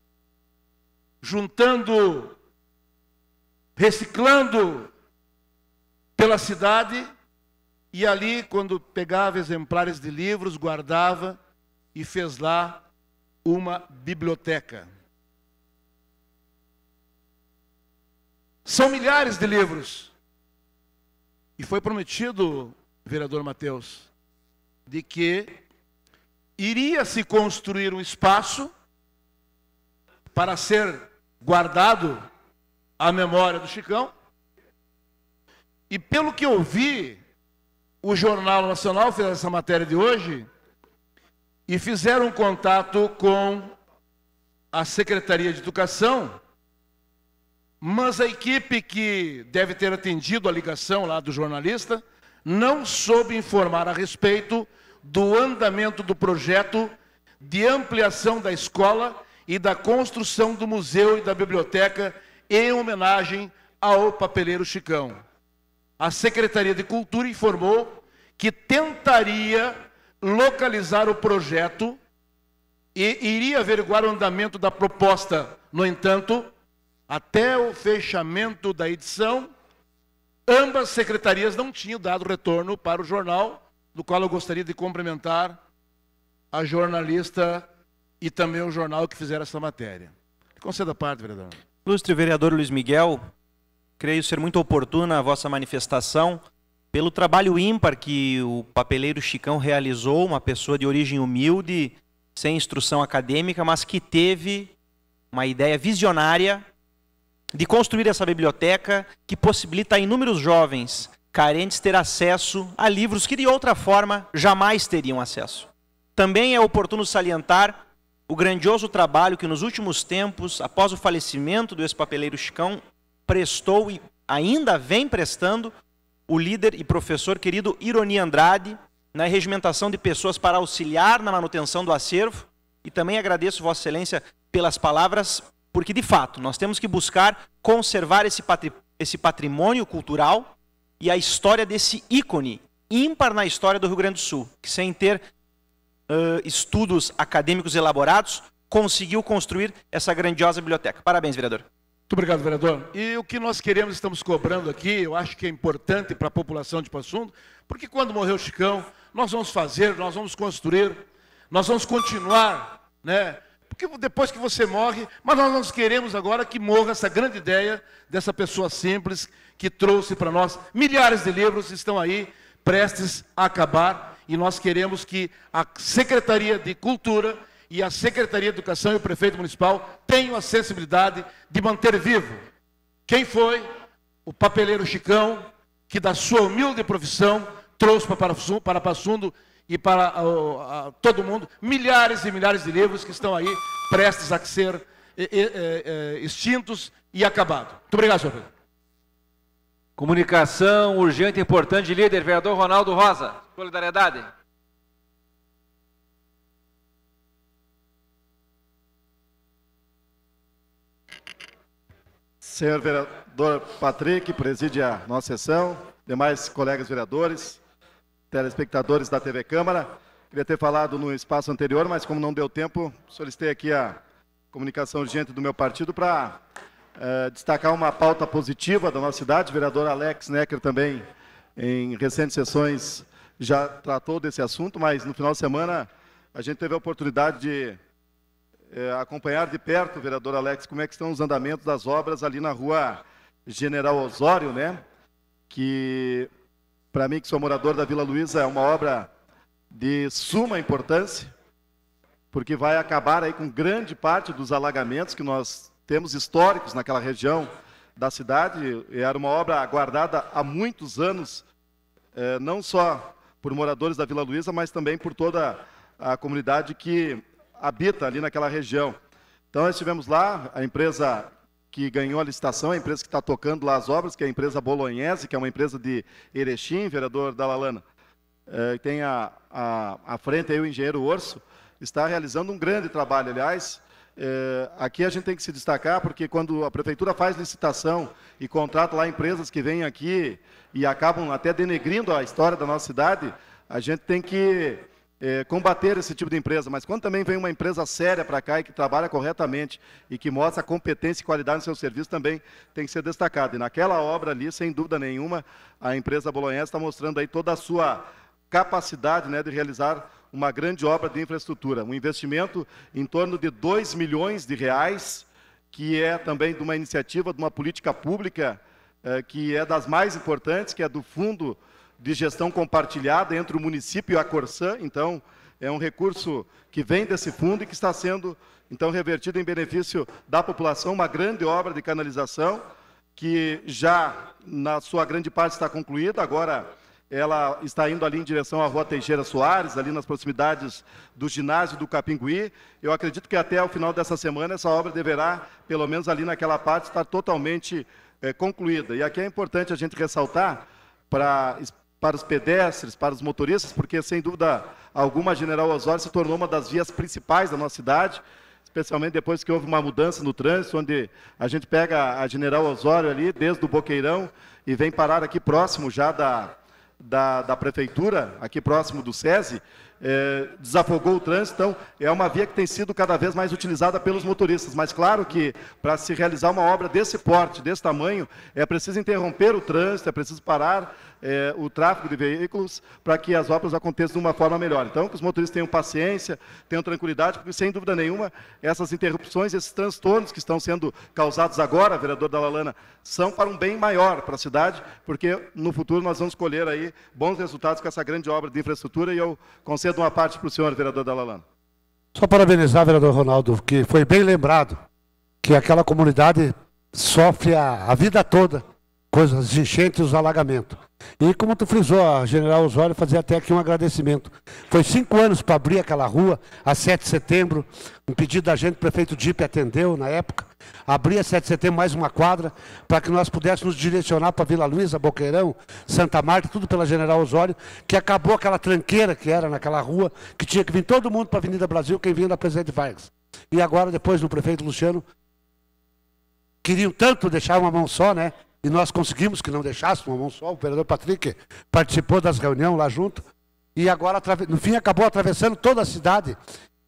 juntando, reciclando pela cidade, e ali, quando pegava exemplares de livros, guardava e fez lá uma biblioteca. São milhares de livros. E foi prometido, vereador Mateus, de que iria se construir um espaço para ser guardado a memória do Chicão. E pelo que eu vi, o Jornal Nacional fez essa matéria de hoje, e fizeram contato com a Secretaria de Educação, mas a equipe que deve ter atendido a ligação lá do jornalista não soube informar a respeito do andamento do projeto de ampliação da escola e da construção do museu e da biblioteca em homenagem ao papeleiro Chicão. A Secretaria de Cultura informou que tentaria localizar o projeto e iria averiguar o andamento da proposta. No entanto, até o fechamento da edição, ambas secretarias não tinham dado retorno para o jornal, do qual eu gostaria de cumprimentar a jornalista e também o jornal que fizeram essa matéria. Conceda a parte, vereador. Ilustre vereador Luiz Miguel, creio ser muito oportuna a vossa manifestação pelo trabalho ímpar que o papeleiro Chicão realizou, uma pessoa de origem humilde, sem instrução acadêmica, mas que teve uma ideia visionária de construir essa biblioteca que possibilita a inúmeros jovens carentes ter acesso a livros que de outra forma jamais teriam acesso. Também é oportuno salientar o grandioso trabalho que nos últimos tempos, após o falecimento do ex-papeleiro Chicão, prestou e ainda vem prestando o líder e professor querido Ironi Andrade na regimentação de pessoas para auxiliar na manutenção do acervo. E também agradeço Vossa Excelência pelas palavras, porque de fato nós temos que buscar conservar esse, patri esse patrimônio cultural e a história desse ícone ímpar na história do Rio Grande do Sul, que sem ter uh, estudos acadêmicos elaborados, conseguiu construir essa grandiosa biblioteca. Parabéns, vereador. Muito obrigado, vereador. E o que nós queremos, estamos cobrando aqui, eu acho que é importante para a população de Passundo, porque quando morreu o Chicão, nós vamos fazer, nós vamos construir, nós vamos continuar, né? Porque depois que você morre, mas nós não queremos agora que morra essa grande ideia dessa pessoa simples que trouxe para nós milhares de livros estão aí prestes a acabar e nós queremos que a Secretaria de Cultura e a Secretaria de Educação e o prefeito municipal tenham a sensibilidade de manter vivo quem foi o papeleiro Chicão, que da sua humilde profissão trouxe para Passundo e para a, ah, ah, todo mundo milhares e milhares de livros que estão aí prestes a ser e, e, e, eh, eh, extintos e acabados. Muito obrigado, senhor presidente. Comunicação urgente e importante, líder, vereador Ronaldo Rosa. Solidariedade. Senhor vereador Patrick, preside a nossa sessão, demais colegas vereadores, telespectadores da TV Câmara. Queria ter falado no espaço anterior, mas como não deu tempo, solicitei aqui a comunicação urgente do meu partido para uh, destacar uma pauta positiva da nossa cidade. O vereador Alex Necker também, em recentes sessões, já tratou desse assunto, mas no final de semana a gente teve a oportunidade de é, acompanhar de perto, vereador Alex, como é que estão os andamentos das obras ali na rua General Osório, né? Que, para mim, que sou morador da Vila Luiza, é uma obra de suma importância, porque vai acabar aí com grande parte dos alagamentos que nós temos históricos naquela região da cidade. Era uma obra aguardada há muitos anos, é, não só por moradores da Vila Luiza, mas também por toda a comunidade que habita ali naquela região. Então, nós estivemos lá, a empresa que ganhou a licitação, a empresa que está tocando lá as obras, que é a empresa Bolognese, que é uma empresa de Erechim, vereador da Lalana, é, tem a, a, a, frente aí o engenheiro Orso, está realizando um grande trabalho, aliás, é, aqui a gente tem que se destacar, porque quando a prefeitura faz licitação e contrata lá empresas que vêm aqui e acabam até denegrindo a história da nossa cidade, a gente tem que é, combater esse tipo de empresa, mas quando também vem uma empresa séria para cá e que trabalha corretamente e que mostra competência e qualidade no seu serviço, também tem que ser destacado. E naquela obra ali, sem dúvida nenhuma, a empresa bolonhesa está mostrando aí toda a sua capacidade né, de realizar uma grande obra de infraestrutura, um investimento em torno de 2 milhões de reais, que é também de uma iniciativa, de uma política pública, é, que é das mais importantes, que é do Fundo de gestão compartilhada entre o município e a Corsã, então é um recurso que vem desse fundo e que está sendo então revertido em benefício da população, uma grande obra de canalização que já na sua grande parte está concluída, agora ela está indo ali em direção à Rua Teixeira Soares, ali nas proximidades do ginásio do Capinguí. Eu acredito que até o final dessa semana essa obra deverá, pelo menos ali naquela parte, estar totalmente é, concluída. E aqui é importante a gente ressaltar, para para os pedestres, para os motoristas, porque sem dúvida alguma General Osório se tornou uma das vias principais da nossa cidade, especialmente depois que houve uma mudança no trânsito, onde a gente pega a General Osório ali, desde o Boqueirão, e vem parar aqui próximo já da, da, da prefeitura, aqui próximo do SESI, é, desafogou o trânsito, então é uma via que tem sido cada vez mais utilizada pelos motoristas. Mas claro que para se realizar uma obra desse porte, desse tamanho, é preciso interromper o trânsito, é preciso parar é, o tráfego de veículos para que as obras aconteçam de uma forma melhor. Então, que os motoristas tenham paciência, tenham tranquilidade, porque, sem dúvida nenhuma, essas interrupções, esses transtornos que estão sendo causados agora, vereador Dalalana, são para um bem maior para a cidade, porque no futuro nós vamos colher aí bons resultados com essa grande obra de infraestrutura e eu concedo uma parte para o senhor, vereador Dalalana. Só parabenizar, vereador Ronaldo, que foi bem lembrado que aquela comunidade sofre a, a vida toda coisas de enchentes, e os alagamentos. E como tu frisou, a General Osório fazer até aqui um agradecimento. Foi cinco anos para abrir aquela rua, a 7 de setembro, um pedido da gente, o prefeito Dipe atendeu na época, abrir a 7 de setembro mais uma quadra, para que nós pudéssemos nos direcionar para Vila Luiza, Boqueirão, Santa Marta, tudo pela General Osório, que acabou aquela tranqueira que era naquela rua, que tinha que vir todo mundo para a Avenida Brasil, quem vinha da Presidente Vargas. E agora, depois do prefeito Luciano, queriam tanto deixar uma mão só, né? e nós conseguimos que não deixasse uma mão só, o vereador Patrick participou das reuniões lá junto, e agora, no fim, acabou atravessando toda a cidade,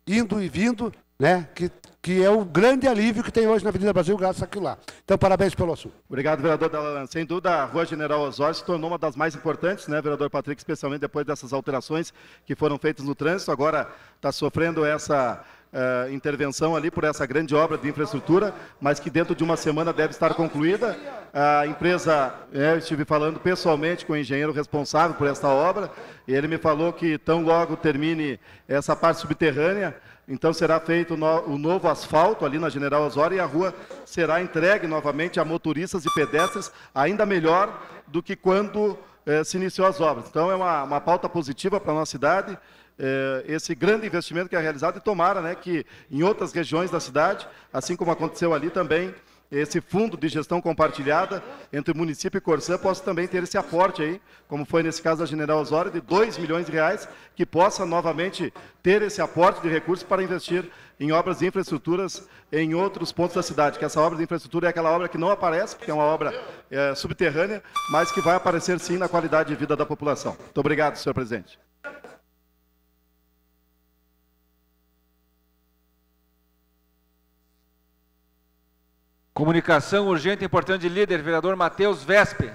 indo e vindo, né, que, que é o grande alívio que tem hoje na Avenida Brasil, graças àquilo lá. Então, parabéns pelo assunto. Obrigado, vereador Dalan. Sem dúvida, a Rua General Osório se tornou uma das mais importantes, né, vereador Patrick, especialmente depois dessas alterações que foram feitas no trânsito. Agora está sofrendo essa uh, intervenção ali por essa grande obra de infraestrutura, mas que dentro de uma semana deve estar concluída. A empresa, eu estive falando pessoalmente com o engenheiro responsável por esta obra, e ele me falou que tão logo termine essa parte subterrânea, então será feito o novo asfalto ali na General Osório e a rua será entregue novamente a motoristas e pedestres, ainda melhor do que quando eh, se iniciou as obras. Então é uma, uma pauta positiva para a nossa cidade eh, esse grande investimento que é realizado e tomara né, que em outras regiões da cidade, assim como aconteceu ali também, esse fundo de gestão compartilhada entre o município e Corsã possa também ter esse aporte aí, como foi nesse caso da General Osório, de 2 milhões de reais, que possa novamente ter esse aporte de recursos para investir em obras de infraestruturas em outros pontos da cidade, que essa obra de infraestrutura é aquela obra que não aparece, porque é uma obra é, subterrânea, mas que vai aparecer sim na qualidade de vida da população. Muito obrigado, senhor presidente. Comunicação urgente e importante de líder, vereador Matheus Vespe.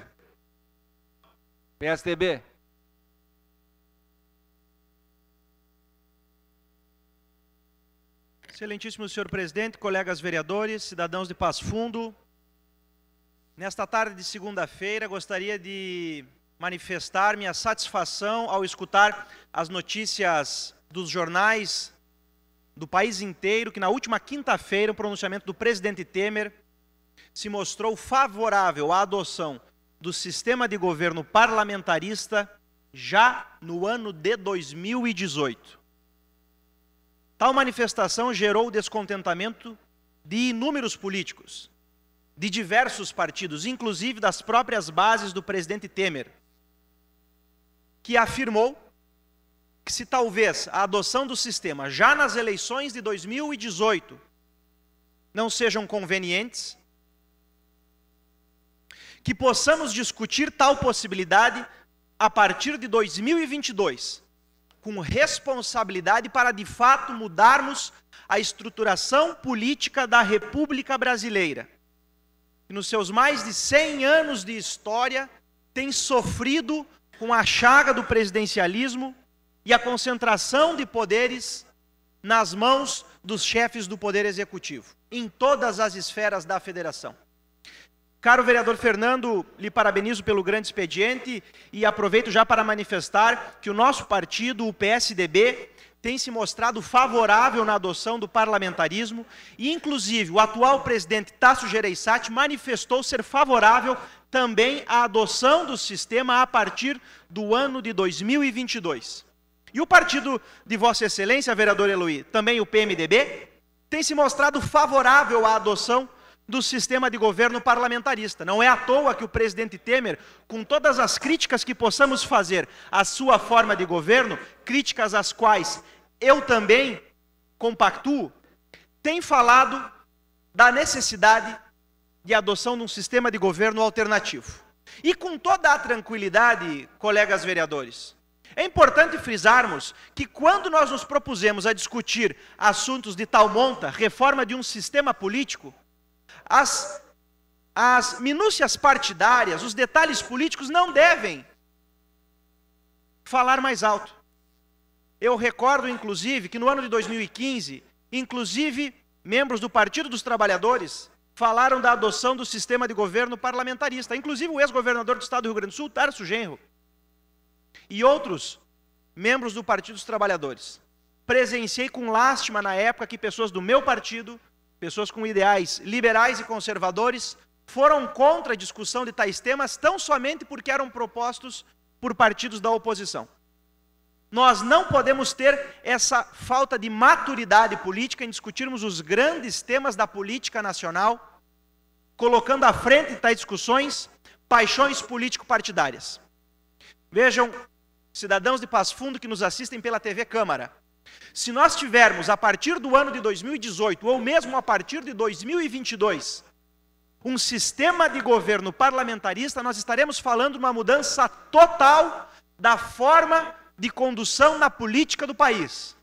PSTB. Excelentíssimo senhor presidente, colegas vereadores, cidadãos de Passo Fundo. Nesta tarde de segunda-feira, gostaria de manifestar minha satisfação ao escutar as notícias dos jornais do país inteiro que na última quinta-feira o pronunciamento do presidente Temer se mostrou favorável à adoção do sistema de governo parlamentarista já no ano de 2018. Tal manifestação gerou descontentamento de inúmeros políticos, de diversos partidos, inclusive das próprias bases do presidente Temer, que afirmou que se talvez a adoção do sistema já nas eleições de 2018 não sejam convenientes, que possamos discutir tal possibilidade a partir de 2022, com responsabilidade para de fato mudarmos a estruturação política da República Brasileira, que nos seus mais de 100 anos de história tem sofrido com a chaga do presidencialismo e a concentração de poderes nas mãos dos chefes do poder executivo, em todas as esferas da federação. Caro vereador Fernando, lhe parabenizo pelo grande expediente e aproveito já para manifestar que o nosso partido, o PSDB, tem se mostrado favorável na adoção do parlamentarismo e, inclusive, o atual presidente Tasso Gereissati manifestou ser favorável também à adoção do sistema a partir do ano de 2022. E o partido de Vossa Excelência, vereador Eloy, também o PMDB, tem se mostrado favorável à adoção do sistema de governo parlamentarista. Não é à toa que o presidente Temer, com todas as críticas que possamos fazer à sua forma de governo, críticas às quais eu também compactuo, tem falado da necessidade de adoção de um sistema de governo alternativo. E com toda a tranquilidade, colegas vereadores, é importante frisarmos que quando nós nos propusemos a discutir assuntos de tal monta, reforma de um sistema político, as, as minúcias partidárias, os detalhes políticos não devem falar mais alto. Eu recordo, inclusive, que no ano de 2015, inclusive membros do Partido dos Trabalhadores falaram da adoção do sistema de governo parlamentarista, inclusive o ex-governador do Estado do Rio Grande do Sul, Tarso Genro, e outros membros do Partido dos Trabalhadores. Presenciei com lástima na época que pessoas do meu partido pessoas com ideais liberais e conservadores, foram contra a discussão de tais temas tão somente porque eram propostos por partidos da oposição. Nós não podemos ter essa falta de maturidade política em discutirmos os grandes temas da política nacional, colocando à frente tais discussões paixões político-partidárias. Vejam, cidadãos de Paz Fundo que nos assistem pela TV Câmara, se nós tivermos a partir do ano de 2018 ou mesmo a partir de 2022 um sistema de governo parlamentarista, nós estaremos falando de uma mudança total da forma de condução na política do país.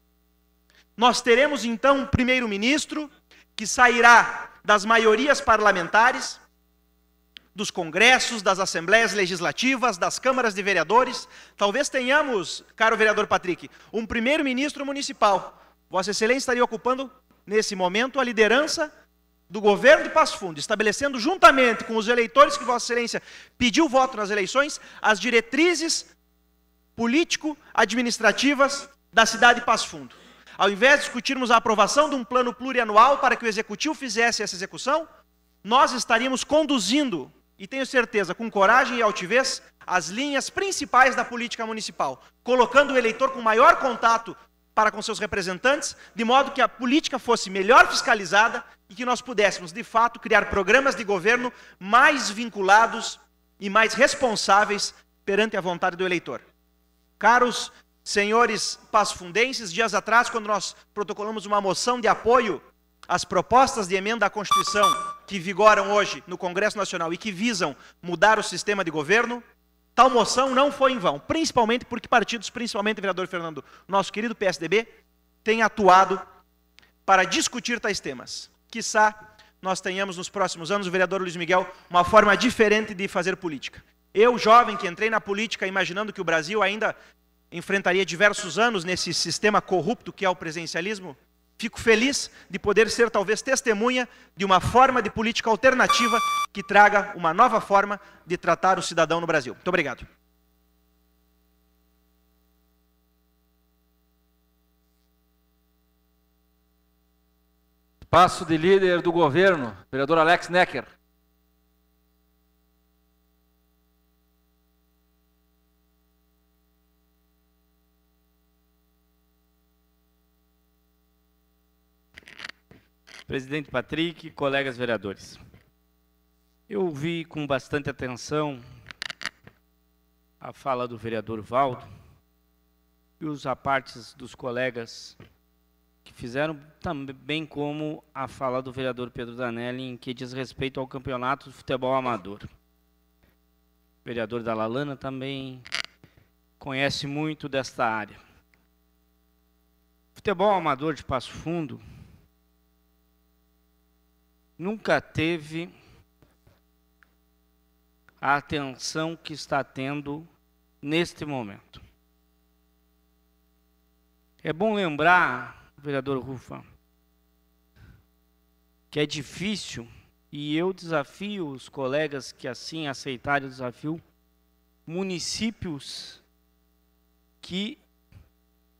Nós teremos então um primeiro-ministro que sairá das maiorias parlamentares, dos congressos, das assembleias legislativas, das câmaras de vereadores. Talvez tenhamos, caro vereador Patrick, um primeiro-ministro municipal. Vossa Excelência estaria ocupando, nesse momento, a liderança do governo de Passo Fundo, estabelecendo juntamente com os eleitores que Vossa Excelência pediu voto nas eleições, as diretrizes político-administrativas da cidade de Passo Fundo. Ao invés de discutirmos a aprovação de um plano plurianual para que o executivo fizesse essa execução, nós estaríamos conduzindo e tenho certeza, com coragem e altivez, as linhas principais da política municipal, colocando o eleitor com maior contato para com seus representantes, de modo que a política fosse melhor fiscalizada e que nós pudéssemos, de fato, criar programas de governo mais vinculados e mais responsáveis perante a vontade do eleitor. Caros senhores pasfundenses, dias atrás, quando nós protocolamos uma moção de apoio às propostas de emenda à Constituição que vigoram hoje no Congresso Nacional e que visam mudar o sistema de governo, tal moção não foi em vão. Principalmente porque partidos, principalmente, o vereador Fernando, nosso querido PSDB, tem atuado para discutir tais temas. Quissá nós tenhamos nos próximos anos, o vereador Luiz Miguel, uma forma diferente de fazer política. Eu, jovem, que entrei na política imaginando que o Brasil ainda enfrentaria diversos anos nesse sistema corrupto que é o presencialismo, Fico feliz de poder ser talvez testemunha de uma forma de política alternativa que traga uma nova forma de tratar o cidadão no Brasil. Muito obrigado. Passo de líder do governo, vereador Alex Necker. presidente Patrick, colegas vereadores. Eu ouvi com bastante atenção a fala do vereador Valdo e os apartes dos colegas que fizeram, também como a fala do vereador Pedro Danelli, em que diz respeito ao campeonato de futebol amador. O vereador da Lalana também conhece muito desta área. O futebol amador de Passo Fundo nunca teve a atenção que está tendo neste momento. É bom lembrar, vereador Rufa, que é difícil, e eu desafio os colegas que assim aceitarem o desafio, municípios que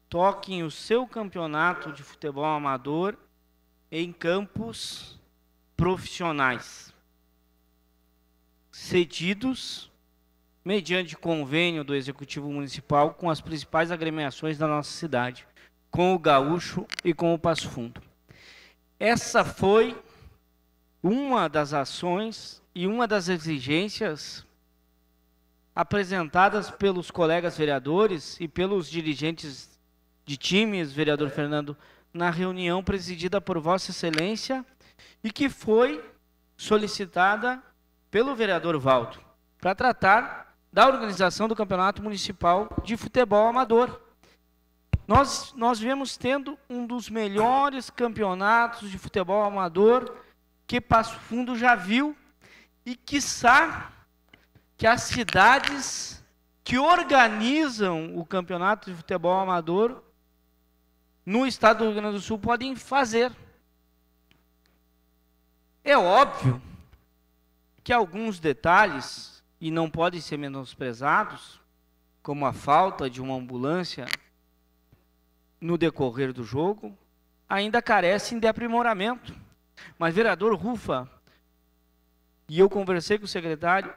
toquem o seu campeonato de futebol amador em campos profissionais cedidos mediante convênio do Executivo Municipal com as principais agremiações da nossa cidade, com o Gaúcho e com o Passo Fundo. Essa foi uma das ações e uma das exigências apresentadas pelos colegas vereadores e pelos dirigentes de times, vereador Fernando, na reunião presidida por Vossa Excelência e que foi solicitada pelo vereador Valdo para tratar da organização do Campeonato Municipal de Futebol Amador. Nós, nós viemos tendo um dos melhores campeonatos de futebol amador que Passo Fundo já viu e, sabe que as cidades que organizam o campeonato de futebol amador no estado do Rio Grande do Sul podem fazer. É óbvio que alguns detalhes, e não podem ser menosprezados, como a falta de uma ambulância no decorrer do jogo, ainda carecem de aprimoramento. Mas, vereador Rufa, e eu conversei com o secretário,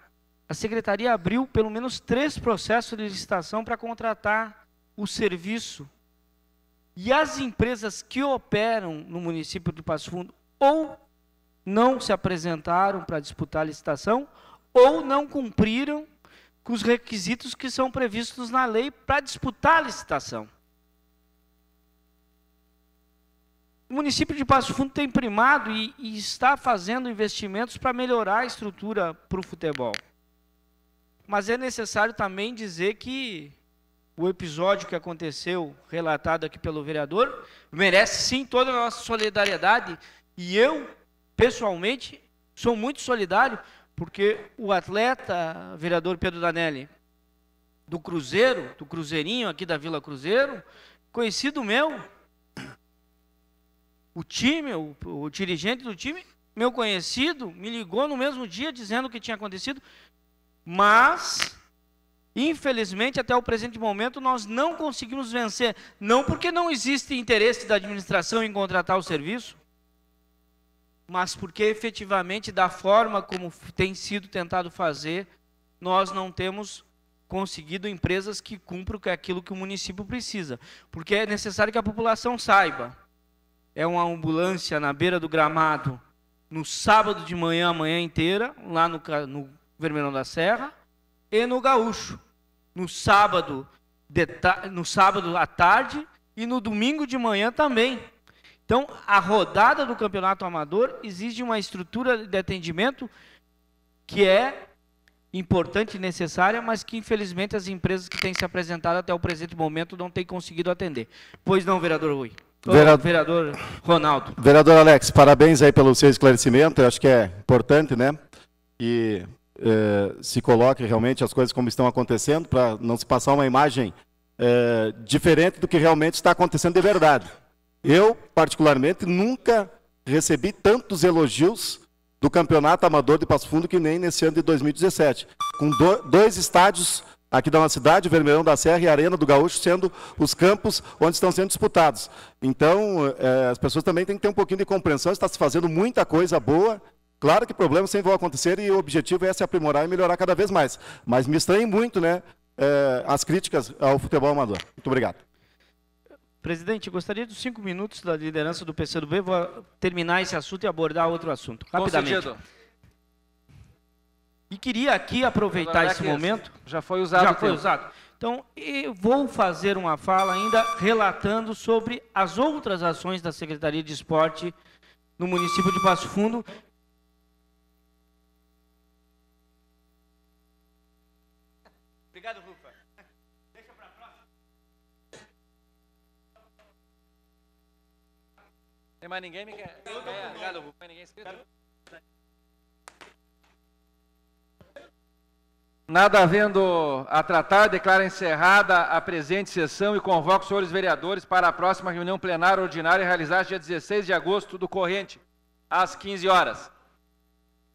a secretaria abriu pelo menos três processos de licitação para contratar o serviço. E as empresas que operam no município do Passo Fundo ou não se apresentaram para disputar a licitação ou não cumpriram com os requisitos que são previstos na lei para disputar a licitação. O município de Passo Fundo tem primado e, e está fazendo investimentos para melhorar a estrutura para o futebol. Mas é necessário também dizer que o episódio que aconteceu, relatado aqui pelo vereador, merece sim toda a nossa solidariedade. E eu pessoalmente, sou muito solidário, porque o atleta, vereador Pedro Danelli, do Cruzeiro, do Cruzeirinho aqui da Vila Cruzeiro, conhecido meu, o time, o, o dirigente do time, meu conhecido, me ligou no mesmo dia dizendo o que tinha acontecido, mas Infelizmente, até o presente momento, nós não conseguimos vencer. Não porque não existe interesse da administração em contratar o serviço, mas porque efetivamente, da forma como tem sido tentado fazer, nós não temos conseguido empresas que cumpram aquilo que o município precisa. Porque é necessário que a população saiba. É uma ambulância na beira do gramado, no sábado de manhã, a manhã inteira, lá no, no Vermelhão da Serra, e no Gaúcho, no sábado, no sábado à tarde e no domingo de manhã também. Então, a rodada do campeonato amador exige uma estrutura de atendimento que é importante e necessária, mas que infelizmente as empresas que têm se apresentado até o presente momento não têm conseguido atender. Pois não, vereador Rui? Vereador, vereador Ronaldo. Vereador Alex, parabéns aí pelo seu esclarecimento, eu acho que é importante, né? E eh, se coloque realmente as coisas como estão acontecendo, para não se passar uma imagem eh, diferente do que realmente está acontecendo de verdade. Eu, particularmente, nunca recebi tantos elogios do Campeonato Amador de Passo Fundo que nem nesse ano de 2017. Com do, dois estádios aqui da nossa cidade, Vermelhão da Serra e Arena do Gaúcho, sendo os campos onde estão sendo disputados. Então, é, as pessoas também têm que ter um pouquinho de compreensão, está se fazendo muita coisa boa. Claro que problemas sempre vão acontecer e o objetivo é se aprimorar e melhorar cada vez mais. Mas me estranhe muito né, é, as críticas ao futebol amador. Muito obrigado. Presidente, gostaria dos cinco minutos da liderança do PCdoB, vou terminar esse assunto e abordar outro assunto, rapidamente. Concedido. E queria aqui aproveitar esse é momento. Já foi usado. Já foi usado. Então, vou fazer uma fala ainda relatando sobre as outras ações da Secretaria de Esporte no município de Passo Fundo, mais ninguém me quer. É, mais ninguém Nada havendo a tratar, declaro encerrada a presente sessão e convoco os senhores vereadores para a próxima reunião plenária ordinária realizada dia 16 de agosto do corrente, às 15 horas.